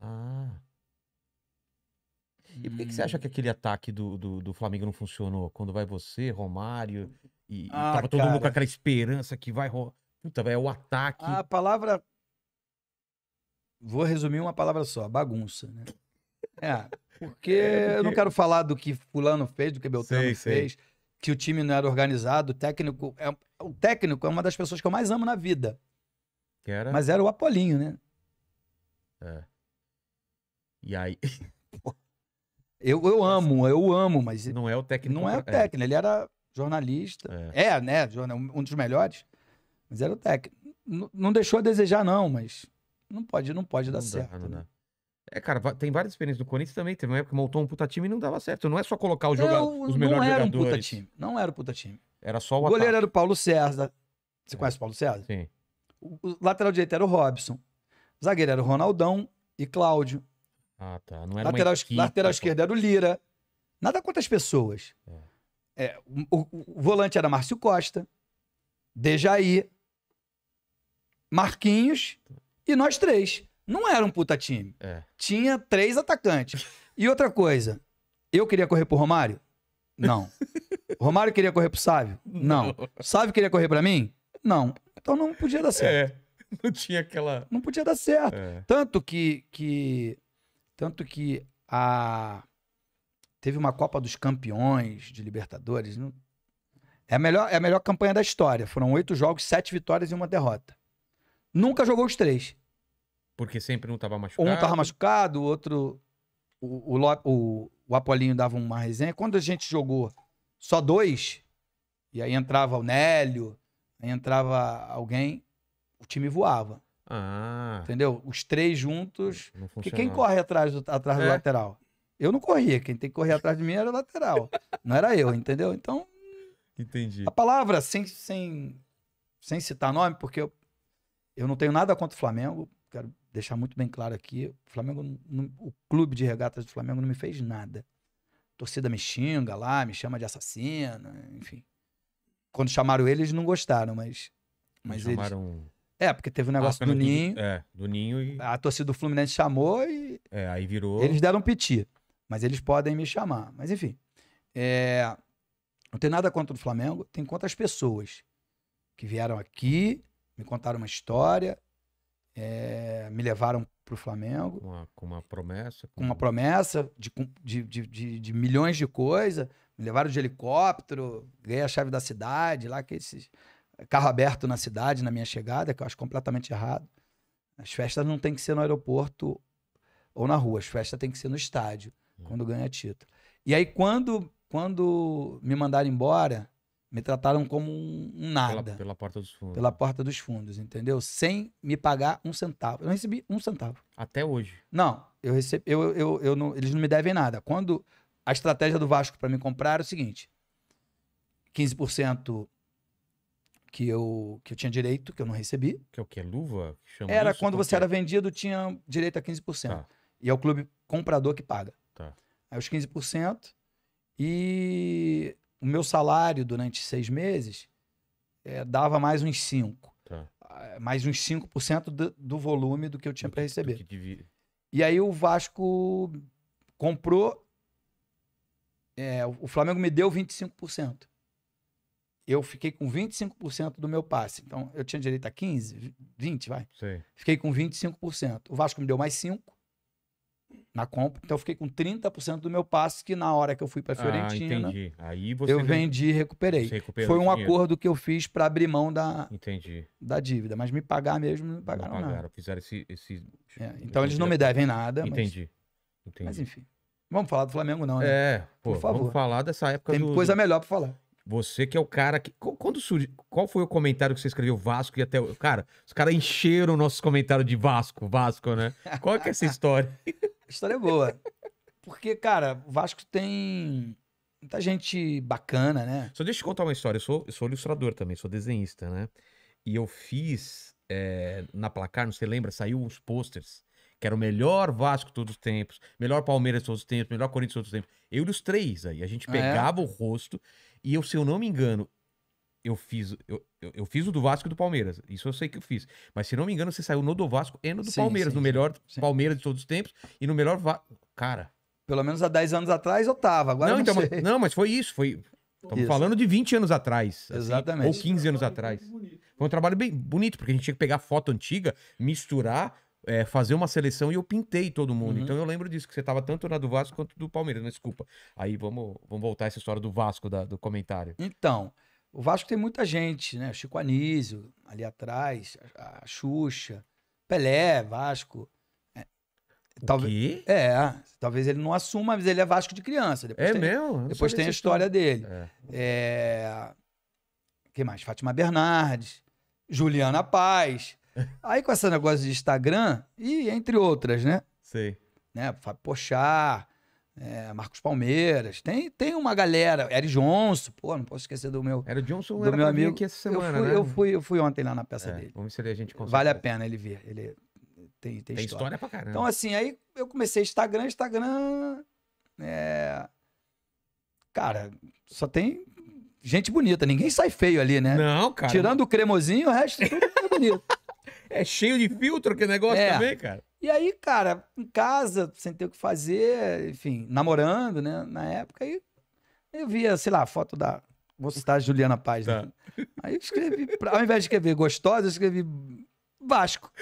Ah. E por que, que você acha hum. que aquele ataque do, do, do, Flamengo não funcionou? Quando vai você, Romário, e, ah, e tava todo cara. mundo com aquela esperança que vai. Puta, velho, é o ataque. A palavra. Vou resumir uma palavra só: bagunça, né? É, porque, é porque... eu não quero falar do que Fulano fez, do que Beltrano sei, fez. Sei que o time não era organizado, o técnico. É, o técnico é uma das pessoas que eu mais amo na vida. Era? Mas era o Apolinho, né? É. E aí. eu, eu amo, eu amo, mas. Não é o técnico. Não é o é. técnico, é. ele era jornalista. É. é, né? Um dos melhores. Mas era o técnico. Não, não deixou a desejar, não, mas não pode, não pode não dar dá, certo. Não né? É, cara, tem várias experiências do Corinthians também. Teve uma época que montou um puta time e não dava certo. Não é só colocar os, jogadores, não, os melhores não era Um puta time. Não era o um puta time. Era só o, o goleiro era o Paulo César. Você é. conhece o Paulo César? Sim. O lateral direito era o Robson. O zagueiro era o Ronaldão e Cláudio. Ah, tá. Não era lateral, equipe, lateral tá, tá. esquerda era o Lira. Nada contra as pessoas. É. é o, o, o, volante era Márcio Costa, Dejaí, Marquinhos tá. e nós três. Não era um puta time. É. Tinha três atacantes. E outra coisa, eu queria correr pro Romário? Não. Romário queria correr pro Sávio? Não. Sávio queria correr para mim? Não. Então não podia dar certo. É. Não tinha aquela. Não podia dar certo. É. Tanto que, que. Tanto que a. Teve uma Copa dos Campeões de Libertadores. Não... É a melhor, é a melhor campanha da história. Foram oito jogos, sete vitórias e uma derrota. Nunca jogou os três. Porque sempre um tava machucado. Um tava machucado, o outro. O, o, o, o Apolinho dava uma resenha. Quando a gente jogou só dois, e aí entrava o Nélio, aí entrava alguém, o time voava. Ah. Entendeu? Os três juntos. Porque quem corre atrás do, atrás é. do lateral? Eu não corria, quem tem que correr atrás de mim era o lateral. não era eu, entendeu? Então. Entendi. A palavra, sem, sem, sem citar nome, porque eu, eu não tenho nada contra o Flamengo, quero deixar muito bem claro aqui, o Flamengo, não, o clube de regatas do Flamengo não me fez nada. A torcida me xinga lá, me chama de assassino, enfim. Quando chamaram eles não gostaram, mas mas eles... chamaram... É, porque teve um negócio ah, do Ninho. É, do Ninho e... A torcida do Fluminense chamou e... É, aí virou... Eles deram piti. Mas eles podem me chamar. Mas enfim, é... não tem nada contra o Flamengo, tem contra as pessoas que vieram aqui, me contaram uma história, é, me levaram para o Flamengo. Com uma, com uma, promessa? Com uma promessa de, de, de, de milhões de coisas. Me levaram de helicóptero, ganhei a chave da cidade, lá que esses carro aberto na cidade, na minha chegada, que eu acho completamente errado. As festas não tem que ser no aeroporto ou na rua, as festas tem que ser no estádio, uhum. quando ganha título. E aí, quando, quando me mandaram embora, me trataram como um nada. Pela, pela, porta dos fundos. Pela porta dos fundos, entendeu? Sem me pagar um centavo. Eu não recebi um centavo. Até hoje? Não, eu recebi. Eu, eu, eu, não, eles não me devem nada. Quando a estratégia do Vasco para me comprar era o seguinte: 15% que eu, que eu tinha direito, que eu não recebi. Que é o que? É luva? Chama era isso, quando você é? era vendido, tinha direito a 15%. Tá. E é o clube comprador que paga. Tá. Aí os 15%. E o meu salário durante seis meses é, dava mais uns 5. Tá. Ah, mais uns 5% do, do volume do que eu tinha para receber. Que, devia... e aí o Vasco comprou. É, o Flamengo me deu 25%. Eu fiquei com 25% do meu passe. Então, eu tinha direito a 15, 20, vai. Sim. Fiquei com 25%. O Vasco me deu mais 5 na compra. Então eu fiquei com 30% do meu passe, que na hora que eu fui para ah, Fiorentina, ah, eu vendi e recuperei. Foi um acordo que eu fiz para abrir mão da, entendi. da dívida, mas me pagar mesmo, não me pagaram, não pagaram nada. Fizeram esse, esse... É, então eles não me devem nada. Entendi. Mas, entendi. mas enfim. Vamos falar do Flamengo não, né? É, pô, por favor. Vamos falar dessa época Tem do... coisa melhor para falar. Você que é o cara que. Quando surge. Qual foi o comentário que você escreveu Vasco e até. Cara, os caras encheram nossos comentários de Vasco, Vasco, né? Qual é essa história? história é boa. Porque, cara, o Vasco tem muita gente bacana, né? Só deixa eu contar uma história. Eu sou, eu sou ilustrador também, sou desenhista, né? E eu fiz é, na placar, não sei lembra, saiu os posters que era o melhor Vasco de todos os tempos, melhor Palmeiras de todos os tempos, melhor Corinthians de todos os tempos. Eu ilustrei isso aí. A gente ah, é? pegava é? o rosto e eu, se eu não me engano, eu fiz, eu, eu, fiz o do Vasco e do Palmeiras. Isso eu sei que eu fiz. Mas se não me engano, você saiu no do Vasco e no do sim, Palmeiras, sim, no melhor sim. Palmeiras de todos os tempos e no melhor. Vasco. Cara. Pelo menos há 10 anos atrás eu tava. Agora não, não, então, mas, não mas foi isso. Foi. Estamos falando de 20 anos atrás. Assim, Exatamente. Assim, ou 15 anos atrás. Foi um trabalho bem bonito, porque a gente tinha que pegar foto antiga, misturar, é, fazer uma seleção e eu pintei todo mundo. Uhum. Então eu lembro disso, que você estava tanto na do Vasco quanto do Palmeiras. Não, desculpa. Aí vamos, vamos voltar essa história do Vasco da, do comentário. Então, o Vasco tem muita gente, né? O Chico Anísio, ali atrás, a, a Xuxa, Pelé, Vasco. É, talvez, é, talvez ele não assuma, mas ele é Vasco de criança. Depois é tem, mesmo? Depois tem a história dele. É. é. Quem mais? Fátima Bernardes, Juliana Paz. Aí com essa negócio de Instagram, e entre outras, né? Sei. Né? Fábio Pochar, é, Marcos Palmeiras, tem, tem uma galera, Eric Johnson, pô, não posso esquecer do meu. Era Johnson do era meu amigo aqui essa semana, eu fui, né? eu fui, eu fui ontem lá na peça é, dele. Vamos ver se a gente consegue. Vale a pena ele ver, ele tem, tem, tem história. história pra caramba. Então assim, aí eu comecei Instagram, Instagram, é... cara, só tem gente bonita, ninguém sai feio ali, né? Não, cara. Tirando o cremosinho, o resto tudo é bonito. é cheio de filtro que negócio é. também, cara. E aí, cara, em casa, sem ter o que fazer, enfim, namorando, né? Na época, aí eu via, sei lá, foto da. Vou citar Juliana Paz, né? Tá. Aí eu escrevi, ao invés de escrever gostosa, eu escrevi Vasco.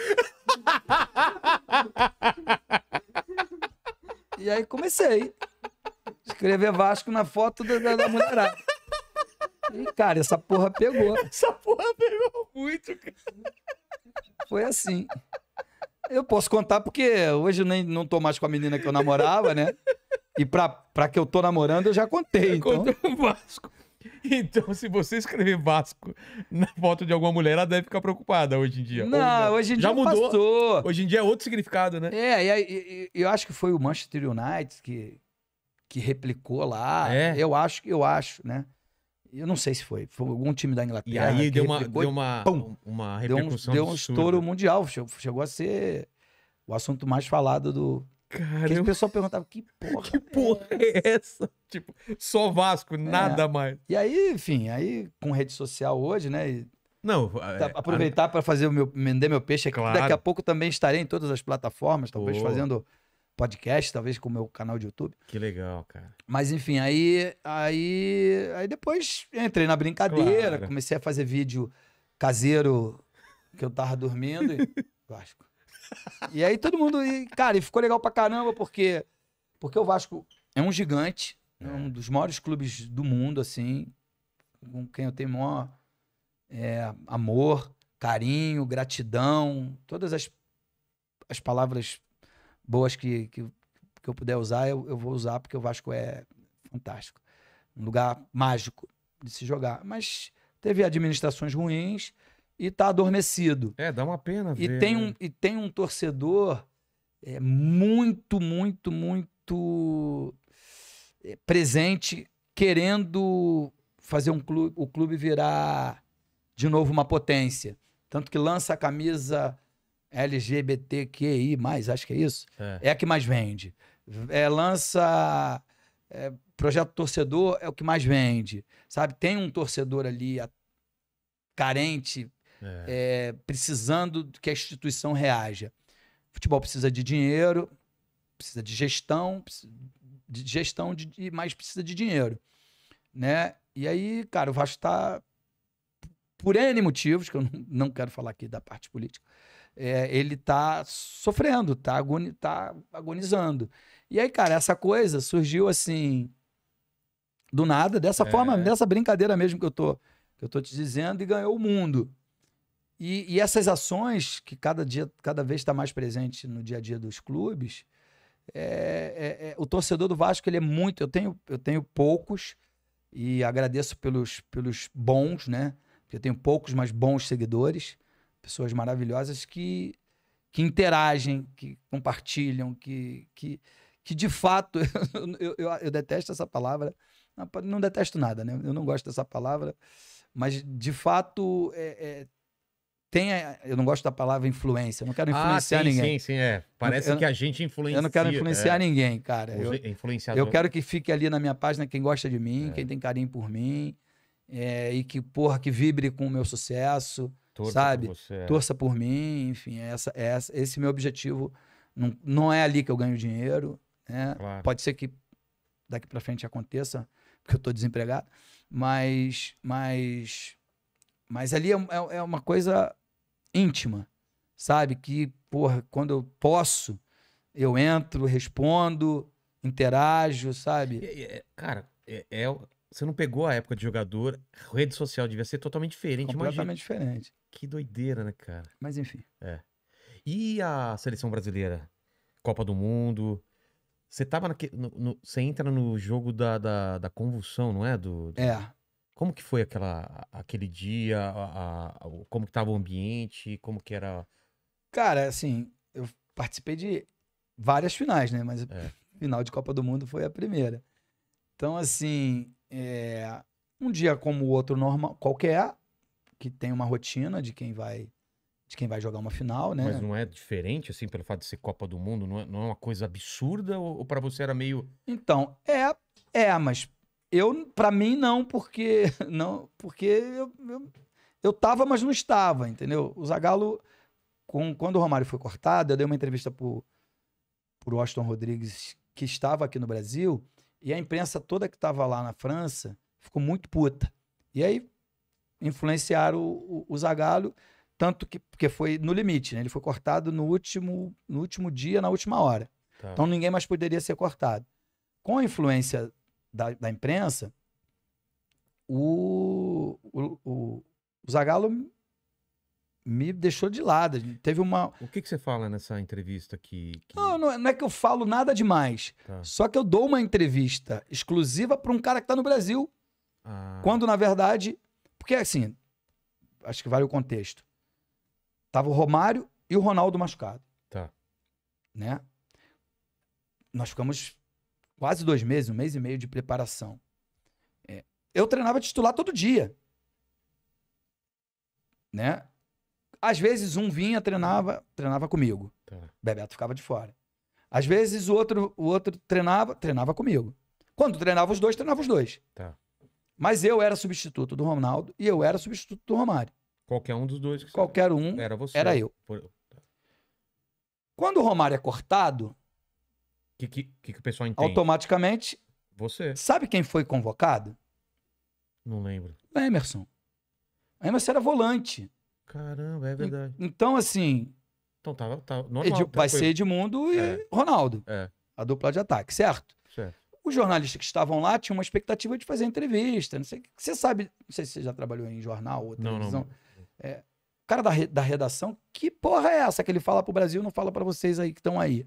e aí comecei. Escrever Vasco na foto da, da mulherada. E, cara, essa porra pegou. Essa porra pegou muito, cara. Foi assim. Eu posso contar porque hoje eu nem não tô mais com a menina que eu namorava, né? E pra, pra que eu tô namorando, eu já contei. Eu então. Vasco. Então, se você escrever Vasco na foto de alguma mulher, ela deve ficar preocupada hoje em dia. Não, hoje em dia já mudou. Passou. Hoje em dia é outro significado, né? É, e, eu acho que foi o Manchester United que, que replicou lá. É? Eu acho que eu acho, né? Eu não sei se foi. Foi algum time da Inglaterra. E aí deu uma, deu uma, pum, uma repercussão. Deu um, deu um estouro mundial. Chegou a ser o assunto mais falado do. Cara, Porque eu... o pessoal perguntava: que porra, que é porra é, é essa? Tipo, só Vasco, é. nada mais. E aí, enfim, aí com rede social hoje, né? E... Não, tá, é, aproveitar a... para fazer o meu vender meu peixe aqui. Claro. Daqui a pouco também estarei em todas as plataformas, talvez oh. fazendo podcast, talvez com o meu canal de YouTube. Que legal, cara. Mas enfim, aí aí aí depois entrei na brincadeira, claro. comecei a fazer vídeo caseiro que eu tava dormindo e Vasco. E aí todo mundo, e, cara, e ficou legal pra caramba porque porque o Vasco é um gigante, é. um é. dos maiores clubes do mundo assim, com quem eu tenho maior é, amor, carinho, gratidão, todas as as palavras boas que, que, que eu puder usar, eu, eu vou usar, porque o Vasco é fantástico. Um lugar mágico de se jogar. Mas teve administrações ruins e tá adormecido. É, dá uma pena. Ver, e, tem né? um, e tem um torcedor é, muito, muito, muito é, presente querendo fazer um clube, o clube virar de novo uma potência. Tanto que lança a camisa LGBTQI, acho que é isso. É, é a que mais vende. É, lança é, projeto torcedor, é o que mais vende. Sabe? Tem um torcedor ali a, carente, é. É, precisando que a instituição reaja. futebol precisa de dinheiro, precisa de gestão, precisa de gestão de, mas precisa de dinheiro. Né? E aí, cara, o Vasco está por N motivos, que eu não quero falar aqui da parte política, é, ele tá sofrendo, tá, agoni tá agonizando. E aí, cara, essa coisa surgiu assim, do nada, dessa é. forma, dessa brincadeira mesmo que eu tô, que eu tô te dizendo, e ganhou o mundo. E, e essas ações, que cada dia, cada vez está mais presente no dia a dia dos clubes, é, é, é, o torcedor do Vasco, ele é muito, eu tenho, eu tenho poucos, e agradeço pelos, pelos bons, né? Eu tenho poucos, mas bons seguidores. Pessoas maravilhosas que, que interagem, que compartilham, que, que, que de fato, eu, eu, eu detesto essa palavra, não, não, detesto nada, né? Eu não gosto dessa palavra, mas de fato é, é tem eu não gosto da palavra influência, eu não quero ah, influenciar ah, sim, ninguém. Sim, sim, é. Parece eu, que a gente influencia. Eu não quero é. influenciar é. ninguém, cara. Eu, eu quero que fique ali na minha página quem gosta de mim, é. quem tem carinho por mim, é, e que, porra, que vibre com o meu sucesso, Torça sabe? Por você, é. Torça por mim, enfim, é essa, é essa, esse meu objetivo não, não é ali que eu ganho dinheiro, né? Claro. Pode ser que daqui para frente aconteça, porque eu estou desempregado, mas, mas, mas ali é, é, é uma coisa íntima, sabe? Que, porra, quando eu posso, eu entro, respondo, interajo, sabe? É, é, cara, é, é, você não pegou a época de jogador, rede social devia ser totalmente diferente, Completamente imagina. diferente. Que doideira, né, cara? Mas enfim. É. E a seleção brasileira? Copa do Mundo. Você tava no, Você entra no jogo da, da, da convulsão, não é? Do, do, É. Como que foi aquela, aquele dia? A, a, como que tava o ambiente? Como que era. Cara, assim, eu participei de várias finais, né? Mas é. final de Copa do Mundo foi a primeira. Então, assim, é... um dia como o outro normal, qualquer, que tem uma rotina de quem vai de quem vai jogar uma final, né? Mas não é diferente, assim, pelo fato de ser Copa do Mundo? Não é, não é uma coisa absurda? Ou, ou para você era meio. Então, é, é, mas eu, para mim, não, porque. Não, porque eu, eu, eu tava, mas não estava, entendeu? O Zagalo, com, quando o Romário foi cortado, eu dei uma entrevista pro, pro Washington Rodrigues, que estava aqui no Brasil, e a imprensa toda que estava lá na França ficou muito puta. E aí influenciaram o, o, o Zagallo, tanto que porque foi no limite, né? Ele foi cortado no último, no último dia, na última hora. Tá. Então ninguém mais poderia ser cortado. Com a influência da, da imprensa, o, o, o, o Zagallo me deixou de lado. Teve uma. O que, que você fala nessa entrevista aqui que... Não, não, é, não, é que eu falo nada demais. Tá. Só que eu dou uma entrevista exclusiva para um cara que está no Brasil. Ah. Quando, na verdade, porque, assim, acho que vale o contexto. Tava o Romário e o Ronaldo machucado. Tá. Né? Nós ficamos quase dois meses, um mês e meio de preparação. É, eu treinava titular todo dia. Né? Às vezes um vinha, treinava, treinava comigo. Tá. Bebeto ficava de fora. Às vezes o outro, o outro treinava, treinava comigo. Quando treinava os dois, treinava os dois. Tá. Mas eu era substituto do Ronaldo e eu era substituto do Romário. Qualquer um dos dois. Qualquer um era, você. era eu. Por... Quando o Romário é cortado... O que, que, que, o pessoal entende? Automaticamente... Você. Sabe quem foi convocado? Não lembro. O Emerson. O Emerson era volante. Caramba, é verdade. E, então, assim... Então, tava, tava normal. vai ser Edmundo e é. Ronaldo. É. A dupla de ataque, certo? Certo os jornalistas que estavam lá tinham uma expectativa de fazer entrevista. Não sei, você sabe, não sei se você já trabalhou em jornal ou televisão. Não, não. É, o cara da, da redação, que porra é essa que ele fala pro Brasil não fala para vocês aí que estão aí?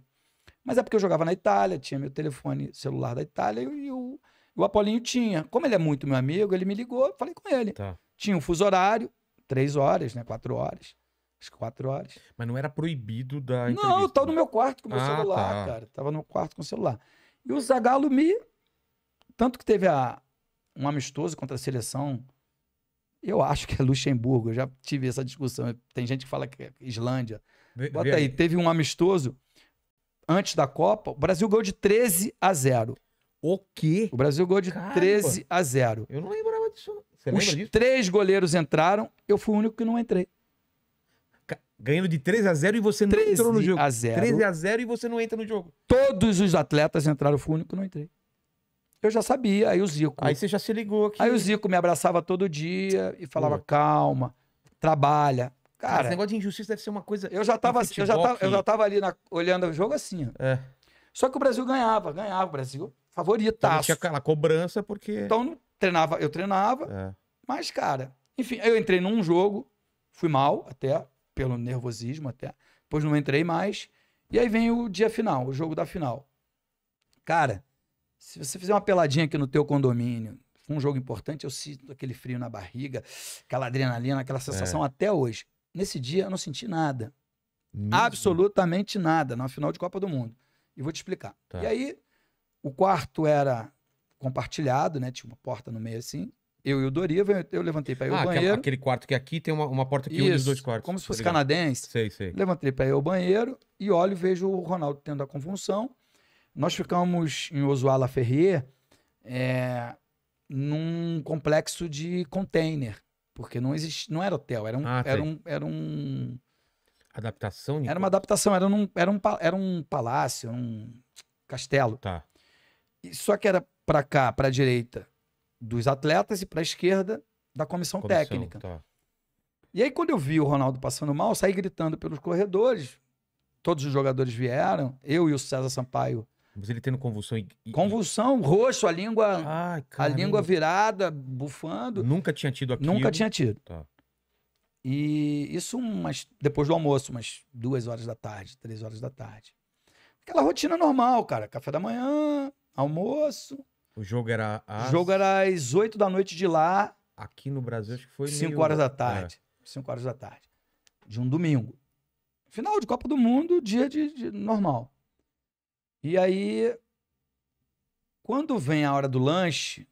Mas é porque eu jogava na Itália, tinha meu telefone celular da Itália e o, o Apolinho tinha. Como ele é muito meu amigo, ele me ligou, falei com ele. Tá. Tinha um fuso horário, três horas, né? Quatro horas. Acho que quatro horas. Mas não era proibido da. Entrevista. Não, eu tava no meu quarto com o meu ah, celular, tá. cara. Tava no quarto com o celular. E o me tanto que teve a, um amistoso contra a seleção, eu acho que é Luxemburgo, eu já tive essa discussão. Tem gente que fala que é Islândia. Bota aí, teve um amistoso antes da Copa, o Brasil ganhou de 13 a 0. O quê? O Brasil ganhou de Caramba. 13 a 0. Eu não lembrava disso. Você Os disso? três goleiros entraram, eu fui o único que não entrei. Ganhando de 3 a 0 e você não entrou no jogo. A 0. 13 a 0 e você não entra no jogo. Todos os atletas entraram, fui o único não entrei. Eu já sabia, aí o Zico. Aí você já se ligou aqui. Aí o Zico me abraçava todo dia e falava: Pô. calma, trabalha. Cara, Esse negócio de injustiça deve ser uma coisa. Eu já tava, assim, eu já tava, eu já tava ali na, olhando o jogo assim. É. Só que o Brasil ganhava, ganhava o Brasil. Favoritaço. tinha aquela cobrança porque. Então treinava, eu treinava. É. Mas, cara, enfim, eu entrei num jogo, fui mal até pelo nervosismo até. Depois não entrei mais. E aí vem o dia final, o jogo da final. Cara, se você fizer uma peladinha aqui no teu condomínio, um jogo importante, eu sinto aquele frio na barriga, aquela adrenalina, aquela é. sensação é. até hoje. Nesse dia eu não senti nada. Mesmo? Absolutamente nada, na final de Copa do Mundo. E vou te explicar. Tá. E aí, o quarto era compartilhado, né? Tinha uma porta no meio assim eu e o Doriva, eu levantei para ir ah, ao banheiro. Aquele quarto que aqui tem uma, uma porta que une os dois quartos. Como se tá fosse tá canadense. Sei, sei. Levantei para ir ao banheiro e olho e vejo o Ronaldo tendo a convulsão. Nós ficamos em Oswala Ferrier é, num complexo de container, porque não existia, não era hotel, era um, ah, era, um era um adaptação. Era uma adaptação, era um era um era um palácio, um castelo. Tá. Só que era para cá, para a direita dos atletas e para a esquerda da comissão, comissão técnica. Tá. E aí, quando eu vi o Ronaldo passando mal, saí gritando pelos corredores. Todos os jogadores vieram, eu e o César Sampaio. Mas ele tendo convulsão e... Convulsão, roxo, a língua, Ai, a língua virada, bufando. Nunca tinha tido aquilo? Nunca tinha tido. Tá. E isso umas, depois do almoço, umas duas horas da tarde, três horas da tarde. Aquela rotina normal, cara. Café da manhã, almoço, o jogo era às... O jogo era às 8 da noite de lá. Aqui no Brasil, acho que foi 5 horas da tarde. É. horas da tarde. De um domingo. Final de Copa do Mundo, dia de, de normal. E aí, quando vem a hora do lanche,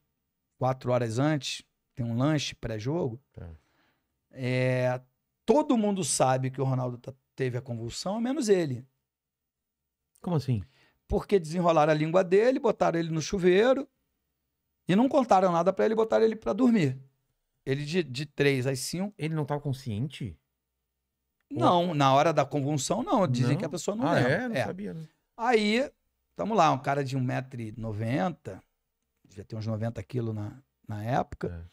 quatro horas antes, tem um lanche pré-jogo. É. é, todo mundo sabe que o Ronaldo tá, teve a convulsão, menos ele. Como assim? porque desenrolaram a língua dele, botaram ele no chuveiro e não contaram nada para ele, botaram ele para dormir. Ele de, de às cinco, Ele não estava tá consciente? Não, Ou... na hora da convulsão não. Dizem não? que a pessoa não ah, lembra. É, não é. sabia. Né? Aí, vamos lá, um cara de 1,90m, devia ter uns 90 quilos na, na época.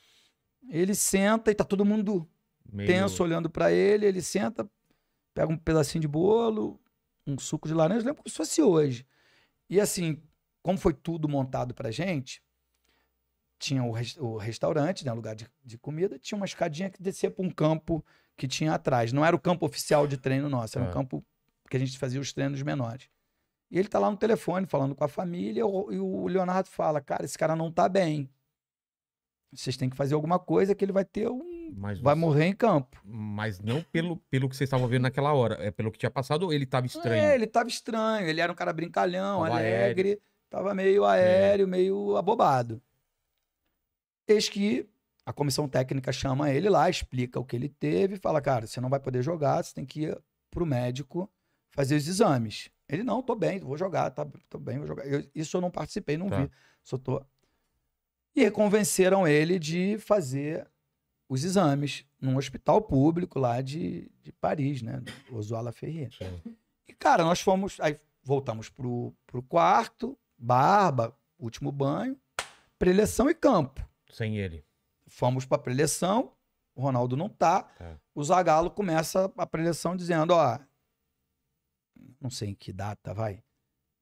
É. Ele senta e tá todo mundo Meio... tenso olhando para ele. Ele senta, pega um pedacinho de bolo, um suco de laranja. lembro como se fosse hoje. E assim, como foi tudo montado pra gente, tinha o, rest o restaurante, né, lugar de, de, comida, tinha uma escadinha que descia para um campo que tinha atrás. Não era o campo oficial de treino nosso, era é. um campo que a gente fazia os treinos menores. E ele tá lá no telefone falando com a família, e o Leonardo fala: Cara, esse cara não tá bem. Vocês têm que fazer alguma coisa que ele vai ter um mas vai você... morrer em campo. Mas não pelo, pelo que vocês estavam vendo naquela hora, é pelo que tinha passado, ou ele estava estranho? É, ele estava estranho, ele era um cara brincalhão, tava alegre, aéreo. tava meio aéreo, é. meio abobado. Eis que a comissão técnica chama ele lá, explica o que ele teve, fala, cara, você não vai poder jogar, você tem que ir pro médico fazer os exames. Ele, não, tô bem, vou jogar, tá, tô bem, vou jogar. Eu, isso eu não participei, não tá. vi, só tô... E convenceram ele de fazer os exames num hospital público lá de, de Paris, né? Ozoala Ferreira. E, cara, nós fomos. Aí voltamos pro, pro quarto, barba, último banho, preleção e campo. Sem ele. Fomos pra preleção, o Ronaldo não tá. É. O Zagallo começa a preleção dizendo: ó, não sei em que data, vai.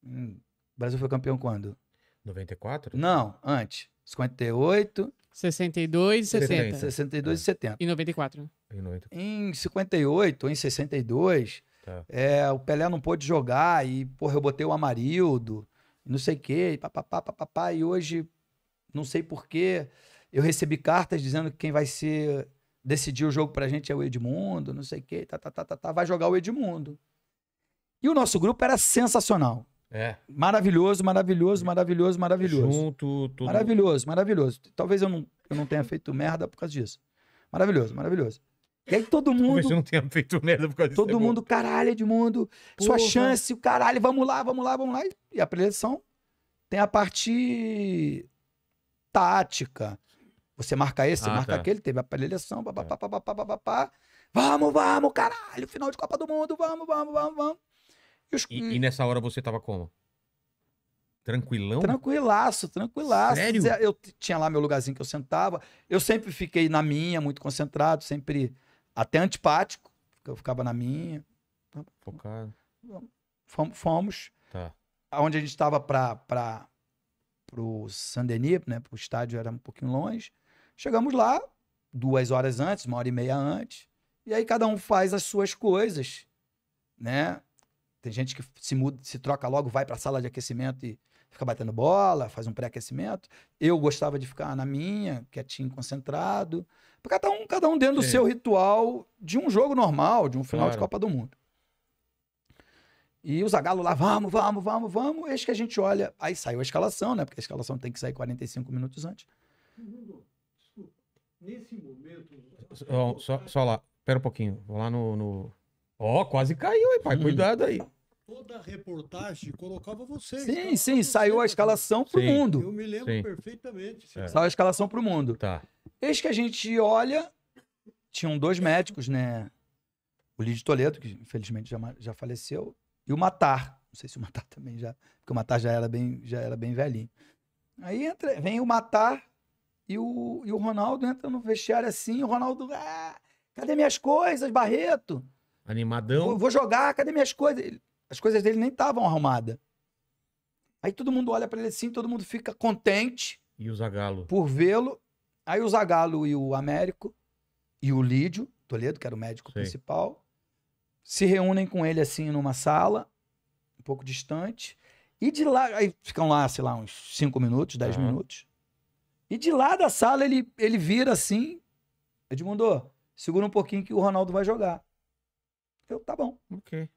o hum, Brasil foi campeão quando? 94? Não, antes. 58, 62 e 70. 62 é. 70. E 94. Em, 94. em 58, em 62, tá. é, o Pelé não pôde jogar e, porra, eu botei o Amarildo, não sei o quê, e papapá, papapá, e hoje, não sei porquê, eu recebi cartas dizendo que quem vai ser decidir o jogo pra gente é o Edmundo, não sei o quê, tá, tá, tá, tá, tá, vai jogar o Edmundo. E o nosso grupo era sensacional. É. Maravilhoso, maravilhoso, maravilhoso, maravilhoso. Junto, tudo. Maravilhoso, maravilhoso. Talvez eu não, eu não tenha feito merda por causa disso. Maravilhoso, maravilhoso. E aí todo mundo. Talvez eu não tenha feito merda por causa disso. Todo é mundo, caralho, Edmundo, Porra. sua chance, o caralho, vamos lá, vamos lá, vamos lá. E a preleção tem a parte tática. Você marca esse, você ah, marca tá. aquele, teve a preleção, babá, é. babá, babá, babá, babá. Vamos, vamos, caralho, final de Copa do Mundo, vamos, vamos, vamos, vamos. E, os... e, e nessa hora você tava como? Tranquilão? Tranquilaço, tranquilaço. Sério? Eu tinha lá meu lugarzinho que eu sentava. Eu sempre fiquei na minha, muito concentrado, sempre até antipático, porque eu ficava na minha. Focado. Fomos. fomos tá. Onde a gente estava para o Saint-Denis, né, para o estádio era um pouquinho longe. Chegamos lá, duas horas antes, uma hora e meia antes. E aí cada um faz as suas coisas, né? Tem gente que se muda, se troca logo, vai para a sala de aquecimento e fica batendo bola, faz um pré-aquecimento. Eu gostava de ficar na minha, quietinho, concentrado. Cada um, cada um dentro Sim. do seu ritual de um jogo normal, de um final claro. de Copa do Mundo. E o agalos lá, vamos, vamos, vamos, vamos. Eis que a gente olha, aí saiu a escalação, né? Porque a escalação tem que sair 45 minutos antes. Nesse momento. Só, só, só lá, pera um pouquinho. Vou lá no... no... Ó, oh, quase caiu, hein, pai? Hum. Cuidado aí. Toda reportagem colocava você. Sim, então, sim, saiu a escalação pro sim. mundo. Eu me lembro sim. perfeitamente. Sim. É. Saiu a escalação pro mundo. Tá. Eis que a gente olha, tinham dois médicos, né? O Lídio Toledo, que infelizmente já, já faleceu, e o Matar. Não sei se o Matar também já, porque o Matar já era bem, já era bem velhinho. Aí entra, vem o Matar e o, e o Ronaldo entra no vestiário assim, o Ronaldo, ah, cadê minhas coisas, Barreto? Animadão. Vou, vou jogar, cadê minhas coisas? As coisas dele nem estavam arrumadas. Aí todo mundo olha para ele assim, todo mundo fica contente. E o Zagalo? Por vê-lo. Aí o Zagalo e o Américo e o Lídio Toledo, que era o médico principal, se reúnem com ele assim numa sala, um pouco distante. E de lá, aí ficam lá, sei lá, uns 5 minutos, 10 tá. minutos. E de lá da sala ele, ele vira assim: Edmundo, segura um pouquinho que o Ronaldo vai jogar. Eu, tá bom. Ok.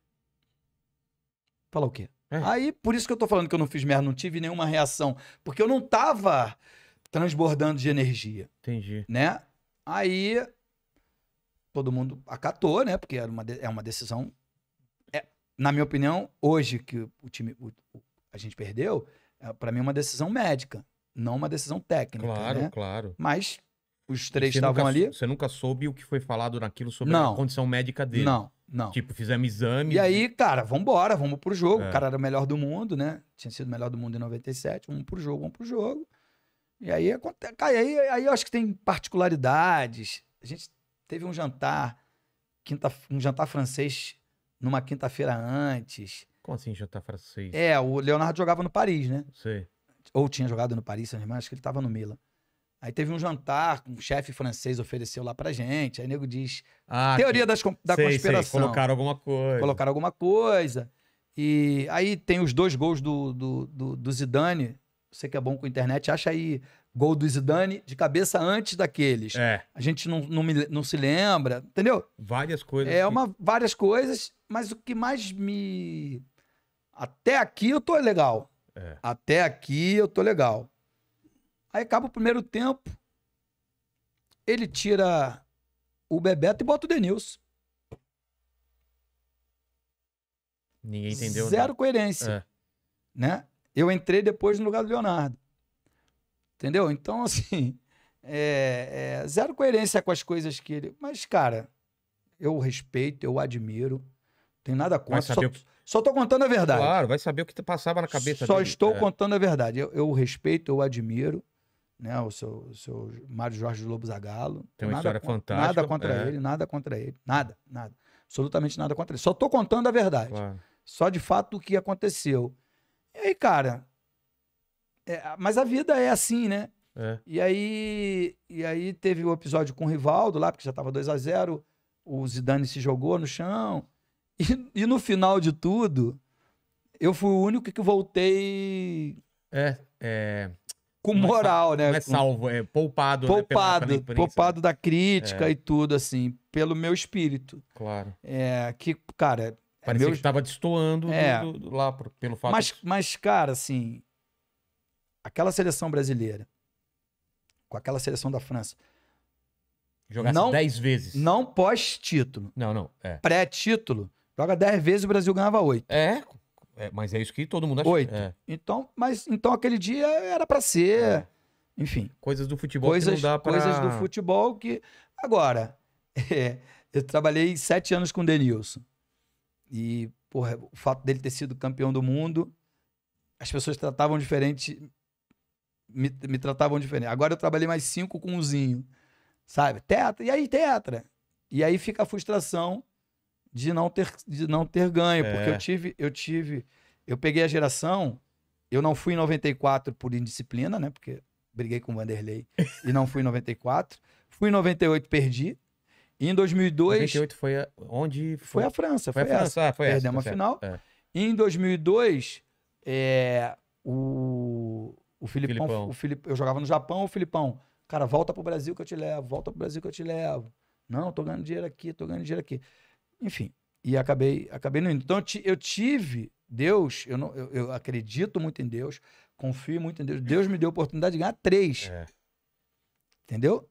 Falar o quê? É. Aí, por isso que eu tô falando que eu não fiz merda, não tive nenhuma reação. Porque eu não tava transbordando de energia. Entendi. Né? Aí, todo mundo acatou, né? Porque era uma, de... é uma decisão. É, na minha opinião, hoje que o time. O, o, a gente perdeu, é, para mim é uma decisão médica, não uma decisão técnica. Né? Claro, né? claro. Mas os três estavam ali. Você nunca soube o que foi falado naquilo sobre não, a condição médica dele. Não. Não. Tipo, fizemos exame. E aí, cara, vambora, vamos pro jogo. É. O cara era o melhor do mundo, né? Tinha sido o melhor do mundo em 97. Vamos pro jogo, vamos pro jogo. E aí, cara, aí, aí eu acho que tem particularidades. A gente teve um jantar, quinta, um jantar francês numa quinta-feira antes. Como assim jantar francês? É, o Leonardo jogava no Paris, né? Sei. Ou tinha jogado no Paris, acho que ele tava no Milan. Aí teve um jantar, um chefe francês ofereceu lá pra gente. Aí nego diz: ah, teoria que... das, da sei, conspiração. Sei, colocaram alguma coisa. Colocaram alguma coisa. E aí tem os dois gols do, do, do, do Zidane. Você que é bom com internet, acha aí gol do Zidane de cabeça antes daqueles. É. A gente não, não, me, não se lembra, entendeu? Várias coisas. É, que... uma, várias coisas, mas o que mais me. Até aqui eu tô legal. É. Até aqui eu tô legal. Aí acaba o primeiro tempo, ele tira o Bebeto e bota o Denilson. Ninguém entendeu. Zero coerência. É. Né? Eu entrei depois no lugar do Leonardo. Entendeu? Então, assim, é, é zero coerência com as coisas que ele. Mas, cara, eu respeito, eu admiro. Tem nada contra. Só, que... só tô contando a verdade. Claro, vai saber o que passava na cabeça Só dele. estou é. contando a verdade. Eu, eu respeito, eu admiro né? O seu, o seu Mário Jorge Lobo Zagalo. Tem uma nada, história fantástica. Nada contra é. ele, nada contra ele, nada, nada. Absolutamente nada contra ele. Só tô contando a verdade. Claro. Só de fato o que aconteceu. E aí, cara. É, mas a vida é assim, né? É. E aí e aí teve o episódio com o Rivaldo lá, porque já tava 2 a 0 o Zidane se jogou no chão. E, e no final de tudo, eu fui o único que voltei. É, é com moral, não é, né? Não é salvo, é poupado. Né, poupado, né? poupado da crítica é. e tudo, assim, pelo meu espírito. Claro. É, que, cara... É Parecia meu... que estava destoando é. do, do, lá, pelo fato... Mas, de... mas, cara, assim, aquela seleção brasileira, com aquela seleção da França... Jogasse dez vezes. Não pós-título. Não, não. É. Pré-título. Joga dez vezes, o Brasil ganhava oito É, é, mas é isso que todo mundo acha. Oito. É. Então, mas, então aquele dia era para ser. É. Enfim. Coisas do futebol coisas, que não dá pra... Coisas do futebol que... Agora, é, eu trabalhei sete anos com o Denilson. E, porra, o fato dele ter sido campeão do mundo, as pessoas tratavam diferente... Me, me tratavam diferente. Agora eu trabalhei mais cinco com o Zinho. Sabe? Tetra. E aí, tetra? E aí fica a frustração de não ter, de não ter ganho, é. porque eu tive, eu tive, eu peguei a geração, eu não fui em 94 por indisciplina, né? Porque briguei com o Vanderlei e não fui em 94. Fui em 98, perdi. E em 2002... 98 foi a, onde... Foi, foi a França, foi, foi a França, essa. Ah, foi Perdemos essa, Perdemos a tá final. É. E em 2002, é, o, o Filipão, Filipão. O Filip, eu jogava no Japão, o Filipão, cara, volta pro Brasil que eu te levo, volta pro Brasil que eu te levo. Não, tô ganhando dinheiro aqui, tô ganhando dinheiro aqui. Enfim, e acabei, acabei não indo. Então, eu tive Deus, eu, não, eu, eu, acredito muito em Deus, confio muito em Deus. Deus me deu a oportunidade de ganhar três. É. Entendeu?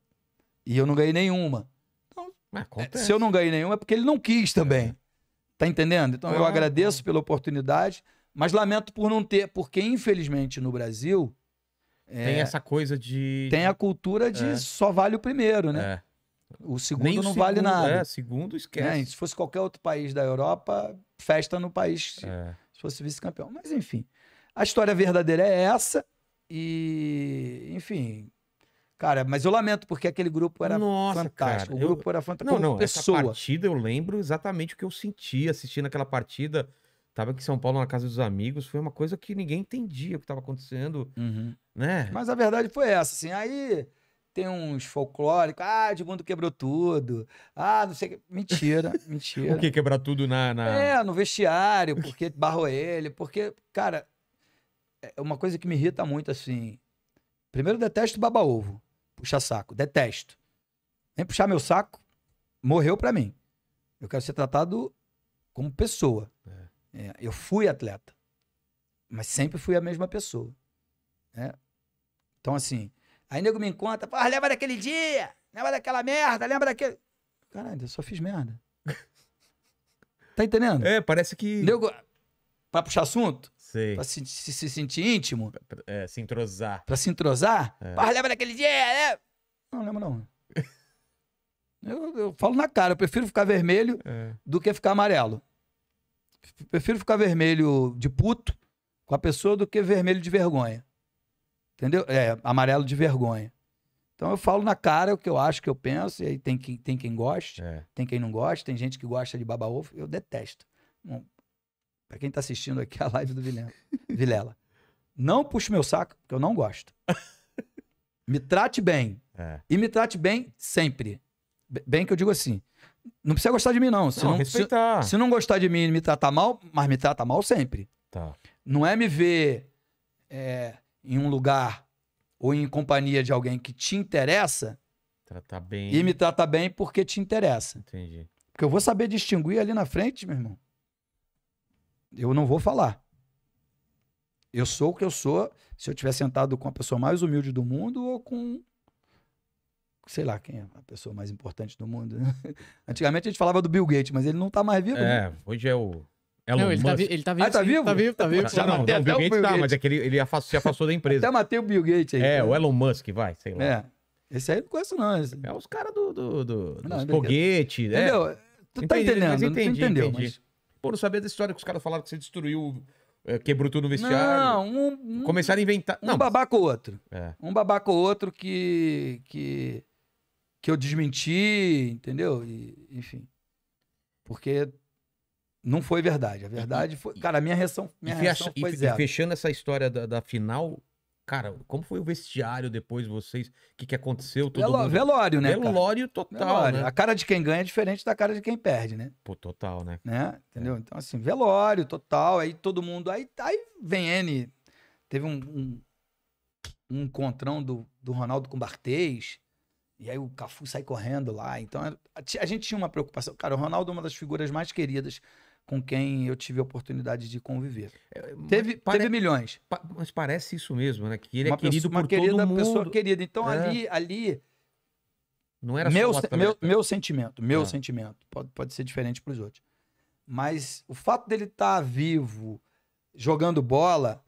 E eu não ganhei nenhuma. Então, é, se eu não ganhei nenhuma, é porque ele não quis também. É. Tá entendendo? Então, eu agradeço pela oportunidade, mas lamento por não ter, porque infelizmente no Brasil. tem é, essa coisa de. Tem a cultura de é. só vale o primeiro, né? É. O segundo Nem não o vale nada. É, segundo né? esquece. Se fosse qualquer outro país da Europa, festa no país. É. Se fosse vice-campeão. Mas enfim, a história verdadeira é essa. E, enfim, Cara, mas eu lamento, porque aquele grupo era Nossa, fantástico. Cara, o grupo eu... era fantástico. Não, não, pessoa. essa partida eu lembro exatamente o que eu senti assistindo aquela partida. Tava aqui em São Paulo, na casa dos amigos. Foi uma coisa que ninguém entendia o que estava acontecendo, uhum. né? Mas a verdade foi essa, assim. Aí tem uns folclóricos, ah, de mundo quebrou tudo, ah, não sei Mentira, mentira. o que quebrar tudo na, na. É, no vestiário, porque barrou ele, porque, cara, é uma coisa que me irrita muito assim. Primeiro, detesto baba-ovo, puxa-saco, detesto. Nem puxar meu saco, morreu para mim. Eu quero ser tratado como pessoa. É. É, eu fui atleta, mas sempre fui a mesma pessoa. Né? Então, assim, Aí nego me conta, pô, lembra daquele dia? Lembra daquela merda? Lembra daquele. Caralho, eu só fiz merda. tá entendendo? É, parece que. Nego. Pra puxar assunto? Sei. Pra se, se, se sentir íntimo? é, se entrosar. Pra se entrosar? É. Pô, lembra daquele dia? Lembra? É. Não lembro, não. eu, eu, falo na cara, eu prefiro ficar vermelho é. do que ficar amarelo. prefiro ficar vermelho de puto com a pessoa do que vermelho de vergonha. Entendeu? É, amarelo de vergonha. Então eu falo na cara o que eu acho, o que eu penso, e aí tem, que, tem quem goste, é. tem quem não gosta, tem gente que gosta de baba-ovo, eu detesto. Para quem tá assistindo aqui a live do Vilela, Vilela não puxe meu saco, porque eu não gosto. me trate bem. É. E me trate bem sempre. Bem que eu digo assim, não precisa gostar de mim não. Se não, não se, se, não gostar de mim e me tratar mal, mas me trata mal sempre. Tá. Não é me ver... É, em um lugar ou em companhia de alguém que te interessa. Tratar bem. E me trata bem porque te interessa. Entendi. Porque eu vou saber distinguir ali na frente, meu irmão. Eu não vou falar. Eu sou o que eu sou se eu estiver sentado com a pessoa mais humilde do mundo ou com. Sei lá quem é a pessoa mais importante do mundo. Antigamente a gente falava do Bill Gates, mas ele não está mais vivo. Né? É, né? hoje é o é Elon não, ele tá Musk. tá, ele tá vivo. Ah, tá vivo? Tá vivo, tá vivo. não, não, o Bill, Gates tá, mas é que ele, ele afastou, se afastou da empresa. Até matei o Bill Gates aí. É, cara. Né? o Elon Musk, vai, sei lá. É. Esse aí não conheço, não. Esse... É os caras do, do, do é foguete. né? Entendeu? Tu tá entendi, entendendo, mas entendi, entendeu. Entendi. Mas... Pô, não sabia dessa história que os caras falaram que você destruiu, é, quebrou tudo no vestiário. Não, um, um, Começaram a inventar. Não, um mas... babaca o outro. É. Um babaca ou outro que, que, que eu desmenti, entendeu? E, enfim. Porque não foi verdade. A verdade foi. Cara, a minha reação, minha e reação foi zero. E fechando essa história da, da, final, cara, como foi o vestiário depois, vocês? O que, que aconteceu? Todo Velo, mundo... Velório, né? Velório cara? total. Velório. Né? A cara de quem ganha é diferente da cara de quem perde, né? Pô, total, né? né? Entendeu? É. Então, assim, velório total. Aí todo mundo. Aí, aí vem N. Teve um, um, um encontrão do, do Ronaldo com Bartês. E aí o Cafu sai correndo lá. Então a, a gente tinha uma preocupação. Cara, o Ronaldo é uma das figuras mais queridas com quem eu tive a oportunidade de conviver. É, é, teve, pare... teve milhões. Pa... mas parece isso mesmo, né? Que ele é uma é querido pessoa, por querida, todo mundo. pessoa querida. Então é. ali, ali não era meu, só meu, meu sentimento, meu sentimento pode, pode ser diferente para os outros. Mas o fato dele estar tá vivo, jogando bola,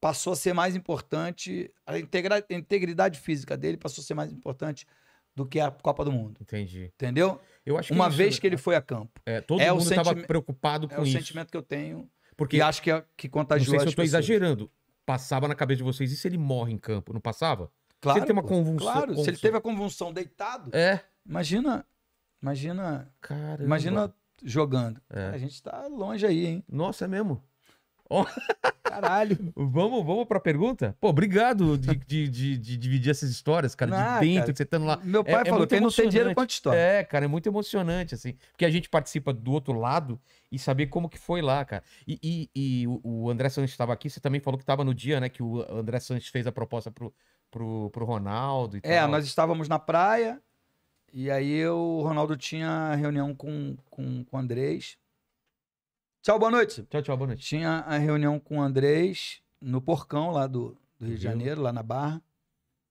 passou a ser mais importante. A, integra... a integridade física dele passou a ser mais importante do que a Copa do Mundo. Entendi. Entendeu? Eu acho uma vez que ele né? foi a campo. É, todo é mundo estava preocupado com é isso. É o sentimento que eu tenho. Porque e acho que, é, que contagiou Não sei se eu estou exagerando. Passava na cabeça de vocês, e se ele morre em campo? Não passava? Claro. Se ele tem uma convulsão. Claro, convulsão. se ele teve a convulsão deitado. É. Imagina. Imagina. Caramba. Imagina jogando. É. A gente está longe aí, hein? Nossa, é mesmo? Caralho. vamos, vamos a pergunta? Pô, obrigado de, de, de, de dividir essas histórias, cara, não, de ah, dentro, cara. que você estando tá lá. Meu pai é, é falou, é quem não tem dinheiro conta história. É, cara, é muito emocionante, assim. Porque a gente participa do outro lado e saber como que foi lá, cara. E, e, e o, André Santos estava aqui, você também falou que estava no dia, né, que o André Santos fez a proposta pro, pro, pro Ronaldo e é, tal. É, nós estávamos na praia e aí eu, o Ronaldo tinha reunião com, com, com o Andrés Tchau, boa noite. Tchau, tchau, boa noite. Tinha a reunião com o Andrés no Porcão, lá do, do Rio de Janeiro, lá na Barra.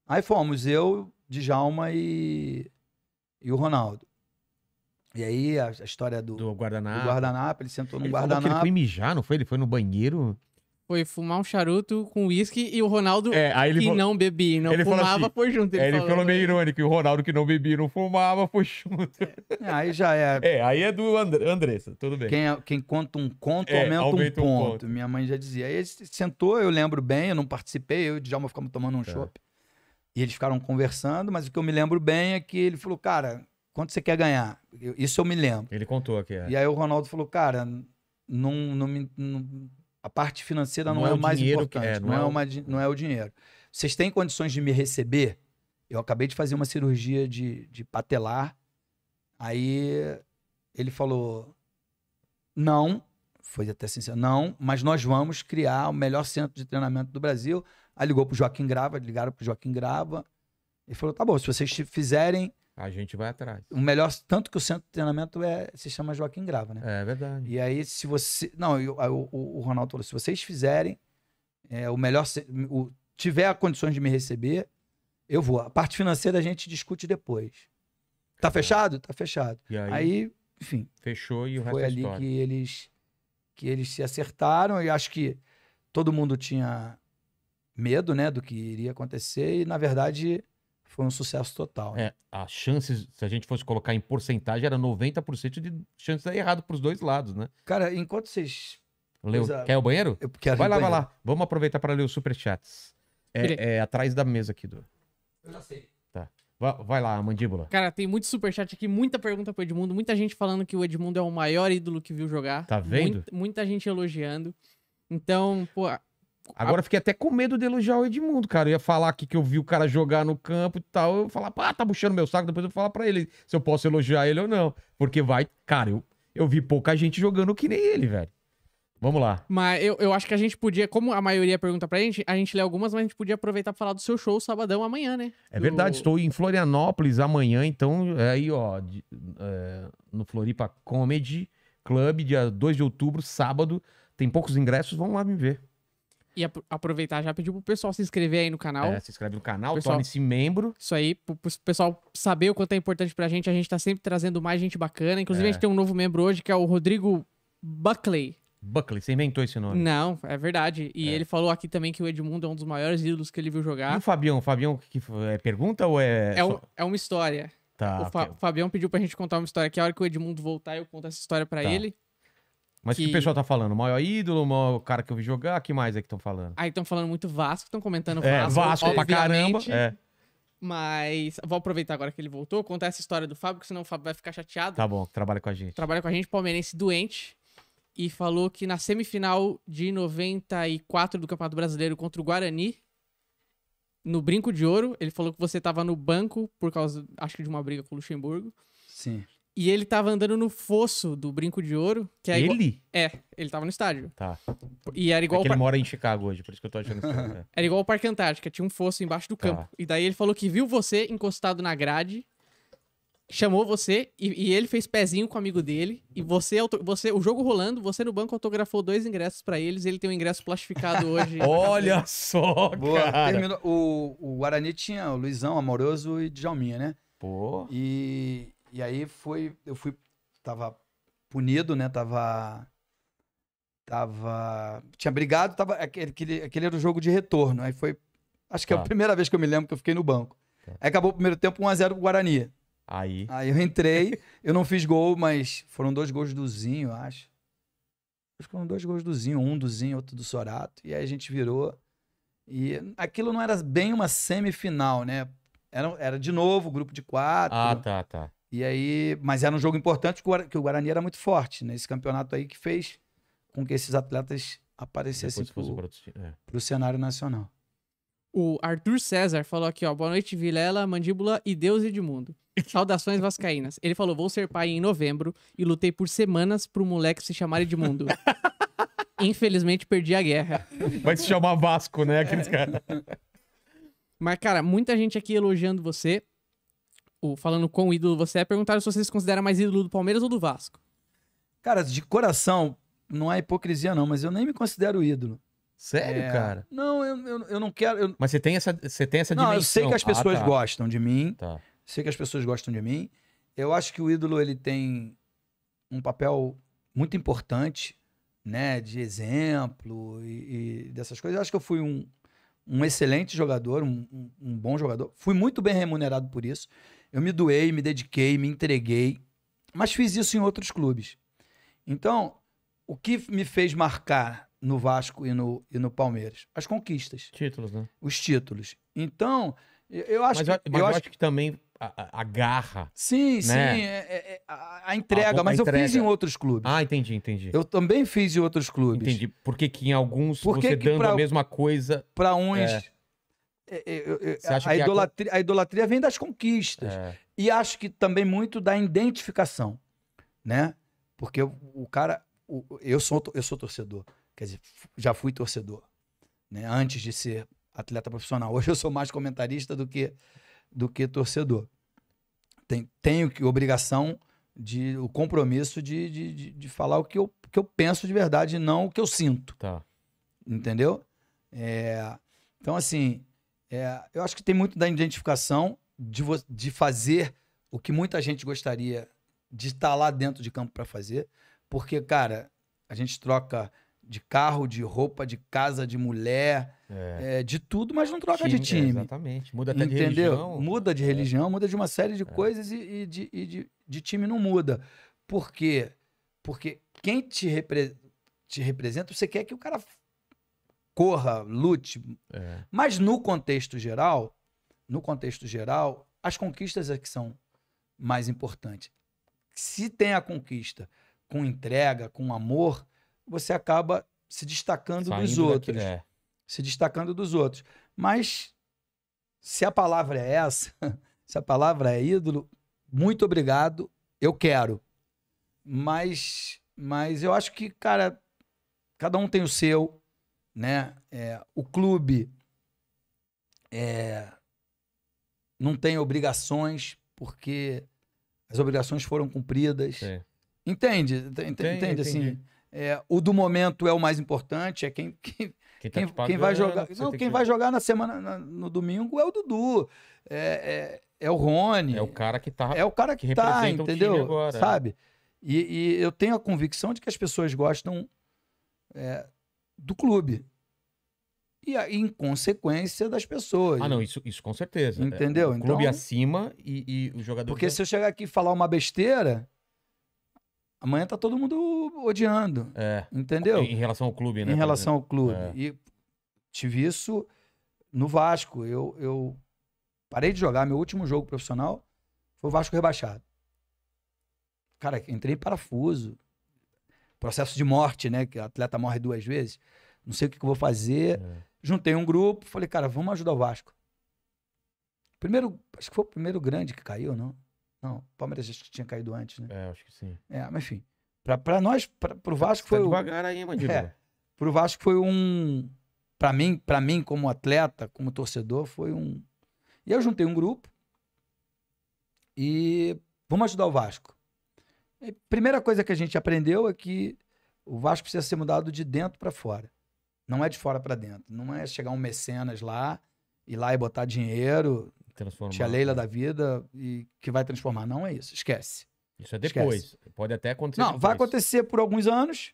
Aí fomos, eu, Djalma e, e o Ronaldo. E aí a, a história do, do guardanapo. do guardanapo, ele sentou no ele guardanapo. Falou que ele foi mijar, não foi? Ele foi no banheiro foi fumar um charuto com uísque e o Ronaldo é, que falou, não bebia, não fumava, assim, foi junto. Ele, é, ele falou, falou meio né? irônico, e o Ronaldo que não bebia, não fumava, foi junto. É, aí já é. É, aí é do And Andressa, tudo bem. Quem, é, quem conta um conto é, aumenta, aumenta um, ponto. um, ponto. Minha mãe já dizia. Aí ele sentou, eu lembro bem, eu não participei, eu e o Djalma ficamos tomando um tá. chopp. E eles ficaram conversando, mas o que eu me lembro bem é que ele falou, cara, quanto você quer ganhar? Eu, isso eu me lembro. Ele contou aqui. É. E aí o Ronaldo falou, cara, não, não me... Não, a parte financeira não, não é, é o mais é, importante, é, não, não, é, é o... Uma, não é o dinheiro. Vocês têm condições de me receber? Eu acabei de fazer uma cirurgia de, de patelar. Aí ele falou: não, foi até sincero, não, mas nós vamos criar o melhor centro de treinamento do Brasil. Aí ligou o Joaquim Grava, ligaram para o Joaquim Grava. Ele falou: tá bom, se vocês fizerem, a gente vai atrás. O melhor, tanto que o centro de treinamento é, se chama Joaquim Grava, né? É verdade. E aí, se você. Não, eu, eu, o, o, Ronaldo falou: se vocês fizerem, é, o melhor. O, tiver condições de me receber, eu vou. A parte financeira a gente discute depois. Tá, tá fechado? Tá fechado. E aí, aí enfim. Fechou e o Foi é ali história. que eles, que eles se acertaram e acho que todo mundo tinha medo, né, do que iria acontecer e, na verdade foi um sucesso total. Né? É, as chances, se a gente fosse colocar em porcentagem, era 90% de chance de dar errado para os dois lados, né? Cara, enquanto vocês. Leu, a... É. quer o banheiro? Eu quero vai lá, banheiro. vai lá. Vamos aproveitar para ler os superchats. É, é atrás da mesa aqui, do. Eu já sei. Tá. Vai, vai lá, mandíbula. Cara, tem muito superchat aqui, muita pergunta pro Edmundo, muita gente falando que o Edmundo é o maior ídolo que viu jogar. Tá vendo? Muita, muita gente elogiando. Então, pô, Agora a... fiquei até com medo de elogiar o Edmundo, cara. Eu ia falar aqui que eu vi o cara jogar no campo e tal. Eu ia falar, pá, ah, tá puxando meu saco. Depois eu vou falar pra ele se eu posso elogiar ele ou não. Porque vai, cara, eu, eu vi pouca gente jogando que nem ele, velho. Vamos lá. Mas eu, eu acho que a gente podia, como a maioria pergunta pra gente, a gente lê algumas, mas a gente podia aproveitar pra falar do seu show sabadão amanhã, né? É verdade, do... estou em Florianópolis amanhã, então é aí, ó, de, é, no Floripa Comedy Club, dia 2 de outubro, sábado. Tem poucos ingressos, vão lá me ver. E aproveitar já pediu pro pessoal se inscrever aí no canal. É, se inscreve no canal, torne-se membro. Isso aí, pro pessoal saber o quanto é importante pra gente. A gente tá sempre trazendo mais gente bacana. Inclusive, é. a gente tem um novo membro hoje que é o Rodrigo Buckley. Buckley, você inventou esse nome. Não, é verdade. E é. ele falou aqui também que o Edmundo é um dos maiores ídolos que ele viu jogar. E o Fabião? O Fabião que, é pergunta ou é. É, um, é uma história. Tá. O Fa okay. Fabião pediu pra gente contar uma história aqui. A hora que o Edmundo voltar, eu conto essa história para tá. ele. Mas o que... que o pessoal tá falando? O maior ídolo, o maior cara que eu vi jogar, o que mais é que estão falando? Aí ah, estão falando muito Vasco, estão comentando é, Vasco. É, Vasco pra caramba. É. Mas vou aproveitar agora que ele voltou, contar essa história do Fábio, que senão o Fábio vai ficar chateado. Tá bom, trabalha com a gente. Trabalha com a gente, palmeirense doente. E falou que na semifinal de 94 do Campeonato Brasileiro contra o Guarani, no Brinco de Ouro, ele falou que você tava no banco por causa, acho que de uma briga com o Luxemburgo. Sim. E ele tava andando no fosso do Brinco de Ouro. Que é ele? Igual... É, ele tava no estádio. Tá. E era igual. É ele mora em Chicago hoje, por isso que eu tô achando que é. Era igual o Parque Antártica, tinha um fosso embaixo do tá. campo. E daí ele falou que viu você encostado na grade, chamou você, e, e ele fez pezinho com o amigo dele. E você, você, o jogo rolando, você no banco autografou dois ingressos para eles. Ele tem um ingresso plastificado hoje. Olha só, Boa, cara. Terminou, o, o Guarani tinha o Luizão, Amoroso e Djalminha, né? Pô. E, e aí foi, eu fui, tava punido, né? Tava tava tinha brigado, tava aquele é aquele era o jogo de retorno. Aí foi acho que tá. é a tá. primeira vez que eu me lembro que eu fiquei no banco. Tá. Aí acabou o primeiro tempo 1 a 0 pro Guarani. Aí. Aí eu entrei, eu não fiz gol, mas foram dois gols do Zinho, acho. Foram dois gols do Zinho, um do Zinho, outro do Sorato. E aí a gente virou. E aquilo não era bem uma semifinal, né? Era, era de novo, grupo de quatro. Ah, tá, tá. E aí, mas era um jogo importante que o Guarani era muito forte nesse né? campeonato aí que fez com que esses atletas aparecessem para o é. cenário nacional. O Arthur César falou aqui, ó, boa noite Vilela, Mandíbula e Deus Edmundo. Saudações vascaínas. Ele falou, vou ser pai em novembro e lutei por semanas para o moleque se chamar Edmundo. Infelizmente perdi a guerra. Vai se chamar Vasco, né, aqueles é. caras. Mas cara, muita gente aqui elogiando você o falando quão ídolo você é, perguntaram se você se considera mais ídolo do Palmeiras ou do Vasco. Cara, de coração, não há é hipocrisia não, mas eu nem me considero ídolo. Sério, é... cara? Não, eu, eu, eu não quero... Eu... Mas você tem essa, você tem essa não, dimensão? Não, eu sei que as ah, pessoas ah, tá. gostam de mim, tá. sei que as pessoas gostam de mim. Eu acho que o ídolo, ele tem um papel muito importante, né, de exemplo e, e dessas coisas. Eu acho que eu fui um, um excelente jogador, um, um bom jogador. Fui muito bem remunerado por isso. Eu me doei, me dediquei, me entreguei, mas fiz isso em outros clubes. Então, o que me fez marcar no Vasco e no, e no Palmeiras? As conquistas. Títulos, né? Os títulos. Então, eu acho mas, que. Mas eu, acho que, também a, garra. Sim, né? sim, é, é, é a, a, entrega, a, mas entrega. eu fiz em outros clubes. Ah, entendi, entendi. Eu também fiz em outros clubes. Entendi. Por que, que em alguns Por que você que dando pra, a mesma coisa. Para uns. É é, é, a, idolatria, a... a, idolatria, vem das conquistas. É. E acho que também muito da identificação, né? Porque o, o cara... O, eu, sou, eu sou torcedor. Quer dizer, já fui torcedor. Né? Antes de ser atleta profissional. Hoje eu sou mais comentarista do que, do que torcedor. Tem, tenho que, obrigação, de, o compromisso de, de, de, de falar o que eu, que eu penso de verdade não o que eu sinto. Tá. Entendeu? É, então, assim, é, eu acho que tem muito da identificação, de, de fazer o que muita gente gostaria de estar lá dentro de campo para fazer, porque, cara, a gente troca de carro, de roupa, de casa, de mulher, é. É, de tudo, mas não troca time, de time. É, exatamente. Muda até Entendeu? de religião. Muda de é. religião, muda de uma série de é. coisas e, e, de, e de, de, time não muda. Por quê? Porque quem te, repre te representa, você quer que o cara corra, lute. É. Mas no contexto geral, no contexto geral, as conquistas é que são mais importantes. Se tem a conquista com entrega, com amor, você acaba se destacando Saindo dos outros. É. Se destacando dos outros. Mas se a palavra é essa, se a palavra é ídolo, muito obrigado, eu quero. Mas mas eu acho que, cara, cada um tem o seu né? É, o clube é, não tem obrigações, porque as obrigações foram cumpridas. É. Entende? Entende, entende, entende assim? É, o do momento é o mais importante, é quem, quem, quem, tá quem, vai é, jogar. Não, quem que... vai jogar na semana, na, no domingo é o Dudu. É, é, é, o Rony. É o cara que tá. É o cara que, que tá, entendeu? Agora, Sabe? E, e eu tenho a convicção de que as pessoas gostam é, do clube. E a, em consequência das pessoas. Ah, não, isso, isso com certeza. Entendeu? É, o clube então, acima e, e o jogador. Porque se eu chegar aqui e falar uma besteira, amanhã tá todo mundo odiando. É. Entendeu? Em relação ao clube, né? Em relação ao clube. É. E tive isso no Vasco. Eu, eu parei de jogar, meu último jogo profissional foi o Vasco rebaixado. Cara, entrei em parafuso processo de morte, né? Que o atleta morre duas vezes. Não sei o que, que eu vou fazer. É. Juntei um grupo, falei, cara, vamos ajudar o Vasco. Primeiro, acho que foi o primeiro grande que caiu, não? Não, o Palmeiras acho que tinha caído antes, né? É, acho que sim. É, mas enfim. Pra, pra nós, pra, pro Vasco foi. Tá devagar o... aí, bandido. É, pro Vasco foi um. Pra mim, pra mim, como atleta, como torcedor, foi um. E eu juntei um grupo e vamos ajudar o Vasco. É, primeira coisa que a gente aprendeu é que o Vasco precisa ser mudado de dentro para fora. Não é de fora para dentro. Não é chegar um mecenas lá, ir lá e botar dinheiro, tia Leila né? da vida, e que vai transformar. Não é isso. Esquece. Isso é depois. Esquece. Pode até acontecer. Não, depois. vai acontecer por alguns anos.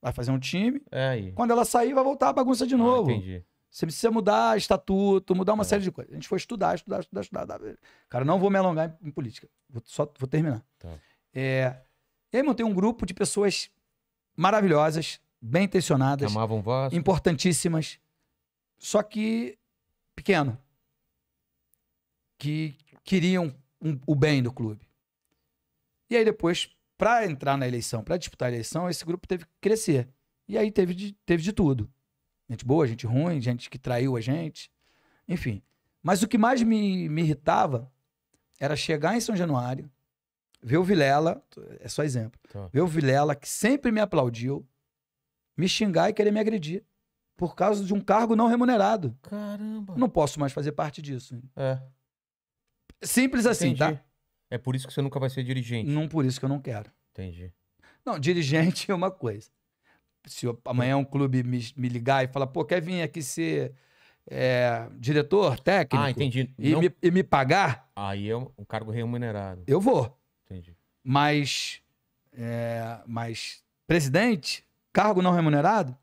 Vai fazer um time. É Quando ela sair, vai voltar a bagunça de ah, novo. Ah, entendi. Você precisa mudar estatuto, mudar uma é. série de coisas. A gente foi estudar, estudar, estudar, estudar. Cara, não vou me alongar em, política. Vou, só vou terminar. Tá. É, e aí montei um grupo de pessoas maravilhosas, bem intencionadas. Amavam voz. Importantíssimas. Só que pequeno. Que queriam um, o bem do clube. E aí depois, para entrar na eleição, para disputar a eleição, esse grupo teve que crescer. E aí teve de, teve de tudo. Gente boa, gente ruim, gente que traiu a gente. Enfim. Mas o que mais me, me irritava era chegar em São Januário, Vê o Vilela, é só exemplo. Tá. Vê o Vilela, que sempre me aplaudiu, me xingar e querer me agredir. Por causa de um cargo não remunerado. Caramba. Não posso mais fazer parte disso. É. Simples assim, tá? Entendi. tá? É por isso que você nunca vai ser dirigente. Não por isso que eu não quero. Entendi. Não, dirigente é uma coisa. Se eu, amanhã um clube me, me ligar e falar, pô, quer vir aqui ser é, diretor técnico? Ah, entendi. E, não... me, e me pagar? Aí é um cargo remunerado. Eu vou. Entendi. Mas, é, mas presidente, cargo não remunerado,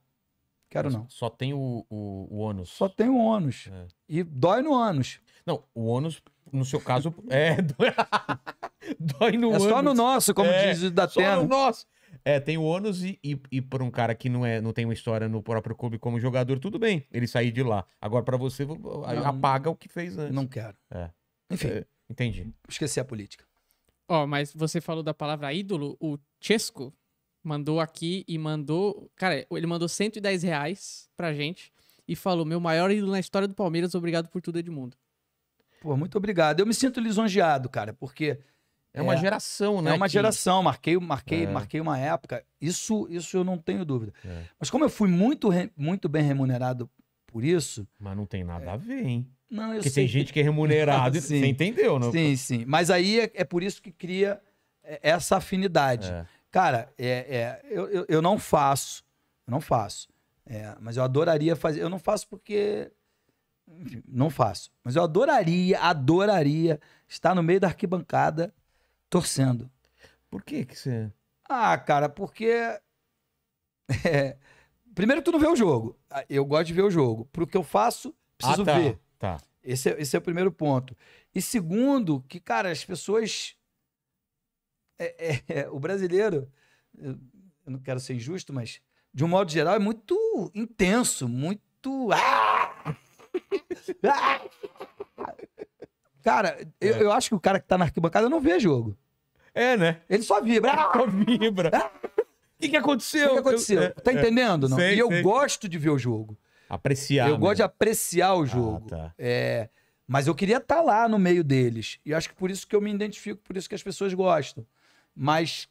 quero mas não. Só tem o, o, o, ônus. Só tem o ônus. É. E dói no ônus. Não, o ônus, no seu caso, é. dói no é ônus. É só no nosso, como é, diz o da Só no nosso. É, tem o ônus e, e, e para um cara que não, é, não tem uma história no próprio clube como jogador, tudo bem ele sair de lá. Agora, para você, não, apaga o que fez antes. Não quero. É. Enfim. É, entendi. Esqueci a política. Ó, oh, mas você falou da palavra ídolo, o Chesco mandou aqui e mandou. Cara, ele mandou 110 reais pra gente e falou: Meu maior ídolo na história do Palmeiras, obrigado por tudo, Edmundo. Pô, muito obrigado. Eu me sinto lisonjeado, cara, porque. É uma é, geração, né? É uma que... geração. Marquei, marquei, é. marquei uma época. Isso, isso eu não tenho dúvida. É. Mas como eu fui muito, muito bem remunerado por isso. Mas não tem nada é... a ver, hein? Não, eu Porque sei. tem gente que é remunerado, sim. você entendeu, não? Né? Sim, sim. Mas aí é, é por isso que cria é, essa afinidade. É. Cara, é, é, eu, eu, eu, não faço, eu não faço. É, mas eu adoraria fazer. Eu não faço porque enfim, não faço. Mas eu adoraria, adoraria estar no meio da arquibancada torcendo. Por que que você... Ah, cara, porque... É, Primeiro tu não vê o jogo. Ah, eu gosto de ver o jogo. Pro que eu faço, preciso ah, tá, ver. Tá. Esse é, esse é o primeiro ponto. E segundo, que, cara, as pessoas. É, é, é, o brasileiro, eu não quero ser injusto, mas de um modo geral é muito intenso, muito. Ah! Ah! cara, eu, é. eu, acho que o cara que tá na arquibancada não vê jogo. É, né? Ele só vibra. Só vibra. Ah! O que, que aconteceu? O que, que aconteceu? Eu, é, tá é. entendendo? Não? Sei, e eu sei. gosto de ver o jogo. Apreciar. Eu mesmo. gosto de né? apreciar o ah, jogo. Ah, tá. É. Mas eu queria estar tá lá no meio deles. E acho que por isso que eu me identifico, por isso que as pessoas gostam. Mas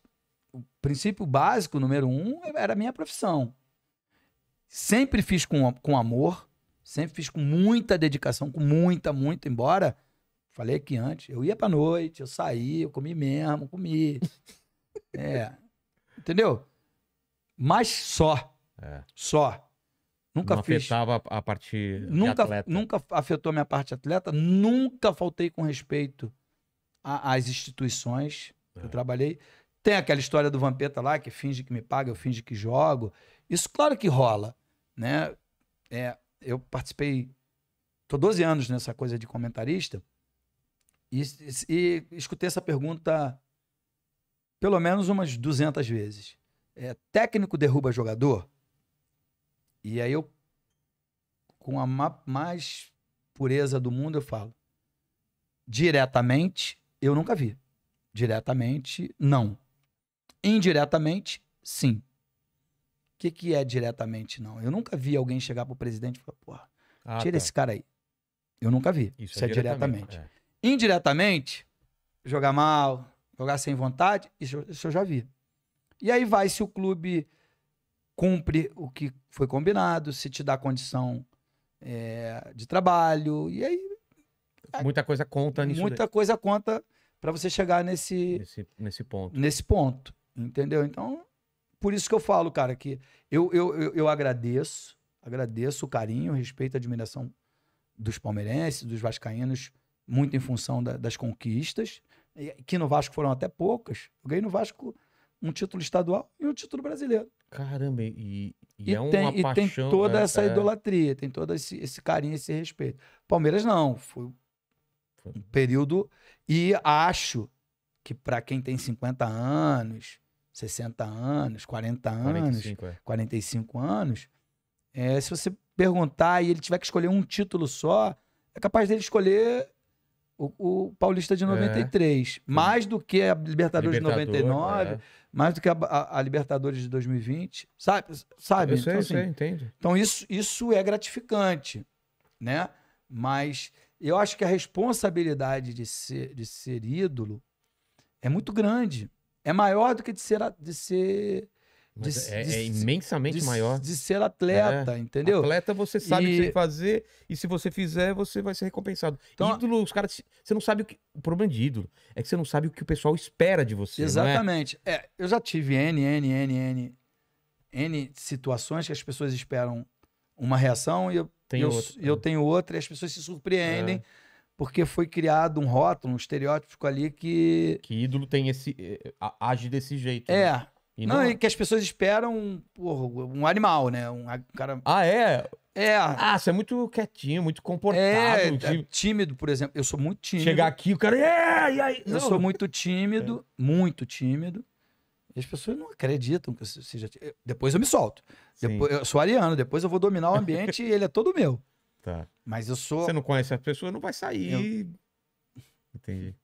o princípio básico, número um, era a minha profissão. Sempre fiz com, com amor, sempre fiz com muita dedicação, com muita, muita, embora. Falei que antes, eu ia pra noite, eu saí, eu comi mesmo, comi. É. Entendeu? Mas só. É. Só. Nunca não fiz. afetava a parte nunca, atleta. Nunca afetou minha parte atleta, nunca faltei com respeito às instituições é. que eu é. trabalhei. Tem aquela história do Vampeta lá, que finge que me paga, eu finge que jogo. Isso, claro que rola, né? É, eu participei, tô 12 anos nessa coisa de comentarista, e, e, e escutei essa pergunta pelo menos umas 200 vezes é, técnico derruba jogador. E aí eu, com a mais pureza do mundo, eu falo. Diretamente, eu nunca vi. Diretamente, não. Indiretamente, sim. O que, que é diretamente, não? Eu nunca vi alguém chegar pro presidente e falar, porra, ah, tira tá. esse cara aí. Eu nunca vi. Isso, Isso é, é, diretamente. diretamente. É. Indiretamente, jogar mal, jogar sem vontade, isso, isso eu já vi. E aí vai se o clube cumpre o que foi combinado, se te dá condição é, de trabalho, e aí. É muita coisa conta nisso. Muita daí. coisa conta para você chegar nesse, nesse, nesse. ponto. Nesse ponto. Entendeu? Então, por isso que eu falo, cara, que eu, eu, eu, eu agradeço, agradeço o carinho, o respeito, a admiração dos palmeirenses, dos vascaínos, muito em função da, das conquistas, que no Vasco foram até poucas. Eu ganhei no Vasco um título estadual e um título brasileiro. Caramba, e, e, e é tem, uma e paixão. tem toda né? essa é... idolatria, tem todo esse, esse carinho, esse respeito. Palmeiras não, foi um período e acho que para quem tem 50 anos, 60 anos, 40 anos, 45, é. 45 anos, é, se você perguntar e ele tiver que escolher um título só, é capaz dele escolher o, o Paulista de 93. É. Mais do que a Libertadores de 99, é. mais do que a, a, a, Libertadores de 2020. Sabe? sabe? Eu então, sei, assim, sei, entendo. Então, isso, isso é gratificante, né? Mas eu acho que a responsabilidade de ser, de ser ídolo é muito grande. É maior do que de ser, de ser de, é, de, é, imensamente de, maior. De ser atleta, é. entendeu? Atleta você sabe e... o que fazer e se você fizer, você vai ser recompensado. Então, ídolo, os caras. Você não sabe o que. O problema de ídolo é que você não sabe o que o pessoal espera de você. É? Exatamente. É? é? eu já tive N, N, N, N, N situações que as pessoas esperam uma reação e eu, eu, eu, é. tenho outra e as pessoas se surpreendem. É. Porque foi criado um rótulo, um estereótipo ali que. Que ídolo tem esse. age desse jeito. Né? É. Né? E não, não é. que as pessoas esperam porra, um animal, né? Um cara. Ah, é? É. Ah, você é muito quietinho, muito comportado. É, tímido. É, tímido, por exemplo. Eu sou muito tímido. Chegar aqui, o cara. É, é, Eu sou muito tímido, é. muito tímido. E as pessoas não acreditam que eu seja. Tímido. Depois eu me solto. Depois, eu sou ariano, depois eu vou dominar o ambiente e ele é todo meu. Tá. Mas eu sou. Você não conhece a pessoa, não vai sair. Eu... Entendi.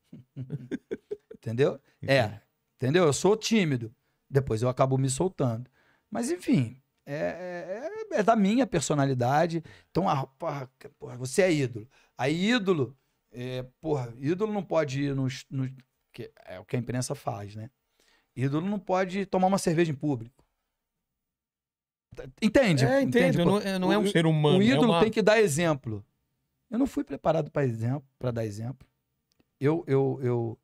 Entendeu? Entendi. É. Entendeu? Eu sou tímido. Depois eu acabo me soltando. Mas, enfim, é, é, é da minha personalidade. Então, ah, porra, você é ídolo. Aí, ídolo, é, porra, ídolo não pode ir nos. No, que é o que a imprensa faz, né? Ídolo não pode tomar uma cerveja em público. Entende? É, entende. não, não, é um o, ser humano. O é ídolo é uma... tem que dar exemplo. Eu não fui preparado para para dar exemplo. Eu, eu, eu,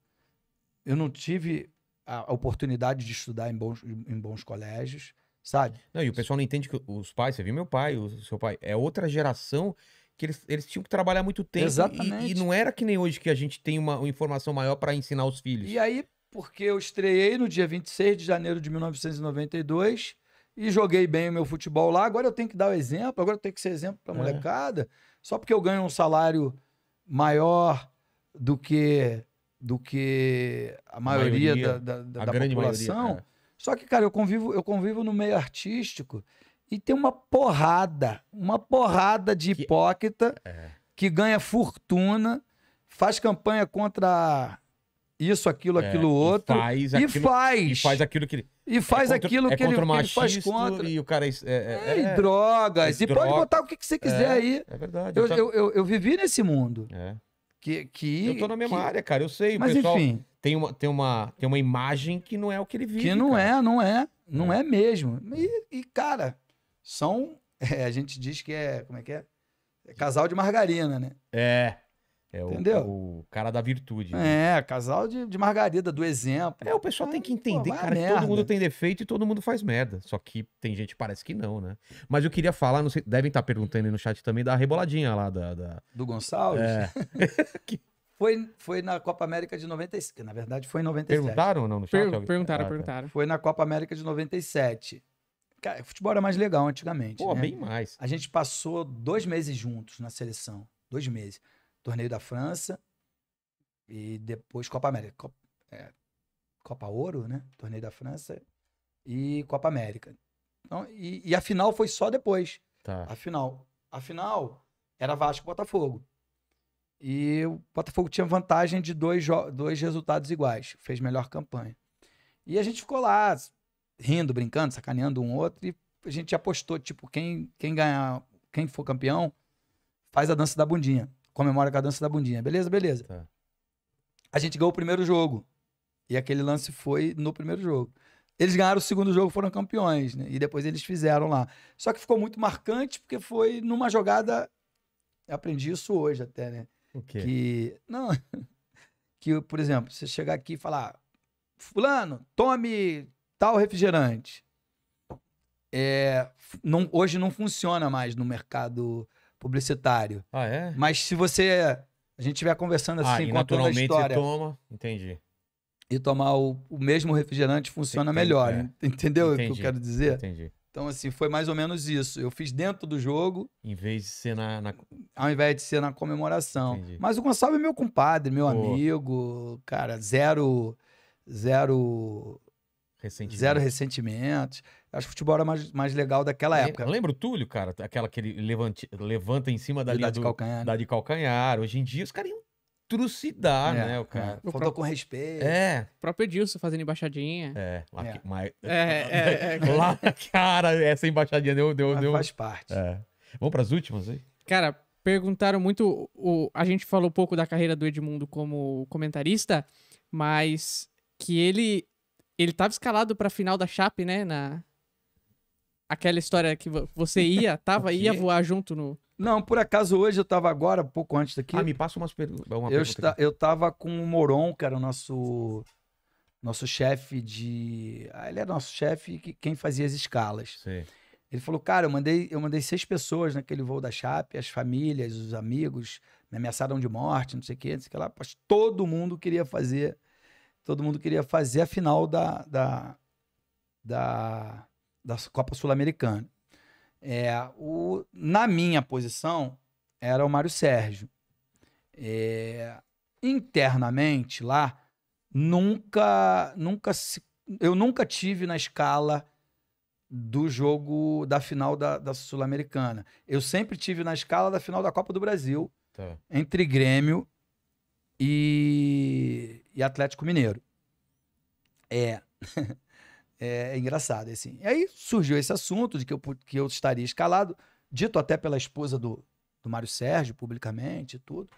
eu não tive a oportunidade de estudar em bons, em bons colégios, sabe? Não, e o pessoal não entende que os pais, você viu meu pai, o seu pai, é outra geração que eles, eles tinham que trabalhar muito tempo. Exatamente. E, e não era que nem hoje que a gente tem uma, uma informação maior para ensinar os filhos. E aí, porque eu estreiei no dia 26 de janeiro de 1992 e joguei bem o meu futebol lá, agora eu tenho que dar o exemplo, agora eu tenho que ser exemplo para a é. molecada. Só porque eu ganho um salário maior do que do que a maioria, maioria da, da, a da população. Maioria, é. Só que, cara, eu convivo, eu convivo no meio artístico e tem uma porrada, uma porrada de que... hipócrita é. que ganha fortuna, faz campanha contra isso, aquilo, é, aquilo, outro. E faz, e aquilo, faz. E faz aquilo que E faz é contra, aquilo é que, é ele, ele faz contra. E o cara é. é, é, é e drogas. E, droga. pode botar o que, que você quiser aí. É verdade. Eu, eu, eu, eu, vivi nesse mundo. Que, que, eu tô na mesma que... área, cara, eu sei. Mas pessoal... enfim tem uma, tem, uma, tem uma imagem que não é o que ele vive. Que não cara. é, não é, não é, é mesmo. E, e cara, são. É, a gente diz que é. Como é que é? é casal de margarina, né? É. É o, Entendeu? É o cara da virtude. Né? É, casal de, de Margarida, do exemplo. É, o pessoal Ai, tem que entender, pô, cara, que todo mundo tem defeito e todo mundo faz merda. Só que tem gente que parece que não, né? Mas eu queria falar, não sei, devem estar tá perguntando aí no chat também da reboladinha lá da. da... Do Gonçalves? É. que... Foi, foi na Copa América de 97. Na verdade, foi em 97. Perguntaram ou não no chat? Per perguntaram, ah, tá. perguntaram. Foi na Copa América de 97. Cara, futebol era mais legal antigamente. Pô, né? bem mais. A gente passou dois meses juntos na seleção. Dois meses torneio da França e depois Copa América. Copa, é, Copa Ouro, né? Torneio da França e Copa América. Então, e, e a final foi só depois. Tá. A final. A final era Vasco-Botafogo. E o Botafogo tinha vantagem de dois, dois resultados iguais. Fez melhor campanha. E a gente ficou lá, rindo, brincando, sacaneando um outro. E a gente apostou, tipo, quem, quem ganhar, quem for campeão, faz a dança da bundinha comemora com a dança da bundinha. Beleza, beleza. Tá. A gente ganhou o primeiro jogo. E aquele lance foi no primeiro jogo. Eles ganharam o segundo jogo, foram campeões, né? E depois eles fizeram lá. Só que ficou muito marcante porque foi numa jogada. Eu aprendi isso hoje até, né? O quê? Que. Não. que, por exemplo, você chegar aqui e falar: Fulano, tome tal refrigerante. É, não, hoje não funciona mais no mercado publicitário. Ah, é? Mas se você. A gente estiver conversando assim, ah, contando a história. toma, entendi. E tomar o, o mesmo refrigerante funciona entendi, melhor. É. Entendeu entendi, o que eu quero dizer? Entendi. Então, assim, foi mais ou menos isso. Eu fiz dentro do jogo. Em vez de ser na. na... Ao invés de ser na comemoração. Entendi. Mas o Gonçalo é meu compadre, meu Pô. amigo, cara, zero. Zero. Ressentimento. Zero ressentimentos. Acho que o futebol era mais, mais legal daquela época. Lembra o Túlio, cara? Aquela que ele levante, levanta em cima da de de calcanhar. Né? Da de calcanhar. Hoje em dia, os caras iam trucidar, é, né, é. o cara. É. Faltou com respeito. É. O próprio Edilson fazendo embaixadinha. É. Lá, é. Que, mas, é, é, é, é. lá cara, essa embaixadinha deu... deu, deu faz parte. Vamos para as últimas aí? Cara, perguntaram muito... O, a gente falou um pouco da carreira do Edmundo como comentarista, mas que ele... Ele estava escalado para a final da Chape, né? Na, Aquela história que você ia, tava, ia voar junto no. Não, por acaso hoje eu tava agora, pouco antes daqui. Ah, me passa umas per... uma eu pergunta. Eu tava com o Moron, que era o nosso. Nosso chefe de. Ah, ele era é nosso chefe, que, quem fazia as escalas. Sim. Ele falou, cara, eu mandei, eu mandei seis pessoas naquele voo da Chape, as famílias, os amigos, me ameaçaram de morte, não sei o que, não sei o que lá. Mas todo mundo queria fazer. Todo mundo queria fazer a final da. da, da da Copa Sul-Americana. É, o, na minha posição, era o Mário Sérgio. É, internamente, lá, nunca, nunca se, eu nunca tive na escala do jogo da final da, da Sul-Americana. Eu sempre tive na escala da final da Copa do Brasil, tá. entre Grêmio e, e Atlético Mineiro. É. É, é, engraçado, assim. E aí surgiu esse assunto de que eu, que eu estaria escalado, dito até pela esposa do, do Mário Sérgio, publicamente e tudo.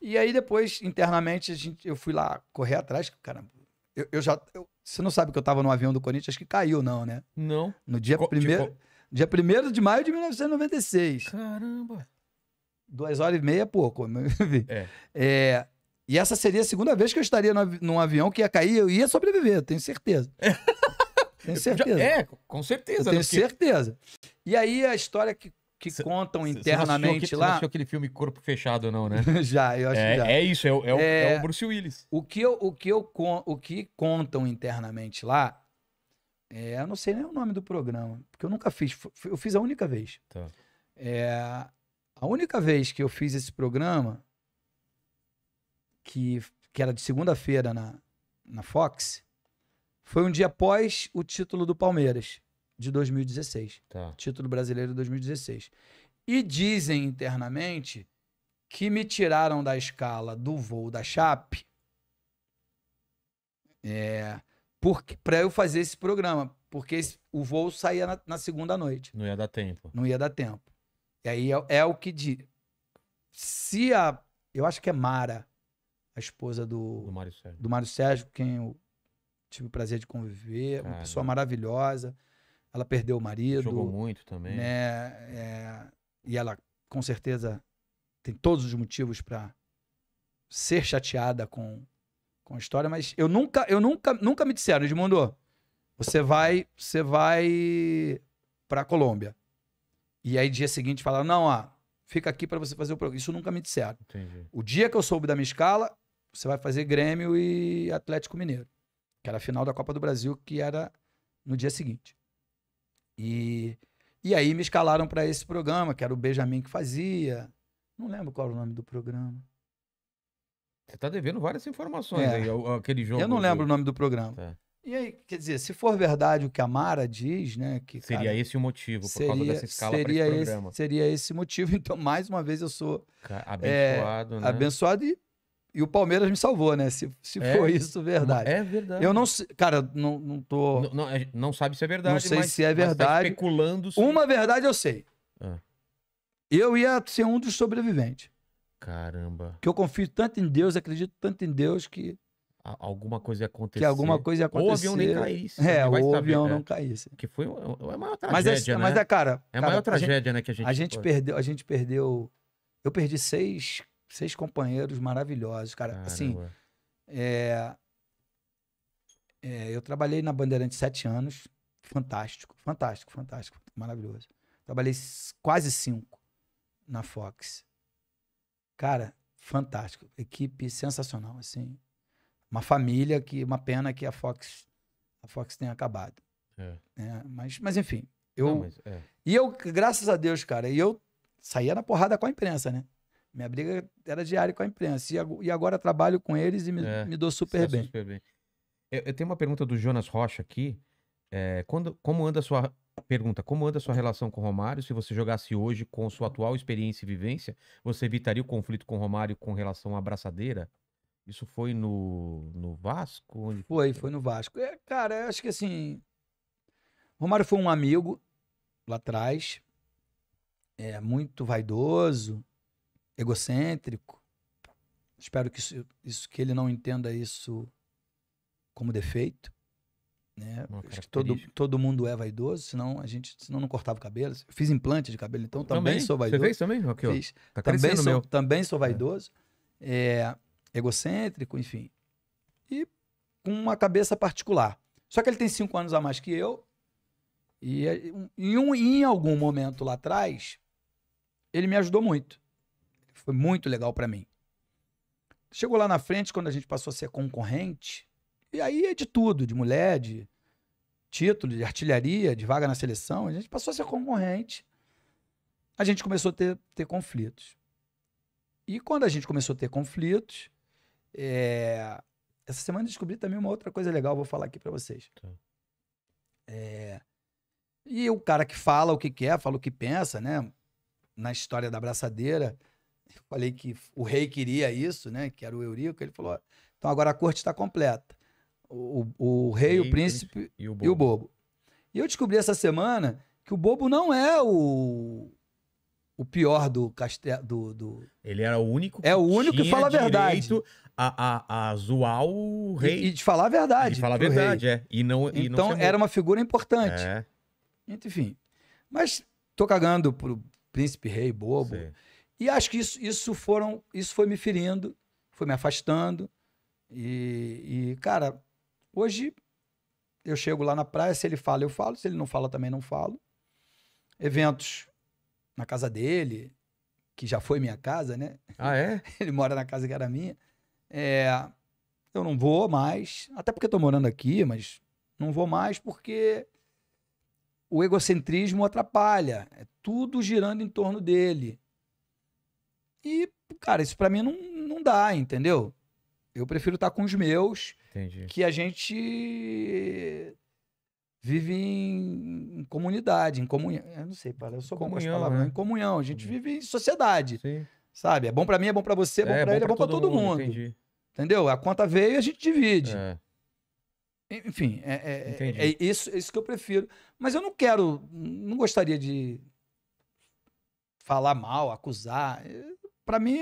E aí depois, internamente, a gente, eu fui lá correr atrás, caramba, eu, eu já... Eu, você não sabe que eu estava no avião do Corinthians que caiu, não, né? Não. No dia 1 primeiro, tipo, dia primeiro de maio de 1996. Caramba. Duas horas e meia é pouco. Né? é. é e essa seria a segunda vez que eu estaria no, num avião que ia cair, eu ia sobreviver, tenho certeza. Tenho certeza. é, com certeza. Eu tenho né? certeza. E aí a história que, que cê, contam internamente lá. Você não aquele filme Corpo Fechado, não, né? já, eu acho é, que já. É isso, é, o, é, é, o é, Bruce Willis. O que, eu, o, que eu, o que contam internamente lá. É, eu não sei nem o nome do programa, porque eu nunca fiz. Eu fiz a única vez. Tá. É, a única vez que eu fiz esse programa, que, que era de segunda-feira na, na Fox, foi um dia após o título do Palmeiras, de 2016. Tá. Título brasileiro de 2016. E dizem internamente que me tiraram da escala do voo da Chape é, para eu fazer esse programa. Porque esse, o voo saía na, na, segunda noite. Não ia dar tempo. Não ia dar tempo. E aí é, é o que diz. Se a. Eu acho que é Mara, a esposa do. Do Mário Sérgio. Do Mário Sérgio, quem o tive o prazer de conviver, Cara. uma pessoa maravilhosa. Ela perdeu o marido. Jogou muito também. Né? É, e ela, com certeza, tem todos os motivos para ser chateada com, com a história, mas eu nunca, eu nunca, nunca me disseram, Edmundo, você vai, você vai para Colômbia. E aí dia seguinte falaram, não, ó, fica aqui para você fazer o programa. Isso nunca me disseram. Entendi. O dia que eu soube da minha escala, você vai fazer Grêmio e Atlético Mineiro que era a final da Copa do Brasil, que era no dia seguinte. E, e aí me escalaram para esse programa, que era o Benjamin que fazia. Não lembro qual era o nome do programa. Você está devendo várias informações é. aí, aquele jogo. Eu não lembro do... o nome do programa. Tá. E aí, quer dizer, se for verdade o que a Mara diz, né? Que, seria cara, esse o motivo, por seria, causa dessa escala seria esse, esse programa. Seria esse motivo. Então, mais uma vez, eu sou... É, abençoado, é, né? Abençoado e e o Palmeiras me salvou, né? Se, se é, for isso, verdade. É verdade. Eu não sei. Cara, não, não tô. Não, não, é, não sabe se é verdade. Não sei mas, se é tá verdade. Tá especulando. Sobre... Uma verdade eu sei. Ah. Eu ia ser um dos sobreviventes. Caramba. Que eu confio tanto em Deus, acredito tanto em Deus que. Alguma coisa ia acontecer. Que alguma coisa ia acontecer. Ou o avião nem caísse. É, ou o avião né? não caísse. Que foi uma é maior é tragédia. Mas é, né? mas é cara. É a cara, maior tragédia, a gente, né? Que a gente. A gente perdeu. A gente perdeu. Eu perdi seis seis companheiros maravilhosos, cara. Assim, Caramba. Assim, é, é, eu trabalhei na Bandeirante sete anos, fantástico, fantástico, fantástico, maravilhoso. Trabalhei quase cinco na Fox. Cara, fantástico, equipe sensacional, assim. Uma família que, uma pena que a Fox, a Fox tenha acabado. É. É, mas, mas enfim, eu Não, mas, é. e eu, graças a Deus, cara, e eu saía na porrada com a imprensa, né? Minha briga era diária com a imprensa. E agora trabalho com eles e me, é, me dou super bem. super bem. Eu, eu, tenho uma pergunta do Jonas Rocha aqui. É, quando, como anda a sua. Pergunta: Como anda a sua relação com Romário? Se você jogasse hoje com sua atual experiência e vivência, você evitaria o conflito com Romário com relação à abraçadeira? Isso foi no, no Vasco? Foi, foi no Vasco. É, cara, eu acho que assim. Romário foi um amigo lá atrás, é, muito vaidoso, egocêntrico. Espero que isso, isso que ele não entenda isso como defeito. Né? Acho que todo, todo mundo é vaidoso, senão a gente senão não cortava o cabelo. Eu fiz implante de cabelo, então também, também sou vaidoso. Você fez também? Aqui, Fiz. Tá também, sou, meu. também sou é. vaidoso, é. É, egocêntrico, enfim. E com uma cabeça particular. Só que ele tem cinco anos a mais que eu. E é, em, um, em algum momento lá atrás, ele me ajudou muito. Foi muito legal para mim. Chegou lá na frente, quando a gente passou a ser concorrente, e aí é de tudo, de mulher, de título, de artilharia, de vaga na seleção, a gente passou a ser concorrente. A gente começou a ter, ter conflitos. E quando a gente começou a ter conflitos, é... essa semana descobri também uma outra coisa legal, vou falar aqui para vocês. Tá. É... E o cara que fala o que quer, fala o que pensa, né? Na história da abraçadeira, eu falei que o rei queria isso, né? Que era o Eurico. Ele falou: então agora a corte está completa. O, o, o rei, rei, o príncipe e o, e o, bobo. E eu descobri essa semana que o bobo não é o, o pior do castelo. Do, do... Ele era o único É o único que fala a verdade. A, a, a zoar o rei. E, e de falar a verdade. E de falar a verdade, é. E não, e então não era uma figura importante. É. Enfim. Mas tô cagando pro príncipe rei bobo. Sim. E acho que isso, isso, foram, isso foi me ferindo, foi me afastando. E, e, cara, hoje eu chego lá na praia, se ele fala, eu falo, se ele não fala, também não falo. Eventos na casa dele, que já foi minha casa, né? Ah, é? Ele mora na casa que era minha. É, eu não vou mais, até porque estou morando aqui, mas não vou mais porque o egocentrismo atrapalha. É tudo girando em torno dele. E, cara, isso para mim não, não dá, entendeu? Eu prefiro estar tá com os meus, Entendi. que a gente vive em, comunidade, em comunhão. Eu não sei, eu sou comunhão, bom com né? em comunhão. A gente uhum. vive em sociedade, Sim. sabe? É bom para mim, é bom para você, é bom é, para ele, é bom para todo, todo, mundo. mundo. Entendeu? A conta veio e a gente divide. É. Enfim, é, é, é, é isso, é isso que eu prefiro. Mas eu não quero, não gostaria de falar mal, acusar. Eu eh, para mim,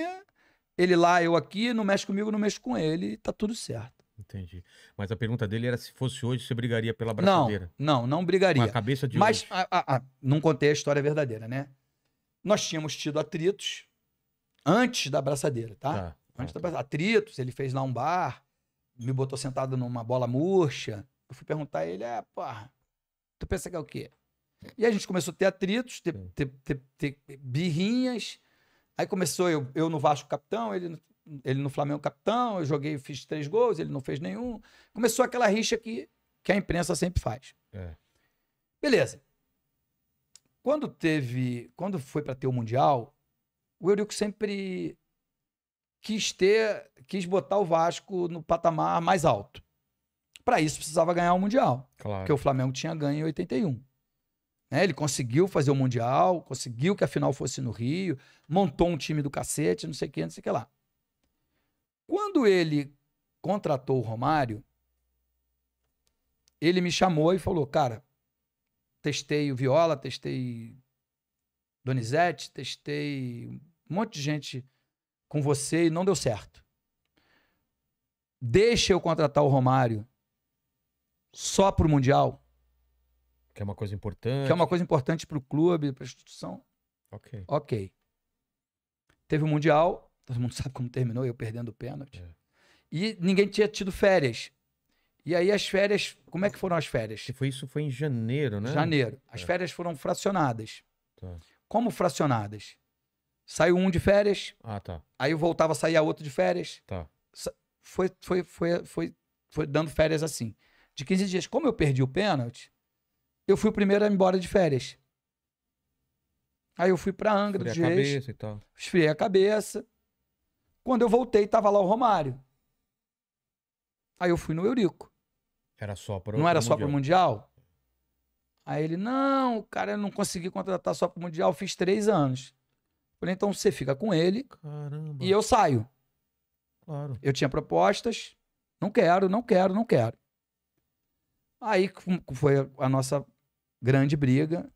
ele lá, eu aqui, não mexe comigo, não mexe com ele, tá tudo certo. Entendi. Mas a pergunta dele era se fosse hoje, você brigaria pela brasileira? Não, não, não brigaria. Com a cabeça de Mas, hoje. A, a, a, não contei a história verdadeira, né? Nós tínhamos tido atritos antes da braçadeira, tá? tá antes tá. da tá. braçadeira. Atritos, ele fez lá um bar, me botou sentado numa bola murcha. Eu fui perguntar a ele, é, porra, tu pensa que é o quê? E a gente começou a ter atritos, ter, ter, ter, ter birrinhas. Aí começou eu, eu no Vasco capitão, ele no ele no Flamengo capitão, eu joguei, fiz três gols, ele não fez nenhum. Começou aquela rixa que, que a imprensa sempre faz. É. Beleza. Quando teve, quando foi para ter o mundial, o Eurico sempre quis ter, quis botar o Vasco no patamar mais alto. Para isso precisava ganhar o mundial, claro. porque o Flamengo tinha ganho em 81. Né? Ele conseguiu fazer o Mundial, conseguiu que a final fosse no Rio, montou um time do cacete, não sei o que, não sei o que lá. Quando ele contratou o Romário, ele me chamou e falou: Cara, testei o Viola, testei Donizete, testei um monte de gente com você e não deu certo. Deixa eu contratar o Romário só pro Mundial. Que é uma coisa importante. Que é uma coisa importante para o clube, para a instituição. Ok. Ok. Teve o Mundial, todo mundo sabe como terminou, eu perdendo o pênalti. É. E ninguém tinha tido férias. E aí as férias, como é que foram as férias? foi isso foi em janeiro, né? Janeiro. As é. férias foram fracionadas. Tá. Como fracionadas? Saiu um de férias. Ah, tá. Aí eu voltava a sair a outro de férias. Tá. Foi, foi, foi, foi, foi dando férias assim. De 15 dias. Como eu perdi o pênalti, eu fui o primeiro a ir embora de férias. Aí eu fui pra Angra Esfriei dos Reis. Esfriei a cabeça e tal. Esfriei a cabeça. Quando eu voltei, tava lá o Romário. Aí eu fui no Eurico. Era só pro Não era só mundial. pro Mundial? Aí ele, não, cara, eu não consegui contratar só pro Mundial, fiz três anos. Falei, então você fica com ele Caramba. e eu saio. Claro. Eu tinha propostas, não quero, não quero, não quero. Aí foi a nossa grande briga.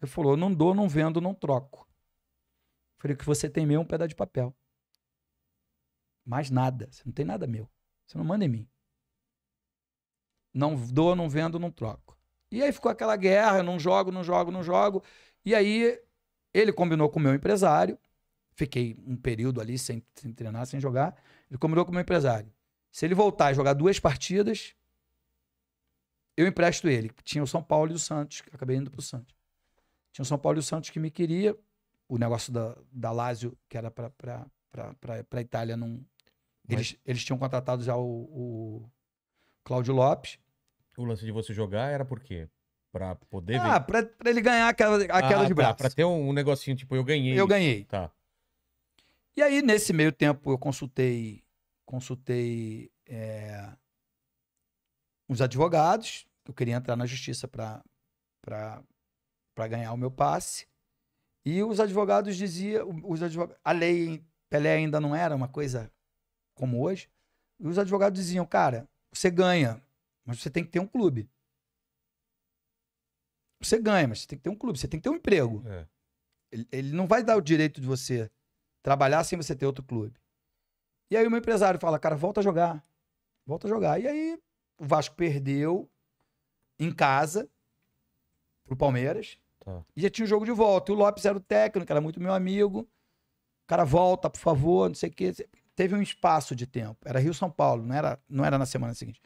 Ele falou: não dou, não vendo, não troco. Eu falei: o que você tem meu é um pedaço de papel. Mais nada. Você não tem nada meu. Você não manda em mim. Não dou, não vendo, não troco. E aí ficou aquela guerra: não jogo, não jogo, não jogo. E aí ele combinou com o meu empresário. Fiquei um período ali sem, sem treinar, sem jogar. Ele combinou com o meu empresário. Se ele voltar e jogar duas partidas, eu empresto ele. Tinha o São Paulo e o Santos, que acabei indo para o Santos. Tinha o São Paulo e o Santos que me queria. O negócio da, da Lazio, que era para a Itália, não. Eles, Mas... eles tinham contratado já o, o Cláudio Lopes. O lance de você jogar era por quê? Pra poder. Ah, ver... pra, pra ele ganhar aquela, aquela ah, de tá. braço. pra ter um, um negocinho tipo, eu ganhei. Eu ganhei. Tá. E aí, nesse meio tempo, eu consultei. Consultei. É uns advogados, eu queria entrar na justiça para ganhar o meu passe. E os advogados diziam, os advog... a lei Pelé ainda não era uma coisa como hoje. E os advogados diziam, cara, você ganha, mas você tem que ter um clube. Você ganha, mas você tem que ter um clube, você tem que ter um emprego. É. Ele, ele não vai dar o direito de você trabalhar sem você ter outro clube. E aí o meu empresário fala, cara, volta a jogar. Volta a jogar. E aí o Vasco perdeu em casa pro Palmeiras. Tá. E já tinha o jogo de volta. E o Lopes era o técnico, era muito meu amigo. O cara volta, por favor, não sei o quê. Teve um espaço de tempo. Era Rio São Paulo, não era, não era na semana seguinte.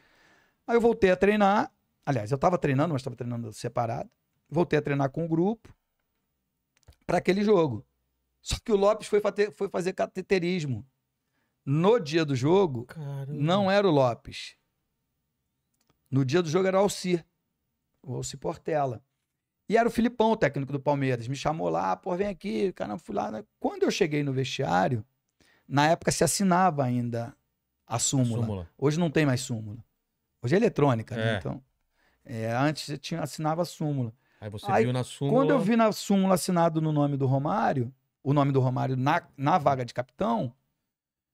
Aí eu voltei a treinar. Aliás, eu tava treinando, mas tava treinando separado. Voltei a treinar com o grupo para aquele jogo. Só que o Lopes foi, fazer, foi fazer cateterismo. No dia do jogo, Caramba. não era o Lopes. No dia do jogo era o Alci, o Alci Portela. E era o Filipão, o técnico do Palmeiras. Me chamou lá, ah, pô, vem aqui, caramba, fui lá. Quando eu cheguei no vestiário, na época se assinava ainda a súmula. A súmula. Hoje não tem mais súmula. Hoje é eletrônica, né? é. né? Então, é, antes você tinha, assinava a súmula. Aí você Aí, viu na súmula. Quando eu vi na súmula assinado no nome do Romário, o nome do Romário na, na vaga de capitão,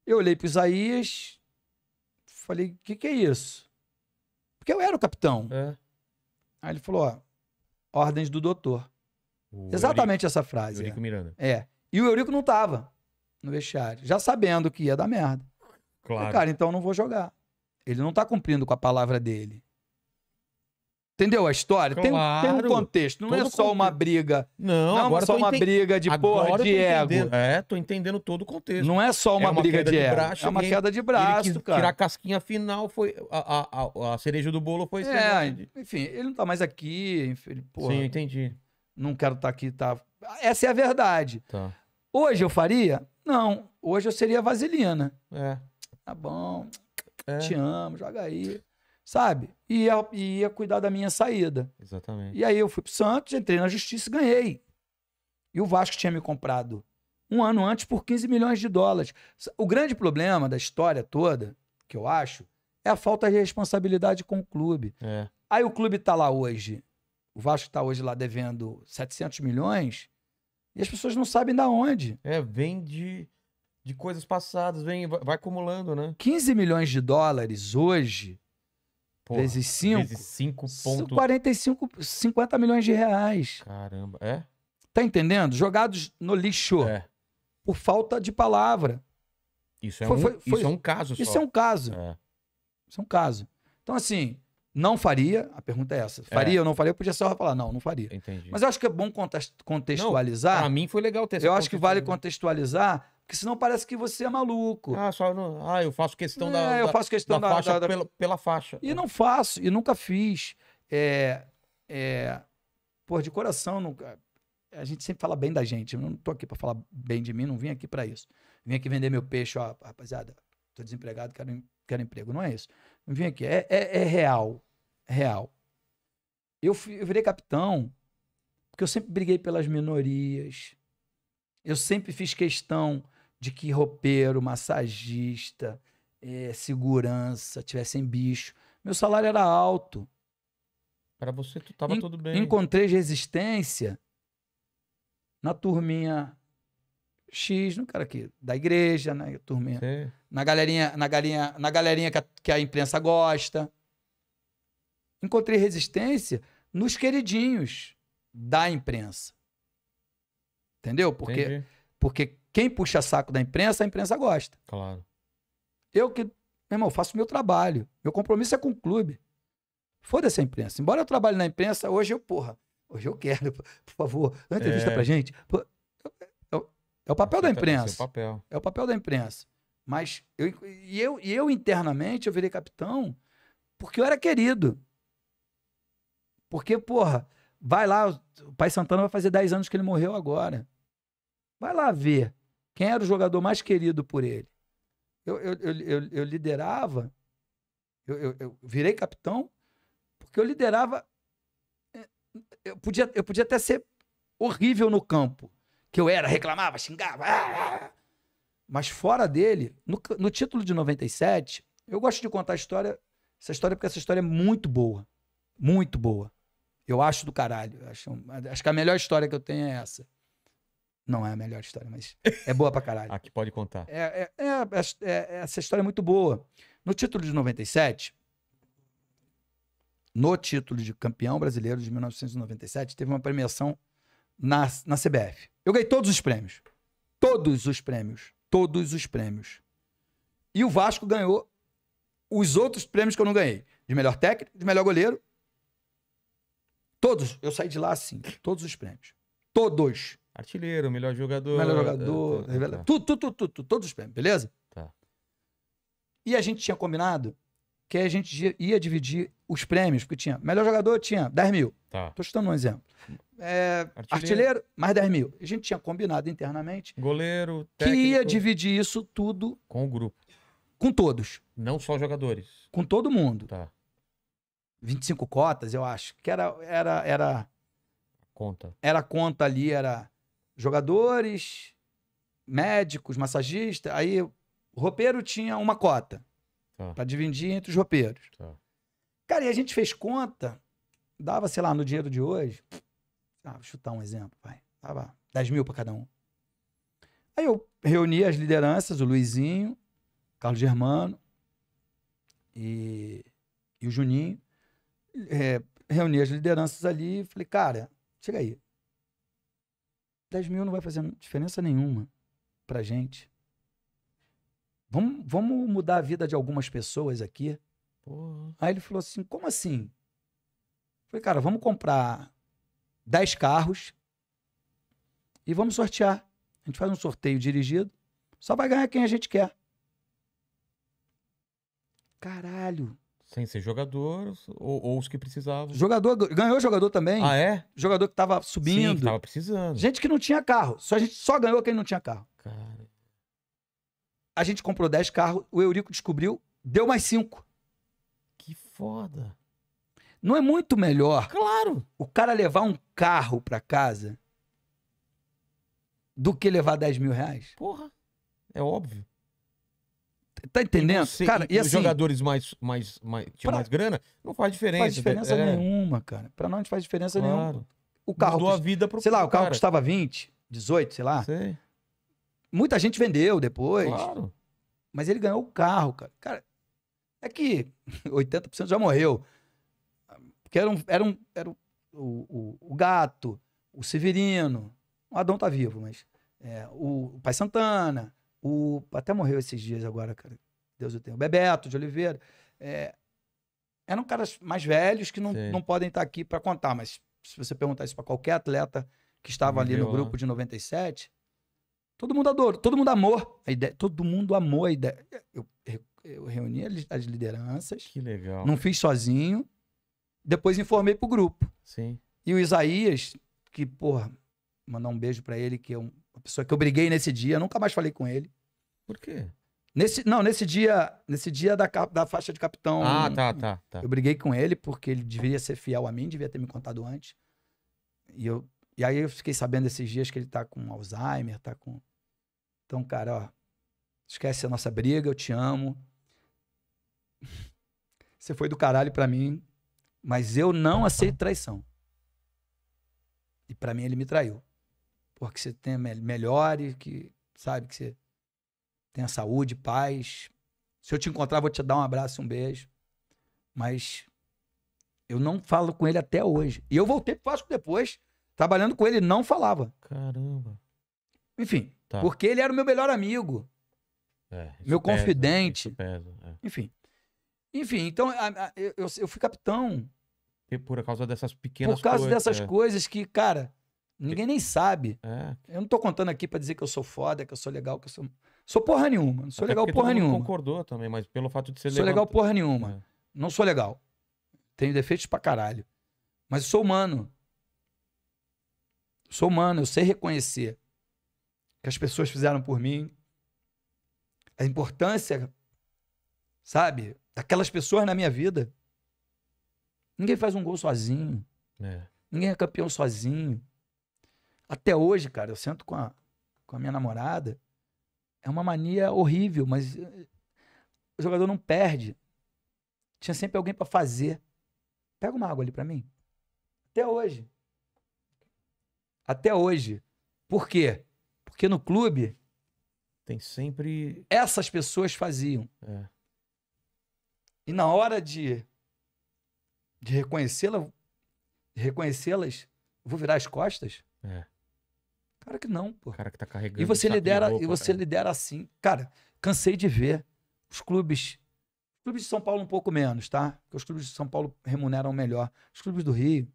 eu olhei pro Isaías, falei, o que, que é isso? Porque eu era o capitão. É. Aí ele falou, ó, ordens do doutor. O Exatamente Eurico, essa frase. Eurico é. Miranda. É. E o Eurico não tava no vestiário, já sabendo que ia dar merda. Claro. Falei, cara, então eu não vou jogar. Ele não tá cumprindo com a palavra dele. Entendeu a história? Claro. Tem, tem, um contexto. Não é todo é só uma briga. Não, não é agora é só uma briga de porra, de ego. É, tô entendendo todo o contexto. Não é só uma, é uma briga de, de ego. Braço, é uma queda de braço, ele cara. Tirar a casquinha final foi. A, a, a, cereja do bolo foi. É, enfim, ele não tá mais aqui. Ele, porra, Sim, entendi. Não quero estar tá aqui, tá. Essa é a verdade. Tá. Hoje eu faria? Não. Hoje eu seria vaselina. É. Tá bom. É. Te amo, joga aí sabe? E ia, ia cuidar da minha saída. Exatamente. E aí eu fui pro Santos, entrei na justiça e ganhei. E o Vasco tinha me comprado um ano antes por 15 milhões de dólares. O grande problema da história toda, que eu acho, é a falta de responsabilidade com o clube. É. Aí o clube tá lá hoje, o Vasco tá hoje lá devendo 700 milhões, e as pessoas não sabem da onde. É, vem de, de coisas passadas, vem, vai acumulando, né? 15 milhões de dólares hoje Porra, vezes 5. Vezes 5 pontos. 45, 50 milhões de reais. Caramba, é? Tá entendendo? Jogados no lixo. É. Por falta de palavra. Isso é, foi, um, foi, foi, isso é um caso só. Isso é um caso. É. Isso é um caso. Então, assim, não faria, a pergunta é essa. Faria é. ou não faria? Eu podia só falar, não, não faria. Entendi. Mas eu acho que é bom contextualizar. pra mim foi legal ter essa Eu acho que vale contextualizar porque senão parece que você é maluco. Ah, só ah eu faço questão é, da, eu faço questão da, da, da faixa da, pela, pela, faixa. E não faço, e nunca fiz. É, é... Pô, de coração, nunca... a gente sempre fala bem da gente. Eu não tô aqui para falar bem de mim, não vim aqui para isso. Vim aqui vender meu peixe, ó, rapaziada, tô desempregado, quero, quero emprego. Não é isso. Não vim aqui. É, é, é real. É real. Eu, fui, eu virei capitão porque eu sempre briguei pelas minorias. Eu sempre fiz questão de que roupeiro, massagista, é, segurança, tivessem bicho. Meu salário era alto. Para você, tu tava en tudo bem. Encontrei resistência na turminha X, no cara aqui, da igreja, né? Turminha. Na galerinha, na galerinha, na galerinha que a, que a imprensa gosta. Encontrei resistência nos queridinhos da imprensa. Entendeu? Porque, Entendi. porque quem puxa saco da imprensa, a imprensa gosta. Claro. Eu que, meu irmão, faço meu trabalho. Meu compromisso é com o clube. Foda-se a imprensa. Embora eu trabalhe na imprensa, hoje eu, porra, hoje eu quero, por favor, dá entrevista é. pra gente. Por... É, é o papel da imprensa. É, papel. é o papel da imprensa. Mas eu, e, eu, e eu internamente eu virei capitão porque eu era querido. Porque, porra, vai lá, o pai Santana vai fazer 10 anos que ele morreu agora. Vai lá ver quem era o jogador mais querido por ele? Eu, eu, eu, eu liderava, eu, virei capitão, porque eu liderava. É, eu podia, eu podia até ser horrível no campo, que eu era, reclamava, xingava. Ah, ah, ah. Mas fora dele, no, no título de 97, eu gosto de contar a história, essa história, porque essa história é muito boa. Muito boa. Eu acho do caralho. Acho, acho que a melhor história que eu tenho é essa. Não é a melhor história, mas é boa pra caralho. Aqui ah, pode contar. É, é, é, é, é, essa história é muito boa. No título de 97, no título de campeão brasileiro de 1997, teve uma premiação na, na CBF. Eu ganhei todos os prêmios. Todos os prêmios. Todos os prêmios. E o Vasco ganhou os outros prêmios que eu não ganhei. De melhor técnico, de melhor goleiro. Todos. Eu saí de lá assim. Todos os prêmios. Todos. Artilheiro, melhor jogador. Melhor é, jogador, tá, revela... Tá, tá. Tudo, tudo, tudo, tudo, todos os prêmios, beleza? Tá. E a gente tinha combinado que a gente ia dividir os prêmios, porque tinha melhor jogador, tinha 10 mil. Tá. Tô chutando um exemplo. É, artilheiro. artilheiro. mais 10 mil. A gente tinha combinado internamente. Goleiro, técnico. Que ia dividir isso tudo. Com o grupo. Com todos. Não só jogadores. Com todo mundo. Tá. 25 cotas, eu acho. Que era. era, era conta. Era conta ali, era jogadores, médicos, massagistas. Aí o roupeiro tinha uma cota tá. para dividir entre os roupeiros. Tá. Cara, e a gente fez conta, dava, sei lá, no dinheiro de hoje, ah, vou chutar um exemplo, vai, dava 10 mil para cada um. Aí eu reuni as lideranças, o Luizinho, Carlos Germano e, e o Juninho. É, reuni as lideranças ali e falei, cara, chega aí. 10 mil não vai fazer diferença nenhuma pra gente. Vamos, vamos mudar a vida de algumas pessoas aqui. Porra. Aí ele falou assim: como assim? Eu falei, cara, vamos comprar 10 carros e vamos sortear. A gente faz um sorteio dirigido, só vai ganhar quem a gente quer. Caralho. Sem ser jogador ou, ou, os que precisavam. Jogador, ganhou jogador também. Ah, é? Jogador que tava subindo. Sim, que tava precisando. Gente que não tinha carro. Só, a gente só ganhou quem não tinha carro. Cara. A gente comprou 10 carros, o Eurico descobriu, deu mais 5. Que foda. Não é muito melhor? Claro. O cara levar um carro pra casa do que levar 10 mil reais? Porra. É óbvio. Tá entendendo? cara, e, e assim, os jogadores mais, mais, mais, tinham pra... mais grana, não faz diferença. faz diferença é. nenhuma, cara. Pra nós não faz diferença claro. nenhuma. O carro. Mudou a vida pro Sei lá, o carro cara. custava 20, 18, sei lá. Sei. Muita gente vendeu depois. Claro. Mas ele ganhou o carro, cara. Cara, é que 80% já morreu. Porque era, um, era, um, era o, o, o gato, o Severino. O Adão tá vivo, mas. É, o Pai Santana, o, até morreu esses dias agora, cara. Deus o tenha. O Bebeto de Oliveira. É, eram caras mais velhos que não, não podem estar tá aqui para contar, mas se você perguntar isso para qualquer atleta que estava ali no grupo né? de 97, todo mundo adorou, todo mundo amou a ideia, todo mundo amou a ideia. Eu, eu reuni as lideranças. Que legal. Não fiz sozinho. Depois informei pro grupo. Sim. E o Isaías, que, porra, mandar um beijo para ele, que é uma pessoa que eu briguei nesse dia, nunca mais falei com ele. Por quê? Nesse, não, nesse dia, nesse dia da, da faixa de capitão. Ah, tá, tá, tá. Eu briguei com ele porque ele deveria ser fiel a mim, devia ter me contado antes. E eu e aí eu fiquei sabendo esses dias que ele tá com Alzheimer, tá com Então, cara, ó, esquece a nossa briga, eu te amo. Você foi do caralho para mim, mas eu não aceito traição. E para mim ele me traiu. Porque você tem melhor e que sabe que você Tenha saúde, paz. Se eu te encontrar, vou te dar um abraço, um beijo. Mas eu não falo com ele até hoje. E eu voltei pro Vasco depois, trabalhando com ele, não falava. Caramba. Enfim, tá. porque ele era o meu melhor amigo. É, meu pesa, né? confidente. Pesa, é. Enfim. Enfim, então a, a, eu, eu fui capitão. E por causa dessas pequenas coisas. Por causa coisas, dessas é. coisas que, cara, Ninguém nem sabe. É. Eu não tô contando aqui para dizer que eu sou foda, que eu sou legal, que eu sou. Sou porra nenhuma. Não sou Até legal porra nenhuma. concordou também, mas pelo fato de ser legal. Sou legal porra nenhuma. É. Não sou legal. Tenho defeitos pra caralho. Mas sou humano. Sou humano, eu sei reconhecer que as pessoas fizeram por mim. A importância, sabe, daquelas pessoas na minha vida. Ninguém faz um gol sozinho. É. Ninguém é campeão sozinho. Até hoje, cara, eu sento com a, com a minha namorada. É uma mania horrível, mas eh, o jogador não perde. Tinha sempre alguém para fazer. Pega uma água ali para mim. Até hoje. Até hoje. Por quê? Porque no clube. Tem sempre. Essas pessoas faziam. É. E na hora de, de reconhecê-la, reconhecê-las, vou virar as costas. É. Cara que não, pô. O cara que tá carregando. E você lidera, louco, e você cara. lidera assim. Cara, cansei de ver os clubes. Os clubes de São Paulo um pouco menos, tá? Porque os clubes de São Paulo remuneram melhor. Os clubes do Rio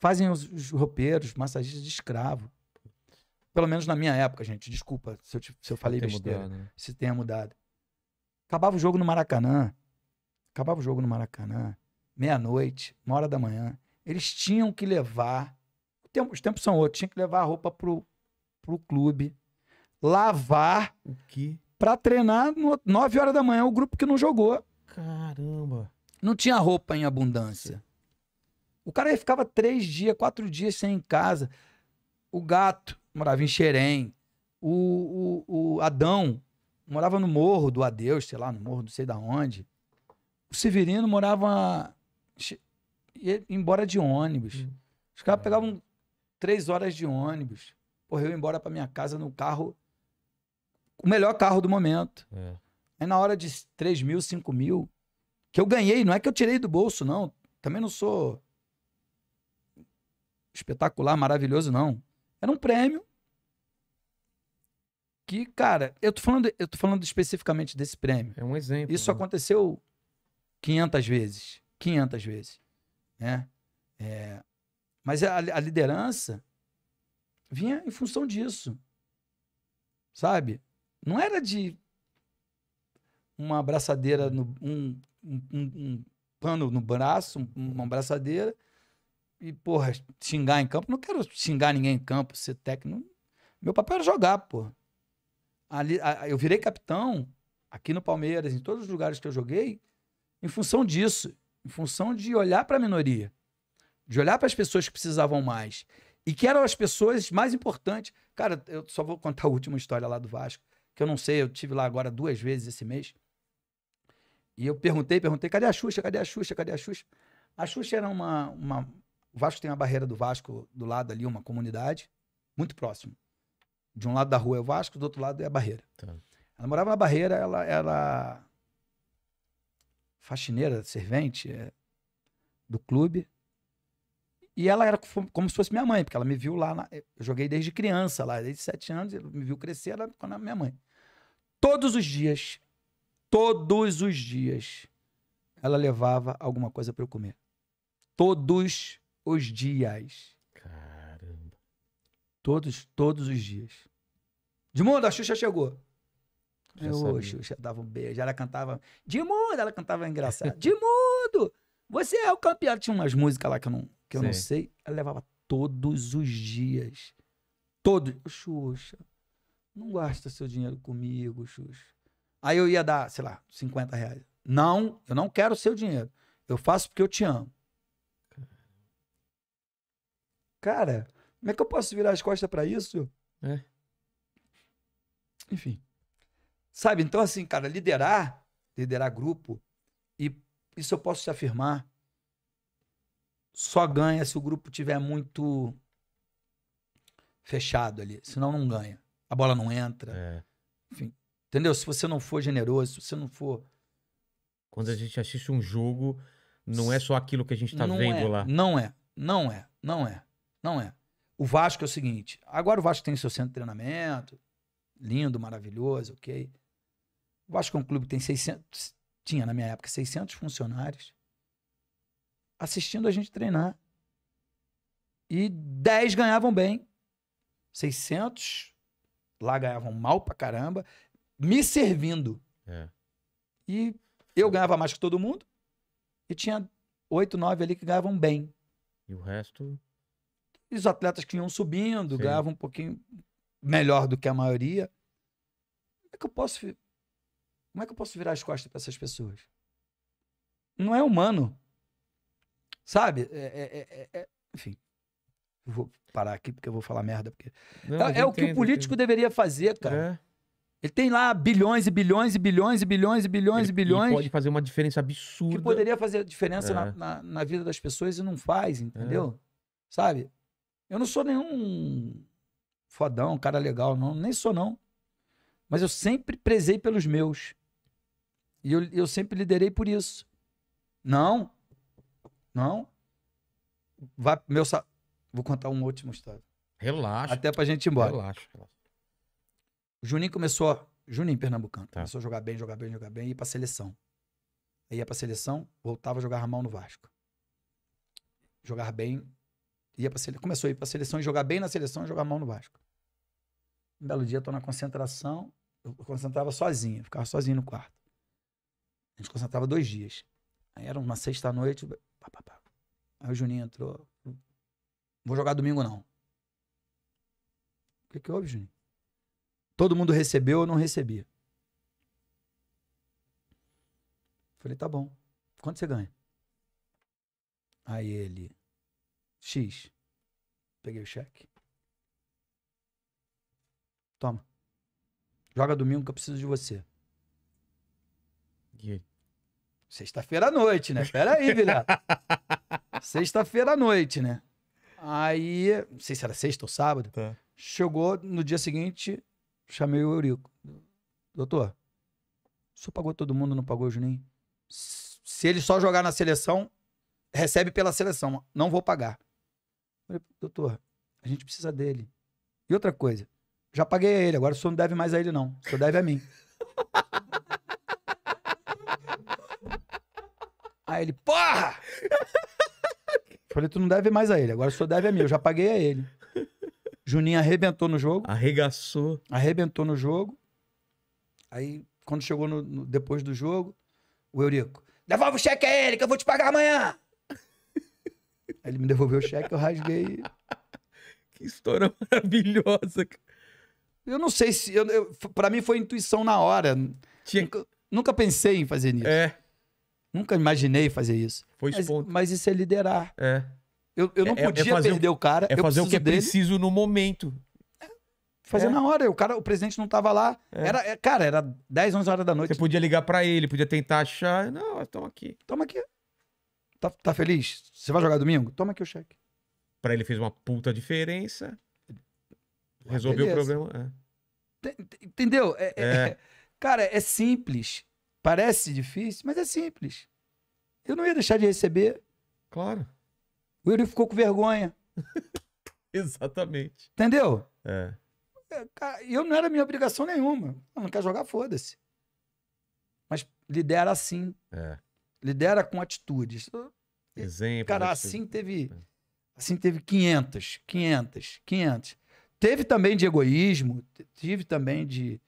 fazem os, os roupeiros, massagistas de escravo. Pelo menos na minha época, gente. Desculpa se eu, se eu falei besteira. Mudado, né? Se tenha mudado. Acabava o jogo no Maracanã. Acabava o jogo no Maracanã. Meia-noite, uma hora da manhã. Eles tinham que levar tempo, os tempos são outros. Tinha que levar a roupa pro, pro clube, lavar. O Pra treinar no, 9 horas da manhã o grupo que não jogou. Caramba. Não tinha roupa em abundância. O cara aí ficava três dias, quatro dias sem ir em casa. O gato morava em Xerém. O, o, o Adão morava no Morro do Adeus, sei lá, no Morro não sei da onde. O Severino morava ia embora de ônibus. Hum. Os caras pegavam três horas de ônibus. Porra, eu ia embora para minha casa no carro, o melhor carro do momento. É. Aí na hora de 3 mil, 5 mil, que eu ganhei, não é que eu tirei do bolso, não. Também não sou espetacular, maravilhoso, não. Era um prêmio que, cara, eu tô falando, eu tô falando especificamente desse prêmio. É um exemplo. Isso né? aconteceu 500 vezes. 500 vezes. Né? É, mas a, a liderança vinha em função disso. Sabe? Não era de uma abraçadeira, no, um, um, um, pano no braço, uma abraçadeira, e, porra, xingar em campo. Não quero xingar ninguém em campo, ser técnico. Meu papel era jogar, porra. Ali, a, eu virei capitão aqui no Palmeiras, em todos os lugares que eu joguei, em função disso, em função de olhar para a minoria de olhar para as pessoas que precisavam mais e que eram as pessoas mais importantes. Cara, eu só vou contar a última história lá do Vasco, que eu não sei, eu tive lá agora duas vezes esse mês. E eu perguntei, perguntei, cadê a Xuxa? Cadê a Xuxa? Cadê a Xuxa? A Xuxa era uma, uma... O Vasco tem a barreira do Vasco do lado ali, uma comunidade, muito próximo. De um lado da rua é o Vasco, do outro lado é a barreira. Tá. Ela morava na barreira, ela era faxineira, servente é, do clube. E ela era como se fosse minha mãe, porque ela me viu lá. Na... Eh, eu joguei desde criança lá, desde sete anos, ela me viu crescer, ela era minha mãe. Todos os dias, todos os dias, ela levava alguma coisa para eu comer. Todos os dias. Caramba. Todos, todos os dias. Edmundo, a Xuxa chegou. eu, Xuxa dava um beijo, ela cantava. Edmundo, ela cantava engraçado. Edmundo! Você é o campeão. Tinha umas músicas lá que eu não, que eu sei. não sei. Ela levava todos os dias. Todos. Xuxa, não gasta seu dinheiro comigo, Xuxa. Aí eu ia dar, sei lá, 50 reais. Não, eu não quero seu dinheiro. Eu faço porque eu te amo. Cara, como é que eu posso virar as costas para isso? É. Enfim. Sabe, então assim, cara, liderar, liderar grupo, isso eu posso te afirmar, só ganha se o grupo tiver muito fechado ali. Senão não ganha. A bola não entra. É. Enfim, entendeu? Se você não for generoso, se você não for. Quando a gente assiste um jogo, não é só aquilo que a gente está vendo é, lá. Não é, não é, não é, não é. O Vasco é o seguinte: agora o Vasco tem seu centro de treinamento, lindo, maravilhoso, ok. O Vasco é um clube que tem 600, tinha na minha época 600 funcionários assistindo a gente treinar. E 10 ganhavam bem. 600 lá ganhavam mal pra caramba, me servindo. É. E eu ganhava mais que todo mundo. E tinha 8, 9 ali que ganhavam bem. E o resto? E os atletas que iam subindo, Sim. ganhavam um pouquinho melhor do que a maioria. Como é que eu posso como é que eu posso virar as costas para essas pessoas? Não é humano. Sabe? É, é, é, é, é enfim. Vou parar aqui porque eu vou falar merda. Porque... Não, tá, é o que o político entendo. deveria fazer, cara. É. Ele tem lá bilhões e bilhões e bilhões e bilhões e bilhões e bilhões. pode fazer uma diferença absurda. Que poderia fazer diferença na, na, na, vida das pessoas e não faz, entendeu? Sabe? Eu não sou nenhum fodão, cara legal, não. Nem sou, não. Mas eu sempre prezei pelos meus. E eu, eu sempre liderei por isso. Não. Não. Vai, meu sa... Vou contar um última história. Relaxa. Até pra gente ir embora. Relaxa. O Juninho começou. Juninho Pernambucano. Tá. Começou a jogar bem, jogar bem, jogar bem e ir pra seleção. Aí ia pra seleção, voltava a jogar mal no Vasco. Jogar bem, ia pra Começou a ir pra seleção e jogar bem na seleção e jogar mal no Vasco. Um belo dia, tô na concentração. Eu concentrava sozinho, ficava sozinho no quarto. A gente concentrava dois dias. Aí era uma sexta-noite. Aí o Juninho entrou. Vou jogar domingo, não. O que, que houve, Juninho? Todo mundo recebeu ou não recebia? Falei, tá bom. Quanto você ganha? Aí ele, X. Peguei o cheque. Toma. Joga domingo que eu preciso de você. Sexta-feira à noite, né? Pera aí, Vilela. sexta-feira à noite, né? Aí, não sei se era sexta ou sábado. Tá. Chegou no dia seguinte, chamei o Eurico. Doutor, o senhor pagou todo mundo, não pagou o Juninho? Se ele só jogar na seleção, recebe pela seleção. Não vou pagar. Falei, doutor, a gente precisa dele. E outra coisa, já paguei a ele, agora o senhor não deve mais a ele, não. O senhor deve a mim. Aí ele, porra! Falei, tu não deve mais a ele, agora só deve a mim, eu já paguei a ele. Juninho arrebentou no jogo. Arregaçou. Arrebentou no jogo. Aí, quando chegou no, no, depois do jogo, o Eurico, devolve o cheque a ele, que eu vou te pagar amanhã. Aí ele me devolveu o cheque, eu rasguei. Que história maravilhosa, cara. Eu não sei se. Eu, eu, pra mim foi intuição na hora. Tinha... Nunca, nunca pensei em fazer isso. É. Nunca imaginei fazer isso. Foi mas, ponto. mas isso é liderar. É. Eu, eu não é, é podia é perder o, o, cara. É fazer o que é dele. preciso no momento. É, fazer é. na hora. O cara, o presidente não tava lá. É. Era, cara, era 10, 11 horas da noite. Você podia ligar para ele, podia tentar achar. Não, toma aqui. Toma aqui. Tá, tá feliz? Você vai jogar domingo? Toma aqui o cheque. Para ele fez uma puta diferença. Ah, Resolveu o problema. Entendeu? Cara, é simples. Parece difícil, mas é simples. Eu não ia deixar de receber. Claro. O Yuri ficou com vergonha. Exatamente. Entendeu? É. é eu não era minha obrigação nenhuma. Eu não quer jogar, foda-se. Mas lidera assim. É. Lidera com atitudes. Exemplo. Cara, assim teve. É. Assim teve 500, 500, 500. Teve também de egoísmo, tive também de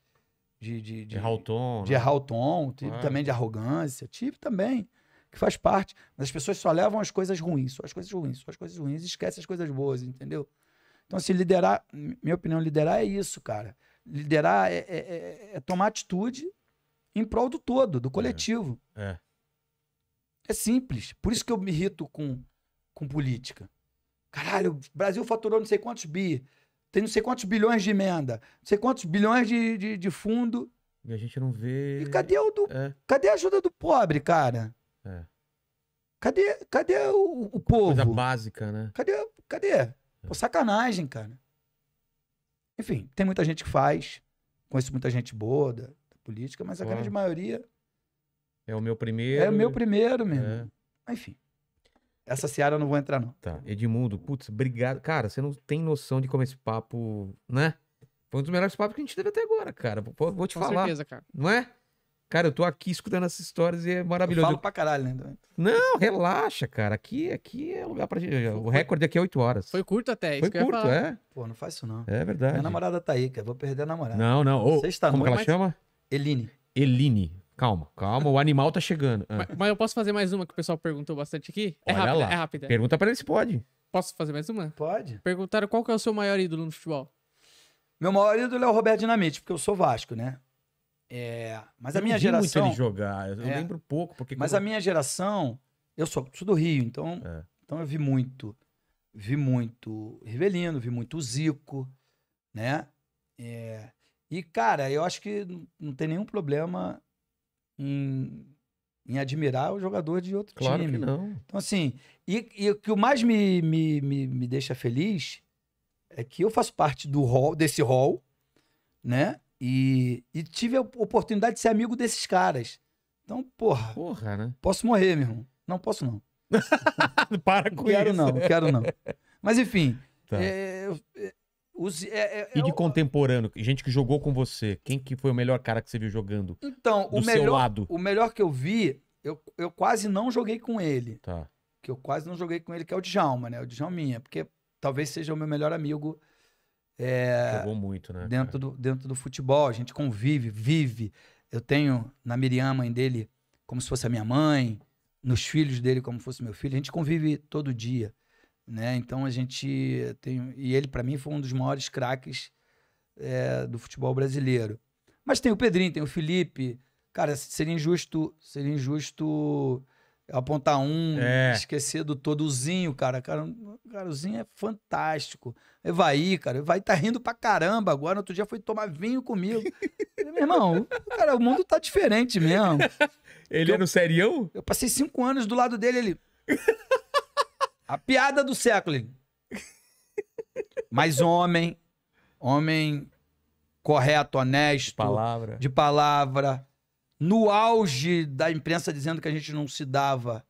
de, de, de errar o tom. De né? errar o tom, tipo também de arrogância, tipo também, que faz parte. Mas as pessoas só levam as coisas ruins, só as coisas ruins, só as coisas ruins, e esquece as coisas boas, entendeu? Então, se assim, liderar, minha opinião, liderar é isso, cara. Liderar é, é, é, é tomar atitude em prol do todo, do coletivo. É. é. É simples. Por isso que eu me irrito com, com política. Caralho, o Brasil faturou não sei quantos bi tem não sei quantos bilhões de emenda, não sei quantos bilhões de, de, de fundo. E a gente não vê. E cadê, o do, é. cadê a ajuda do pobre, cara? É. Cadê, cadê o, o povo? Coisa básica, né? Cadê? cadê? É. Pô, sacanagem, cara. Enfim, tem muita gente que faz. Conheço muita gente boa da, da política, mas a Ué. grande maioria. É o meu primeiro. É o meu primeiro mesmo. É. Enfim. Essa seara eu não vou entrar, não. Tá. Edmundo, putz, obrigado. Cara, você não tem noção de como esse papo, né? Foi um dos melhores papos que a gente teve até agora, cara. Vou, vou te Com falar. Com certeza, cara. Não é? Cara, eu tô aqui escutando essas histórias e é maravilhoso. Eu falo pra caralho, né? Não, relaxa, cara. Aqui, aqui é lugar pra gente. O recorde aqui é 8 horas. Foi curto até. Foi curto, é. Pô, não faz isso não. É verdade. Minha namorada tá aí, cara. Vou perder a namorada. Não, não. Ô, Sexta como noite. ela chama? Eline. Eline. Calma, calma, o animal tá chegando. Ah. Mas, mas, eu posso fazer mais uma que o pessoal perguntou bastante aqui? É Olha rápida, lá. é rápida. Pergunta pra ele se pode. Posso fazer mais uma? Pode. Perguntaram qual que é o seu maior ídolo no futebol. Meu maior ídolo é o Roberto Dinamite, porque eu sou Vasco, né? É, mas eu a minha geração. Muito ele jogar, eu é, lembro pouco. Porque mas como... a minha geração, eu sou, sou do Rio, então, é. então eu vi muito. Vi muito Rivelino, vi muito Zico, né? É, e, cara, eu acho que não tem nenhum problema em, em admirar o jogador de outro claro time. Que não. Então, assim, e, e o que mais me, me, me, me, deixa feliz é que eu faço parte do hall, desse hall, né? E, e tive a oportunidade de ser amigo desses caras. Então, porra. Porra, né? Posso morrer, meu irmão. Não posso, não. Para com quero isso. Quero não, quero não. Mas, enfim. Tá. É, é os, é, é, e é de contemporâneo, gente que jogou com você, quem que foi o melhor cara que você viu jogando? Então, o melhor, o melhor que eu vi, eu, eu quase não joguei com ele. Tá. Que eu quase não joguei com ele, que é o Djalma, né? O Djalminha, porque talvez seja o meu melhor amigo. É, Jogou muito, né? Dentro do, dentro do futebol, a gente convive, vive. Eu tenho na Miriam, mãe dele, como se fosse a minha mãe, nos filhos dele, como se fosse meu filho. A gente convive todo dia né? Então a gente tem e ele para mim foi um dos maiores craques é, do futebol brasileiro. Mas tem o Pedrinho, tem o Felipe. Cara, seria injusto, seria injusto apontar um, é. esquecer do todozinho, cara. Cara, cara, o Zinho é fantástico. Evaí, cara, vai tá rindo pra caramba agora. Outro dia foi tomar vinho comigo. Meu irmão, cara, o mundo tá diferente mesmo. Ele é no um serião? Eu passei cinco anos do lado dele, ele... A piada do século. Mas homem, homem correto, honesto, palavra. de palavra, no auge da imprensa dizendo que a gente não se dava,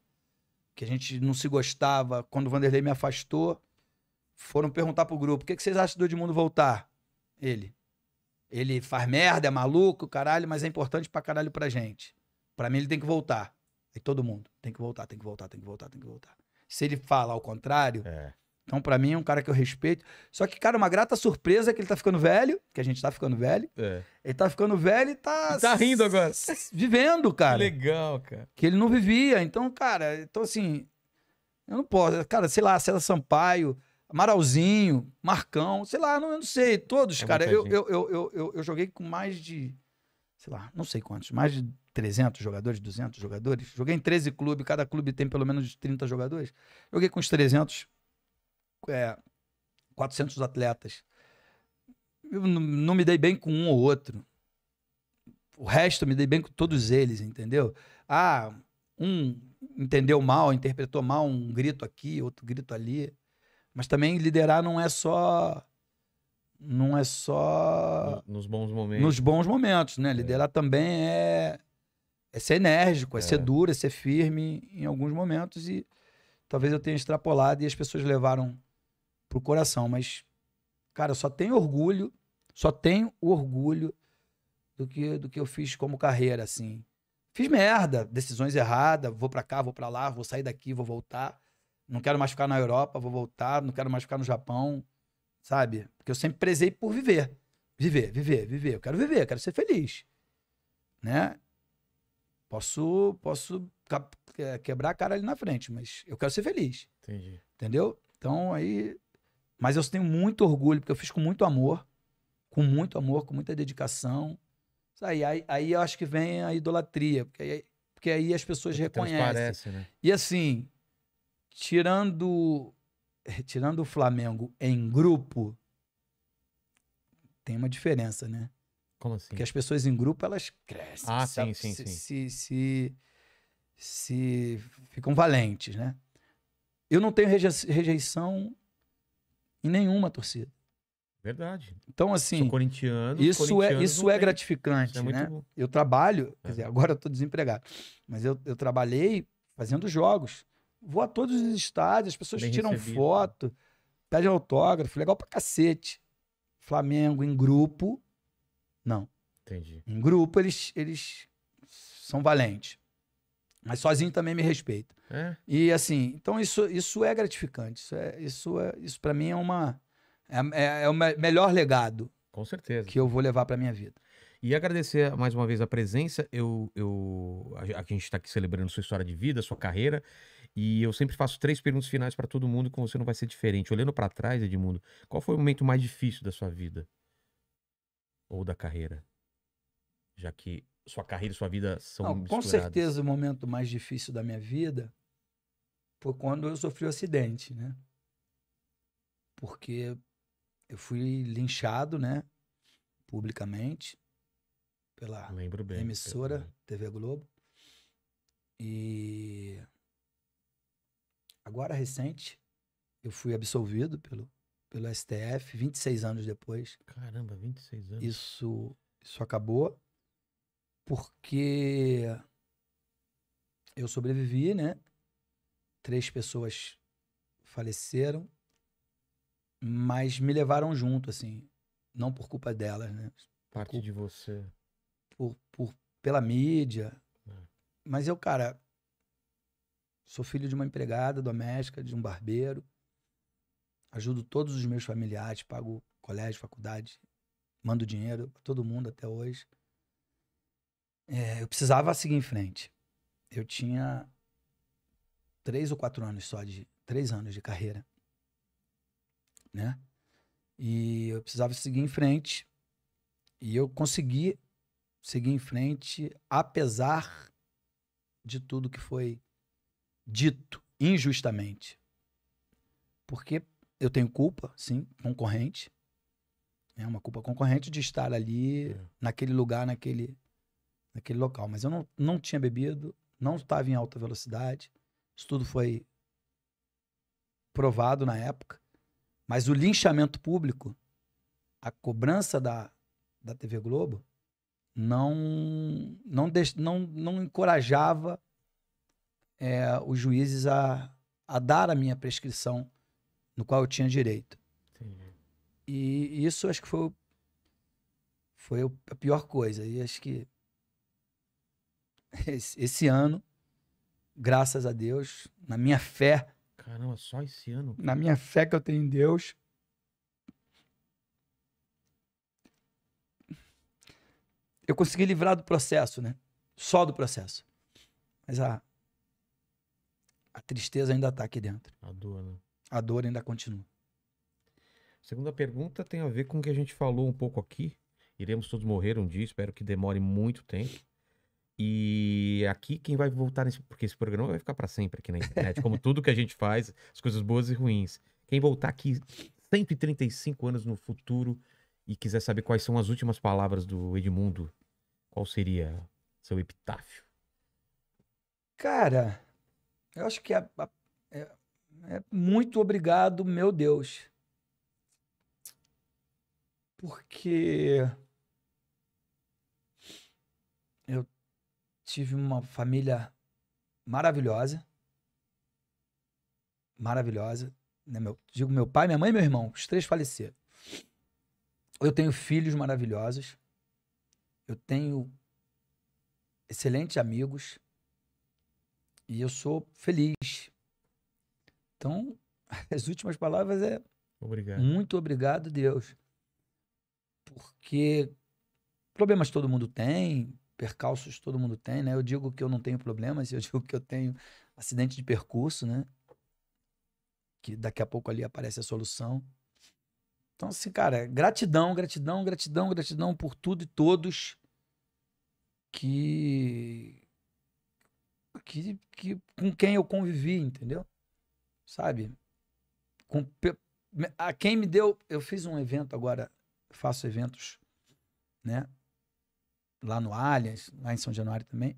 que a gente não se gostava, quando o Vanderlei me afastou, foram perguntar pro grupo: o que, que vocês acham do Edmundo voltar? Ele. Ele faz merda, é maluco, caralho, mas é importante pra caralho pra gente. Pra mim, ele tem que voltar. e todo mundo: tem que voltar, tem que voltar, tem que voltar, tem que voltar. Se ele fala ao contrário. É. Então, para mim, é um cara que eu respeito. Só que, cara, uma grata surpresa é que ele tá ficando velho, que a gente tá ficando velho. É. Ele tá ficando velho e tá. E tá rindo agora. Vivendo, cara. Que legal, cara. Que ele não vivia. Então, cara, então assim. Eu não posso. Cara, sei lá, César Sampaio, Amaralzinho, Marcão, sei lá, não, eu não sei. Todos, é cara. Eu, eu, eu, eu, eu joguei com mais de. Sei lá, não sei quantos, mais de 300 jogadores, 200 jogadores. Joguei em 13 clubes, cada clube tem pelo menos 30 jogadores. Joguei com os 300, é, 400 atletas. Eu não me dei bem com um ou outro. O resto eu me dei bem com todos eles, entendeu? Ah, um entendeu mal, interpretou mal um grito aqui, outro grito ali. Mas também liderar não é só não é só nos bons momentos. Nos bons momentos, né? É. Liderar é. também é é ser enérgico, é, é ser duro, é ser firme em alguns momentos e talvez eu tenha extrapolado e as pessoas levaram pro coração, mas cara, só tenho orgulho, só tenho orgulho do que do que eu fiz como carreira assim. Fiz merda, decisões erradas, vou para cá, vou para lá, vou sair daqui, vou voltar. Não quero mais ficar na Europa, vou voltar, não quero mais ficar no Japão, sabe? Porque eu sempre prezei por viver. Viver, viver, viver. Eu quero viver, eu quero ser feliz. Né? Posso, posso quebrar a cara ali na frente, mas eu quero ser feliz. Entendi. Entendeu? Então aí. Mas eu tenho muito orgulho, porque eu fiz com muito amor, com muito amor, com muita dedicação. Aí, aí, aí eu acho que vem a idolatria, porque aí, porque aí as pessoas porque é reconhecem. Né? E assim, tirando, tirando o Flamengo em grupo, tem uma diferença, né? Como assim? Porque as pessoas em grupo, elas crescem. Ah, se, sim, sim, se, sim. Se, se, se, ficam valentes, né? Eu não tenho rejeição em nenhuma torcida. Verdade. Então, assim. Sou corintiano. Isso é, isso é gratificante, isso é né? Bom. Eu trabalho, quer é. dizer, agora eu tô desempregado, mas eu, eu trabalhei fazendo jogos. Vou a todos os estádios, as pessoas Bem tiram recebido, né? foto, né? pedem autógrafo, legal pra cacete. Flamengo em grupo, não. Entendi. Em grupo, eles, eles são valentes. Mas sozinho também me respeita. É? E assim, então isso, isso é gratificante. Isso, é, isso, é, isso para mim é uma. É, é, é o melhor legado. Com certeza. Que eu vou levar para minha vida. E agradecer mais uma vez a presença. Eu, eu, a gente está aqui celebrando sua história de vida, sua carreira. E eu sempre faço três perguntas finais para todo mundo, com você não vai ser diferente. Olhando para trás, Edmundo, qual foi o momento mais difícil da sua vida? ou da carreira? Já que sua carreira e sua vida são Não, Com certeza o momento mais difícil da minha vida foi quando eu sofri o um acidente, né? Porque eu fui linchado, né? Publicamente pela bem, emissora TV Globo. E agora recente eu fui absolvido pelo pelo STF 26 anos depois. Caramba, 26 anos. Isso, isso acabou porque eu sobrevivi, né? Três pessoas faleceram, mas me levaram junto, assim. Não por culpa delas, né? Parte por, de você. Por, por, pela mídia. É. Mas eu, cara, sou filho de uma empregada doméstica, de um barbeiro Ajudo todos os meus familiares, pago colégio, faculdade, mando dinheiro para todo mundo até hoje. É, eu precisava seguir em frente. Eu tinha três ou quatro anos só de três anos de carreira, né? E eu precisava seguir em frente. E eu consegui seguir em frente, apesar de tudo que foi dito injustamente. Porque eu tenho culpa, sim, concorrente. É uma culpa concorrente de estar ali, é. naquele lugar, naquele, naquele local. Mas eu não, não tinha bebido, não estava em alta velocidade. Isso tudo foi provado na época. Mas o linchamento público, a cobrança da, da TV Globo, não, não, deix, não, não encorajava é, os juízes a, a dar a minha prescrição no qual eu tinha direito. Sim. E isso acho que foi, foi a pior coisa. E acho que esse, esse ano, graças a Deus, na minha fé. Caramba, só esse ano? Na minha fé que eu tenho em Deus. Eu consegui livrar do processo, né? Só do processo. Mas a, a tristeza ainda está aqui dentro. A dor, né? A dor ainda continua. A segunda pergunta tem a ver com o que a gente falou um pouco aqui. Iremos todos morrer um dia, espero que demore muito tempo. E aqui quem vai voltar nesse, porque esse programa vai ficar para sempre aqui na internet, como tudo que a gente faz, as coisas boas e ruins. Quem voltar aqui 135 anos no futuro e quiser saber quais são as últimas palavras do Edmundo, qual seria seu epitáfio? Cara, eu acho que a, a, é, é, muito obrigado, meu Deus. Porque eu tive uma família maravilhosa. Maravilhosa. Né? Meu, digo meu pai, minha mãe e meu irmão. Os três faleceram. Eu tenho filhos maravilhosos. Eu tenho excelentes amigos. E eu sou feliz então, as últimas palavras é obrigado. muito obrigado, Deus. Porque problemas todo mundo tem, percalços todo mundo tem, né? Eu digo que eu não tenho problemas, eu digo que eu tenho acidente de percurso, né? Que daqui a pouco ali aparece a solução. Então, assim, cara, gratidão, gratidão, gratidão, gratidão por tudo e todos que, que, que com quem eu convivi, entendeu? sabe? Com, a quem me deu, eu fiz um evento agora, faço eventos, né? Lá no Allianz, lá em São Januário também.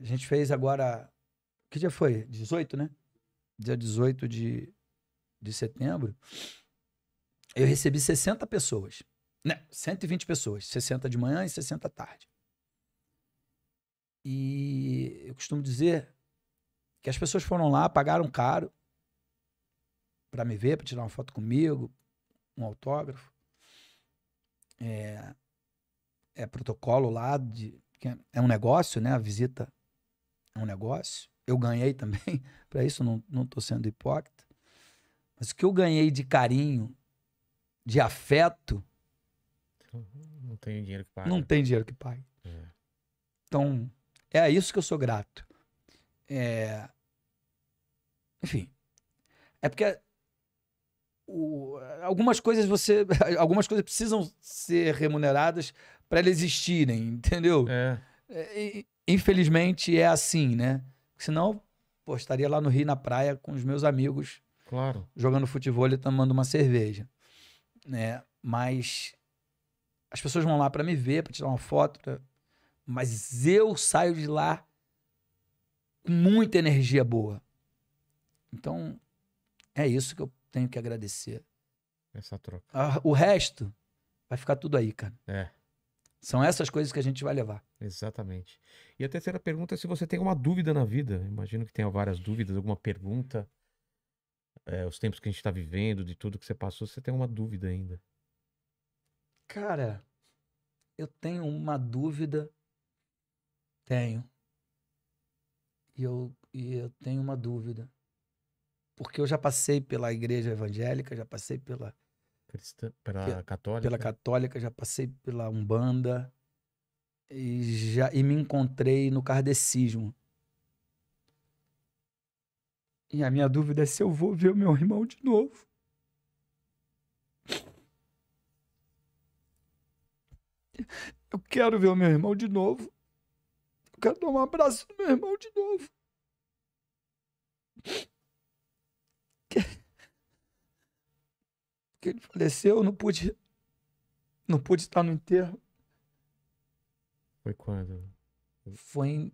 A gente fez agora, que dia foi? 18, né? Dia 18 de, de setembro. Eu recebi 60 pessoas. Não, né? 120 pessoas, 60 de manhã e 60 à tarde. E eu costumo dizer que as pessoas foram lá, pagaram caro, para me ver, para tirar uma foto comigo, um autógrafo. É, é protocolo lá de é, é um negócio, né? A visita é um negócio. Eu ganhei também para isso, não não tô sendo hipócrita. Mas o que eu ganhei de carinho, de afeto, uhum, não tem dinheiro que pague. Não né? tem dinheiro que pague. É. Então, é a isso que eu sou grato. É... Enfim. É porque o, algumas coisas você algumas coisas precisam ser remuneradas para elas existirem entendeu é. é infelizmente é assim né senão pô, estaria lá no Rio na praia com os meus amigos claro jogando futebol e tomando uma cerveja né mas as pessoas vão lá para me ver para tirar uma foto pra... mas eu saio de lá com muita energia boa então é isso que eu tenho que agradecer. Essa troca. o resto vai ficar tudo aí, cara. É. São essas coisas que a gente vai levar. Exatamente. E a terceira pergunta é se você tem alguma dúvida na vida. Imagino que tenha várias dúvidas, alguma pergunta. É, os tempos que a gente está vivendo, de tudo que você passou, você tem uma dúvida ainda? Cara, eu tenho uma dúvida. Tenho. E eu, e eu tenho uma dúvida porque eu já passei pela igreja evangélica, já passei pela Cristã, pela, católica, pela católica, já passei pela umbanda e já e me encontrei no kardecismo. E a minha dúvida é se eu vou ver o meu irmão de novo. Eu quero ver o meu irmão de novo. Eu quero dar um abraço no meu irmão de novo. Porque ele faleceu, eu não pude. Não pude estar no enterro. Foi quando? Foi em.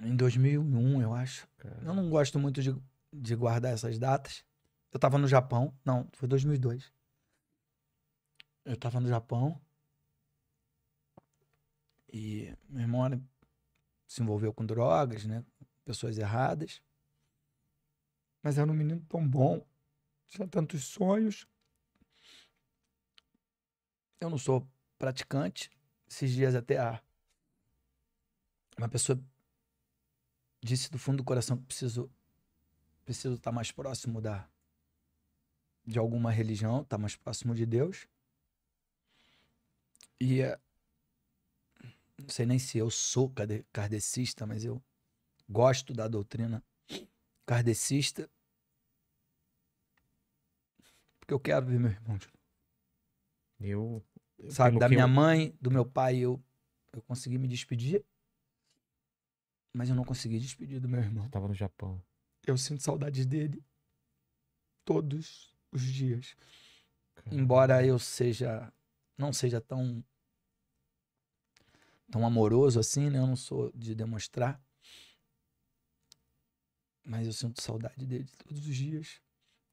Em 2001, eu acho. Eu não gosto muito de, de guardar essas datas. Eu tava no Japão. Não, foi 2002. Eu tava no Japão. E meu irmão se envolveu com drogas, né? Pessoas erradas mas era um menino tão bom, tinha tantos sonhos. Eu não sou praticante, esses dias até a uma pessoa disse do fundo do coração que preciso preciso estar tá mais próximo da de alguma religião, estar tá mais próximo de Deus. E é, não sei nem se eu sou kardecista, mas eu gosto da doutrina kardecista, porque eu quero ver meu irmão Eu, eu sabe, da minha eu... mãe, do meu pai, eu, eu consegui me despedir, mas eu não consegui despedir do meu irmão. tava no Japão. Eu sinto saudade dele todos os dias. Caramba. Embora eu seja não seja tão tão amoroso assim, né? Eu não sou de demonstrar. Mas eu sinto saudade dele todos os dias.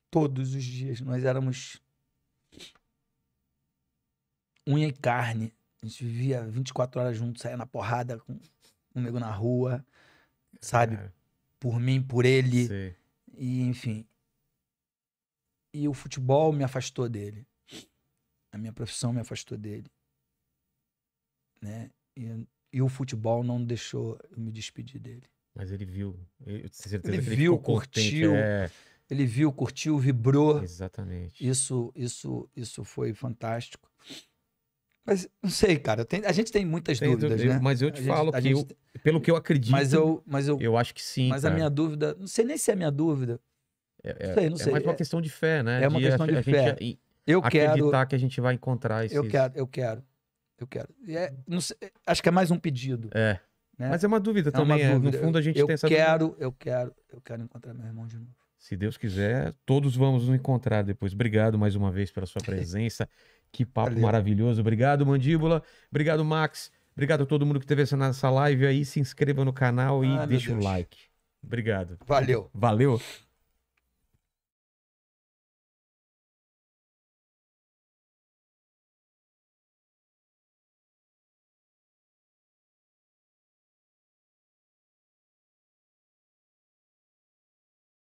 Todos os dias. Nós éramos unha e carne. A gente vivia 24 horas juntos, saía na porrada com comigo na rua, sabe? É. Por mim, por ele. Sim. E, enfim. E o futebol me afastou dele. A minha profissão me afastou dele. Né? E, e o futebol não deixou eu me despedir dele. Mas ele viu. Eu tenho certeza ele que viu, ele curtiu. É... Ele viu, curtiu, vibrou. Exatamente. Isso, isso, isso foi fantástico. Mas não sei, cara. Tem, a gente tem muitas tem, dúvidas, eu, né? Mas eu te a falo gente, que, gente, pelo que eu acredito. Mas eu, mas eu, eu acho que sim. Mas cara. a minha dúvida, não sei nem se é a minha dúvida. É, é, não sei, não é sei. É mais uma é questão de fé, né? É uma de, questão de a, fé. Gente, eu quero acreditar que a gente vai encontrar esses... Eu quero, eu quero, eu quero. É, sei, acho que é mais um pedido. É. Né? Mas é uma dúvida é também. Uma é, dúvida. No fundo, a gente eu, tem eu essa quero, dúvida. Eu quero, eu quero encontrar meu irmão de novo. Se Deus quiser, todos vamos nos encontrar depois. Obrigado mais uma vez pela sua presença. Que papo Valeu. maravilhoso. Obrigado, Mandíbula. Obrigado, Max. Obrigado a todo mundo que teve nessa live aí. Se inscreva no canal e ah, deixa o um like. Obrigado. Valeu. Valeu.